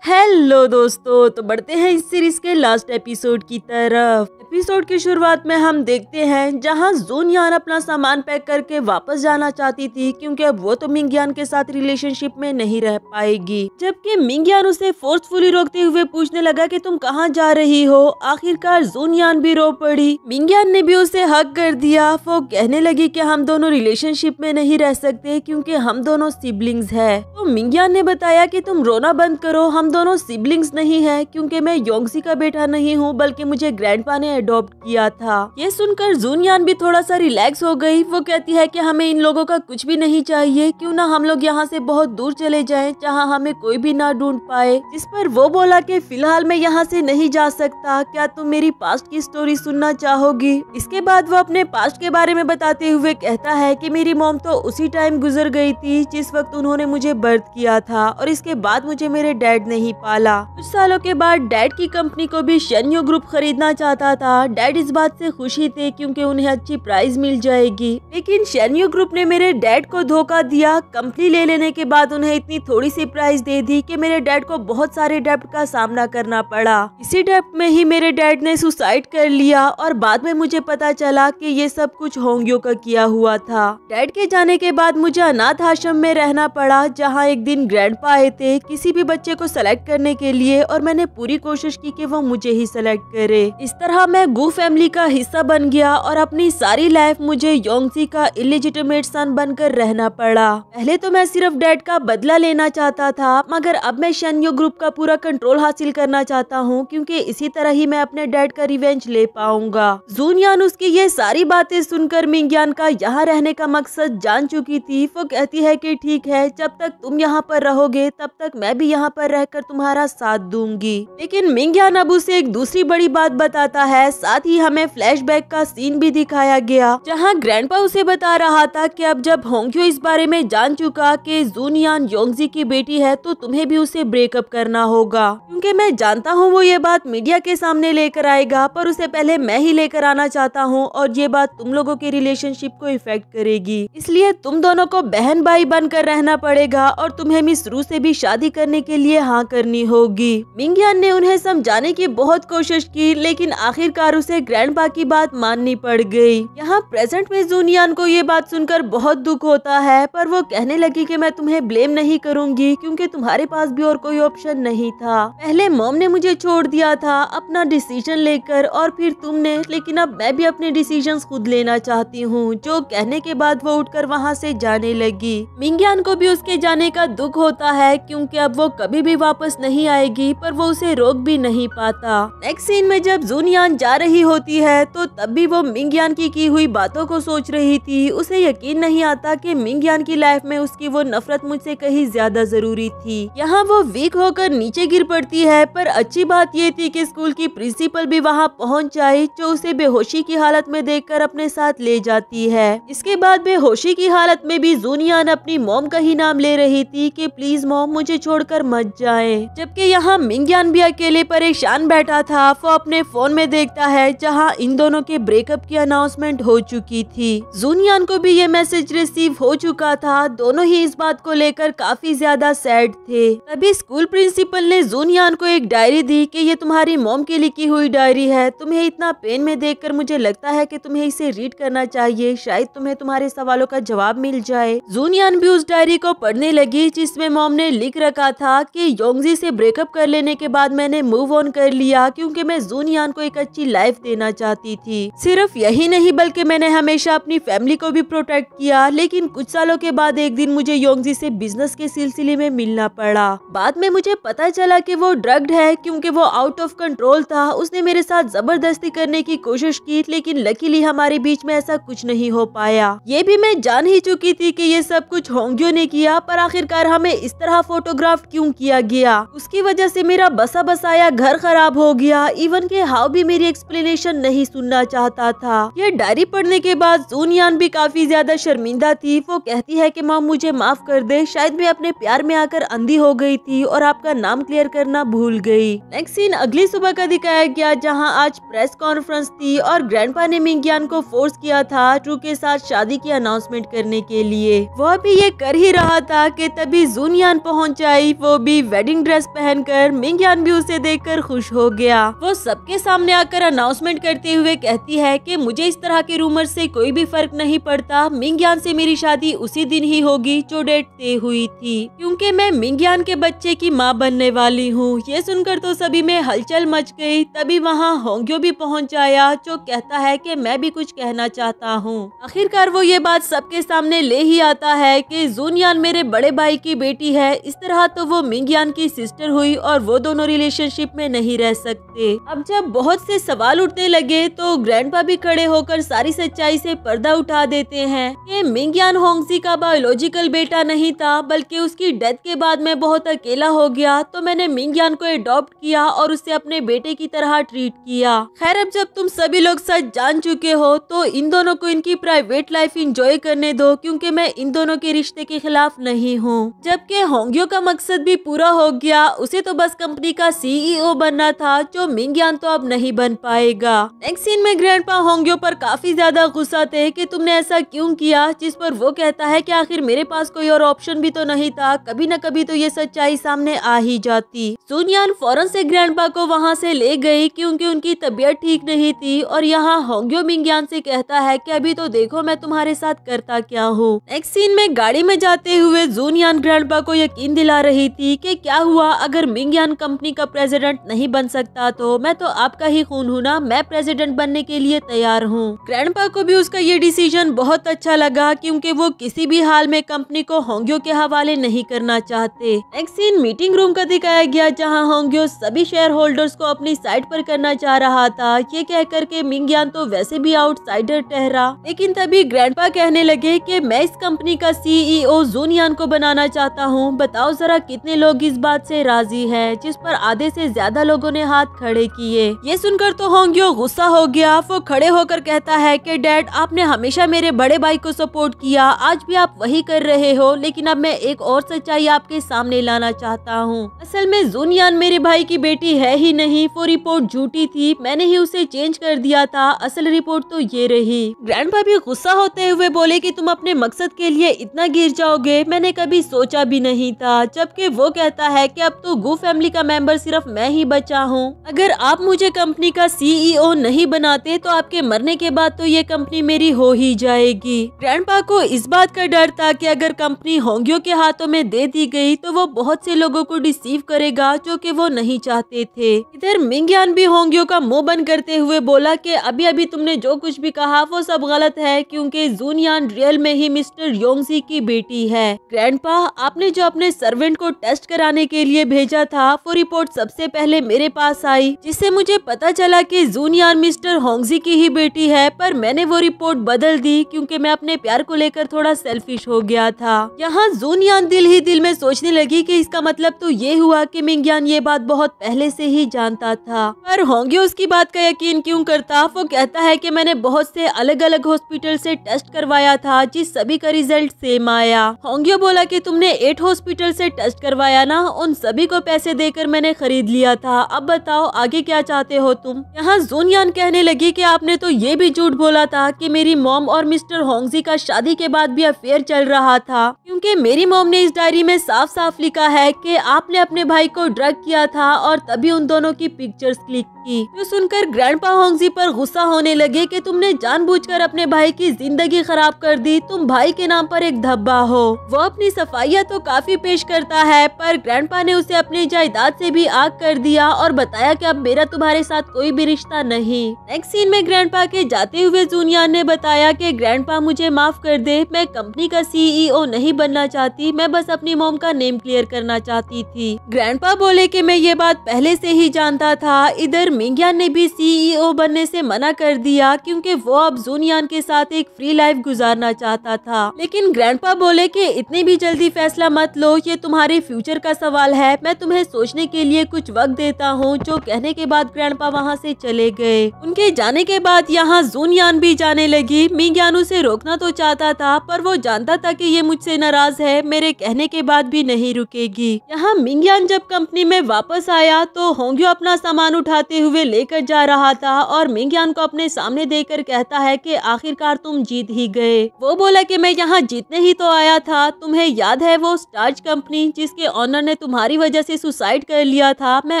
हेलो दोस्तों तो बढ़ते हैं इस सीरीज के लास्ट एपिसोड की तरफ एपिसोड की शुरुआत में हम देखते हैं जहां जोनियान अपना सामान पैक करके वापस जाना चाहती थी क्योंकि अब वो तो मिंग्यान के साथ रिलेशनशिप में नहीं रह पाएगी जबकि मिंग्यान उसे फोर्सफुली रोकते हुए पूछने लगा कि तुम कहाँ जा रही हो आखिरकार जोनियान भी रो पड़ी मिंग्यान ने भी उसे हक कर दिया वो कहने लगी की हम दोनों रिलेशनशिप में नहीं रह सकते क्यूँकी हम दोनों सिबलिंग्स है तो मिंग्यान ने बताया की तुम रोना बंद करो हम दोनों सिबलिंग्स नहीं है क्योंकि मैं योंगसी का बेटा नहीं हूँ बल्कि मुझे ग्रैंडपा ने अडोप्ट किया था ये सुनकर जूनयान भी थोड़ा सा रिलैक्स हो गई वो कहती है कि हमें इन लोगों का कुछ भी नहीं चाहिए क्यों ना हम लोग यहाँ से बहुत दूर चले जाएं जहाँ हमें कोई भी ना ढूंढ पाए जिस पर वो बोला की फिलहाल मैं यहाँ ऐसी नहीं जा सकता क्या तुम मेरी पास्ट की स्टोरी सुनना चाहोगी इसके बाद वो अपने पास्ट के बारे में बताते हुए कहता है कि मेरी मोम तो उसी टाइम गुजर गई थी जिस वक्त उन्होंने मुझे बर्थ किया था और इसके बाद मुझे मेरे डैड ने नहीं पाला कुछ सालों के बाद डैड की कंपनी को भी शनियो ग्रुप खरीदना चाहता था डैड इस बात से खुशी थे क्योंकि उन्हें अच्छी प्राइस मिल जाएगी लेकिन शनियो ग्रुप ने मेरे डैड को धोखा दिया कंपनी ले लेने के बाद उन्हें इतनी थोड़ी सी प्राइस दे दी की मेरे डैड को बहुत सारे डेप्ट का सामना करना पड़ा इसी डेप्ट में ही मेरे डैड ने सुसाइड कर लिया और बाद में मुझे पता चला की ये सब कुछ होंगियों का किया हुआ था डैड के जाने के बाद मुझे अनाथ आश्रम में रहना पड़ा जहाँ एक दिन ग्रैंडपा आए थे किसी भी बच्चे को सेलेक्ट सेलेक्ट करने के लिए और मैंने पूरी कोशिश की कि वो मुझे ही सेलेक्ट करे इस तरह मैं गु फैमिली का हिस्सा बन गया और अपनी सारी लाइफ मुझे योंगसी का इलिजिटमेट सन बनकर रहना पड़ा पहले तो मैं सिर्फ डैड का बदला लेना चाहता था मगर अब मैं शनियो ग्रुप का पूरा कंट्रोल हासिल करना चाहता हूँ क्योंकि इसी तरह ही मैं अपने डैड का रिवेंज ले पाऊंगा जूनयान उसकी ये सारी बातें सुनकर मिंगयान का यहाँ रहने का मकसद जान चुकी थी वो कहती है की ठीक है जब तक तुम यहाँ पर रहोगे तब तक मैं भी यहाँ पर रहकर कर तुम्हारा साथ दूंगी लेकिन मिंग्यान अब उसे एक दूसरी बड़ी बात बताता है साथ ही हमें फ्लैशबैक का सीन भी दिखाया गया जहाँ ग्रैंडपा उसे बता रहा था कि अब जब होंगो इस बारे में जान चुका कि जूनियान योंगजी की बेटी है तो तुम्हें भी उसे ब्रेकअप करना होगा क्योंकि मैं जानता हूँ वो ये बात मीडिया के सामने लेकर आएगा पर उसे पहले मैं ही लेकर आना चाहता हूँ और ये बात तुम लोगों के रिलेशनशिप को इफेक्ट करेगी इसलिए तुम दोनों को बहन भाई बनकर रहना पड़ेगा और तुम्हें मिस रू से भी शादी करने के लिए हाँ करनी होगी मिंगयान ने उन्हें समझाने की बहुत कोशिश की लेकिन आखिरकार उसे ग्रैंडपा की बात माननी पड़ गई यहाँ प्रेजेंट में जूनियान को ये बात सुनकर बहुत दुख होता है पर वो कहने लगी कि मैं तुम्हें ब्लेम नहीं करूँगी क्यूँकी तुम्हारे पास भी और कोई ऑप्शन नहीं था पहले मोम ने मुझे छोड़ दिया था अपना डिसीजन लेकर और फिर तुमने लेकिन अब मैं भी अपने डिसीजन खुद लेना चाहती हूँ जो कहने के बाद वो उठकर वहाँ से जाने लगी मिंगयान को भी उसके जाने का दुख होता है क्योंकि अब वो कभी भी वापस वापस नहीं आएगी पर वो उसे रोक भी नहीं पाता नेक्स्ट सीन में जब जूनियान जा रही होती है तो तब भी वो मिंगयान की की हुई बातों को सोच रही थी उसे यकीन नहीं आता कि मिंगयान की लाइफ में उसकी वो नफरत मुझसे कहीं ज्यादा जरूरी थी यहाँ वो वीक होकर नीचे गिर पड़ती है पर अच्छी बात ये थी की स्कूल की प्रिंसिपल भी वहाँ पहुँच आई जो उसे बेहोशी की हालत में देख अपने साथ ले जाती है इसके बाद बेहोशी की हालत में भी जूनियान अपनी मोम का ही नाम ले रही थी कि प्लीज मोम मुझे छोड़कर मत जाए गए जबकि यहाँ मिंग्यान भी अकेले परेशान बैठा था वो अपने फोन में देखता है जहाँ इन दोनों के ब्रेकअप की अनाउंसमेंट हो चुकी थी जूनियान को भी ये मैसेज रिसीव हो चुका था दोनों ही इस बात को लेकर काफी ज्यादा सैड थे तभी स्कूल प्रिंसिपल ने जूनियान को एक डायरी दी की ये तुम्हारी मोम की लिखी हुई डायरी है तुम्हें इतना पेन में देख मुझे लगता है की तुम्हें इसे रीड करना चाहिए शायद तुम्हें तुम्हारे सवालों का जवाब मिल जाए जूनियान भी उस डायरी को पढ़ने लगी जिसमें मोम ने लिख रखा था कि जोंगजी से ब्रेकअप कर लेने के बाद मैंने मूव ऑन कर लिया क्योंकि मैं जूनियान को एक अच्छी लाइफ देना चाहती थी सिर्फ यही नहीं बल्कि मैंने हमेशा अपनी फैमिली को भी प्रोटेक्ट किया लेकिन कुछ सालों के बाद एक दिन मुझे योंगजी से बिजनेस के सिलसिले में मिलना पड़ा बाद में मुझे पता चला की वो ड्रग्ड है क्यूँकी वो आउट ऑफ कंट्रोल था उसने मेरे साथ जबरदस्ती करने की कोशिश की लेकिन लकीली हमारे बीच में ऐसा कुछ नहीं हो पाया ये भी मैं जान ही चुकी थी की ये सब कुछ होंगियो ने किया पर आखिरकार हमें इस तरह फोटोग्राफ क्यों किया गया गया उसकी वजह से मेरा बसा बसाया घर खराब हो गया इवन के हाउ भी मेरी एक्सप्लेनेशन नहीं सुनना चाहता था यह डायरी पढ़ने के बाद जूनियान भी काफी ज्यादा शर्मिंदा थी वो कहती है की माँ मुझे माफ कर दे शायद मैं अपने प्यार में आकर अंधी हो गयी थी और आपका नाम क्लियर करना भूल गयी नेक्स्ट सीन अगली सुबह का दिखाया गया जहाँ आज प्रेस कॉन्फ्रेंस थी और ग्रैंडपा ने मिंग्यान को फोर्स किया था ट्रू के साथ शादी की अनाउंसमेंट करने के लिए वह भी ये कर ही रहा था कि तभी जूनियान पहुंच आई वो भी वेडिंग वेडिंग ड्रेस पहनकर मिंगयान भी उसे देखकर खुश हो गया वो सबके सामने आकर अनाउंसमेंट करते हुए कहती है कि मुझे इस तरह के रूमर से कोई भी फर्क नहीं पड़ता मिंगयान से मेरी शादी उसी दिन ही होगी जो डेट तय हुई थी क्योंकि मैं मिंगयान के बच्चे की माँ बनने वाली हूँ ये सुनकर तो सभी में हलचल मच गयी तभी वहाँ होंगे भी पहुँच आया जो कहता है की मैं भी कुछ कहना चाहता हूँ आखिरकार वो ये बात सबके सामने ले ही आता है की जूनयान मेरे बड़े भाई की बेटी है इस तरह तो वो मिंगयान की सिस्टर हुई और वो दोनों रिलेशनशिप में नहीं रह सकते अब जब बहुत से सवाल उठने लगे तो ग्रैंड भी खड़े होकर सारी सच्चाई से पर्दा उठा देते हैं ये मिंगयान होंगसी का बायोलॉजिकल बेटा नहीं था बल्कि उसकी डेथ के बाद में बहुत अकेला हो गया तो मैंने मिंगयान को एडॉप्ट किया और उसे अपने बेटे की तरह ट्रीट किया खैर अब जब तुम सभी लोग सच जान चुके हो तो इन दोनों को इनकी प्राइवेट लाइफ इंजॉय करने दो क्योंकि मैं इन दोनों के रिश्ते के खिलाफ नहीं हूँ जबकि होंगियों का मकसद भी पूरा हो गया उसे तो बस कंपनी का सीईओ e बनना था जो मिंग्यान तो अब नहीं बन पाएगा नेक्स्ट सीन में ग्रैंड पा होंगे पर काफी ज्यादा गुस्सा थे कि तुमने ऐसा क्यों किया जिस पर वो कहता है कि आखिर मेरे पास कोई और ऑप्शन भी तो नहीं था कभी न कभी तो ये सच्चाई सामने आ ही जाती सुनियान फौरन से ग्रैंड को वहाँ से ले गई क्यूँकी उनकी तबीयत ठीक नहीं थी और यहाँ होंगे मिंग्यान से कहता है की अभी तो देखो मैं तुम्हारे साथ करता क्या हूँ नेक्स्ट सीन में गाड़ी में जाते हुए जूनियान ग्रैंड को यकीन दिला रही थी कि क्या हुआ अगर मिंगयान कंपनी का प्रेसिडेंट नहीं बन सकता तो मैं तो आपका ही खून हूँ ना मैं प्रेसिडेंट बनने के लिए तैयार हूँ ग्रैंडपा को भी उसका ये डिसीजन बहुत अच्छा लगा क्योंकि वो किसी भी हाल में कंपनी को होंगे के हवाले नहीं करना चाहते नेक्स्ट सीन मीटिंग रूम का दिखाया गया जहाँ होंगे सभी शेयर होल्डर्स को अपनी साइड पर करना चाह रहा था ये कहकर के मिंगयान तो वैसे भी आउटसाइडर ठहरा लेकिन तभी ग्रैंड कहने लगे की मैं इस कंपनी का सीईओ e जूनियान को बनाना चाहता हूँ बताओ जरा कितने लोग इस बार बात से राजी है जिस पर आधे से ज्यादा लोगों ने हाथ खड़े किए ये सुनकर तो होंगे गुस्सा हो गया वो खड़े होकर कहता है कि डैड आपने हमेशा मेरे बड़े भाई को सपोर्ट किया आज भी आप वही कर रहे हो लेकिन अब मैं एक और सच्चाई आपके सामने लाना चाहता हूँ असल में जूनियान मेरे भाई की बेटी है ही नहीं वो रिपोर्ट झूठी थी मैंने ही उसे चेंज कर दिया था असल रिपोर्ट तो ये रही ग्रैंड भी गुस्सा होते हुए बोले की तुम अपने मकसद के लिए इतना गिर जाओगे मैंने कभी सोचा भी नहीं था जबकि वो कहता है है कि अब तो गो फैमिली का मेंबर सिर्फ मैं ही बचा हूँ अगर आप मुझे कंपनी का सीईओ e नहीं बनाते तो आपके मरने के बाद तो ये कंपनी मेरी हो ही जाएगी ग्रैंडपा को इस बात का डर था कि अगर कंपनी होंगियों के हाथों में दे दी गई तो वो बहुत से लोगों को डिसीव करेगा जो की वो नहीं चाहते थे इधर मिंगयान भी होंगियों का मुंह बंद करते हुए बोला की अभी अभी तुमने जो कुछ भी कहा वो सब गलत है क्योंकि जूनयान रियल में ही मिस्टर योंगजी की बेटी है ग्रैंडपा आपने जो अपने सर्वेंट को टेस्ट कराने के लिए भेजा था वो रिपोर्ट सबसे पहले मेरे पास आई जिससे मुझे पता चला कि जूनियर मिस्टर होंगजी की ही बेटी है पर मैंने वो रिपोर्ट बदल दी क्योंकि मैं अपने प्यार को लेकर थोड़ा सेल्फिश हो गया था यहाँ जूनियान दिल ही दिल में सोचने लगी कि इसका मतलब तो ये हुआ कि मिंगयान ये बात बहुत पहले से ही जानता था पर होंगे उसकी बात का यकीन क्यूँ करता वो कहता है की मैंने बहुत से अलग अलग हॉस्पिटल ऐसी टेस्ट करवाया था जिस सभी का रिजल्ट सेम आया होंगे बोला की तुमने एट हॉस्पिटल से टेस्ट करवाया ना उन सभी को पैसे देकर मैंने खरीद लिया था अब बताओ आगे क्या चाहते हो तुम यहाँ जोनियान कहने लगी कि आपने तो ये भी झूठ बोला था कि मेरी मोम और मिस्टर होंगजी का शादी के बाद भी अफेयर चल रहा था क्योंकि मेरी मॉम ने इस डायरी में साफ साफ लिखा है कि आपने अपने भाई को ड्रग किया था और तभी उन दोनों की पिक्चर्स क्लिक की जो सुनकर पा होंगजी पर गुस्सा होने लगे कि तुमने जानबूझकर अपने भाई की जिंदगी खराब कर दी तुम भाई के नाम पर एक धब्बा हो वो अपनी सफाइया तो काफी पेश करता है पर ग्रैंड ग्रैंडपा ने उसे अपनी जायदाद से भी आग कर दिया और बताया कि अब मेरा तुम्हारे साथ कोई भी रिश्ता नहीं नेक्स्ट सीन में ग्रैंडपा के जाते हुए जूनियान ने बताया कि ग्रैंडपा मुझे माफ कर दे मैं कंपनी का सीईओ e नहीं बनना चाहती मैं बस अपनी मोम का नेम क्लियर करना चाहती थी ग्रैंड बोले की मैं ये बात पहले ऐसी ही जानता था इधर मिंग्यान ने भी सीईओ e बनने ऐसी मना कर दिया क्यूँकी वो अब जूनियान के साथ एक फ्री लाइफ गुजारना चाहता था लेकिन ग्रैंड बोले की इतनी भी जल्दी फैसला मत लो ये तुम्हारे फ्यूचर का सवाल है मैं तुम्हें सोचने के लिए कुछ वक्त देता हूँ जो कहने के बाद ग्रैंडपा वहाँ से चले गए उनके जाने के बाद यहाँ जूनयान भी जाने लगी मिंग्यान उसे रोकना तो चाहता था पर वो जानता था कि ये मुझसे नाराज है मेरे कहने के बाद भी नहीं रुकेगी यहाँ मिंग्यान जब कंपनी में वापस आया तो होंगे अपना सामान उठाते हुए लेकर जा रहा था और मिंग्यान को अपने सामने देकर कहता है कि आखिरकार तुम जीत ही गए वो बोला कि मैं यहाँ जीतने ही तो आया था तुम्हें याद है वो स्टार्च कंपनी जिसके ऑनर ने तुम्हारी वजह से सुसाइड कर लिया था मैं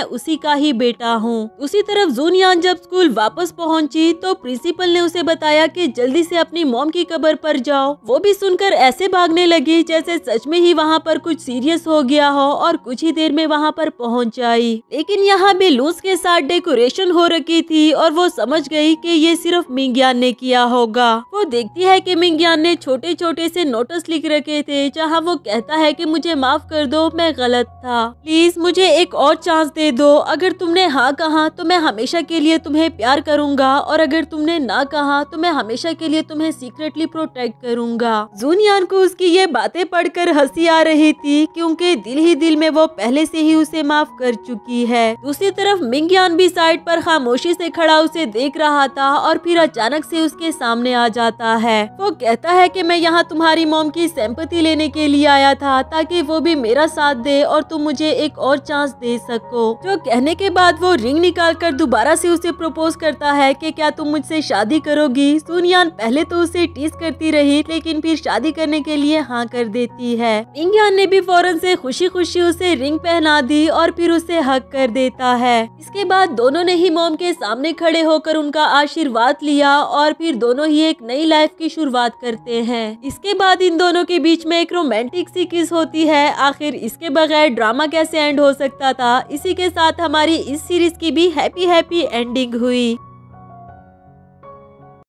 उसी का ही बेटा हूँ उसी तरफ जूनियान जब स्कूल वापस पहुँची तो प्रिंसिपल ने उसे बताया कि जल्दी से अपनी मोम की कबर पर जाओ वो भी सुनकर ऐसे भागने लगी जैसे सच में ही वहाँ पर कुछ सीरियस हो गया हो और कुछ ही देर में वहाँ पर पहुँच जायी लेकिन यहाँ भी लूस के साथ डेकोरेशन हो रखी थी और वो समझ गयी की ये सिर्फ मिंग्यान ने किया होगा वो देखती है की मिंग्यान ने छोटे छोटे से नोटिस लिख रखे थे जहाँ वो कहता है की मुझे माफ कर दो मैं गलत था प्लीज मुझे एक और चांस दे दो अगर तुमने हाँ कहा तो मैं हमेशा के लिए तुम्हें प्यार करूंगा और अगर तुमने ना कहा तो मैं हमेशा के लिए तुम्हें सीक्रेटली प्रोटेक्ट करूंगा जूनियान को उसकी ये बातें पढ़कर हंसी आ रही थी क्योंकि दिल ही दिल में वो पहले से ही उसे माफ कर चुकी है दूसरी तरफ मिंगयान भी साइड पर खामोशी से खड़ा उसे देख रहा था और फिर अचानक से उसके सामने आ जाता है वो कहता है कि मैं यहाँ तुम्हारी मोम की सेम्पति लेने के लिए आया था ताकि वो भी मेरा साथ दे और और तुम मुझे एक और चांस दे सको जो कहने के बाद वो रिंग निकाल कर दोबारा से उसे प्रपोज करता है की क्या तुम मुझसे शादी करोगी सुनयान पहले तो उसे टीस करती रही लेकिन फिर शादी करने के लिए हाँ कर देती है रिंगयान ने भी फौरन से खुशी खुशी उसे रिंग पहना दी और फिर उसे हक कर देता है इसके बाद दोनों ने ही मोम के सामने खड़े होकर उनका आशीर्वाद लिया और फिर दोनों ही एक नई लाइफ की शुरुआत करते हैं इसके बाद इन दोनों के बीच में एक रोमांटिक सी किस होती है आखिर इसके बगैर ड्रामा कैसे एंड हो सकता था इसी के साथ हमारी इस सीरीज की भी हैप्पी हैप्पी एंडिंग हुई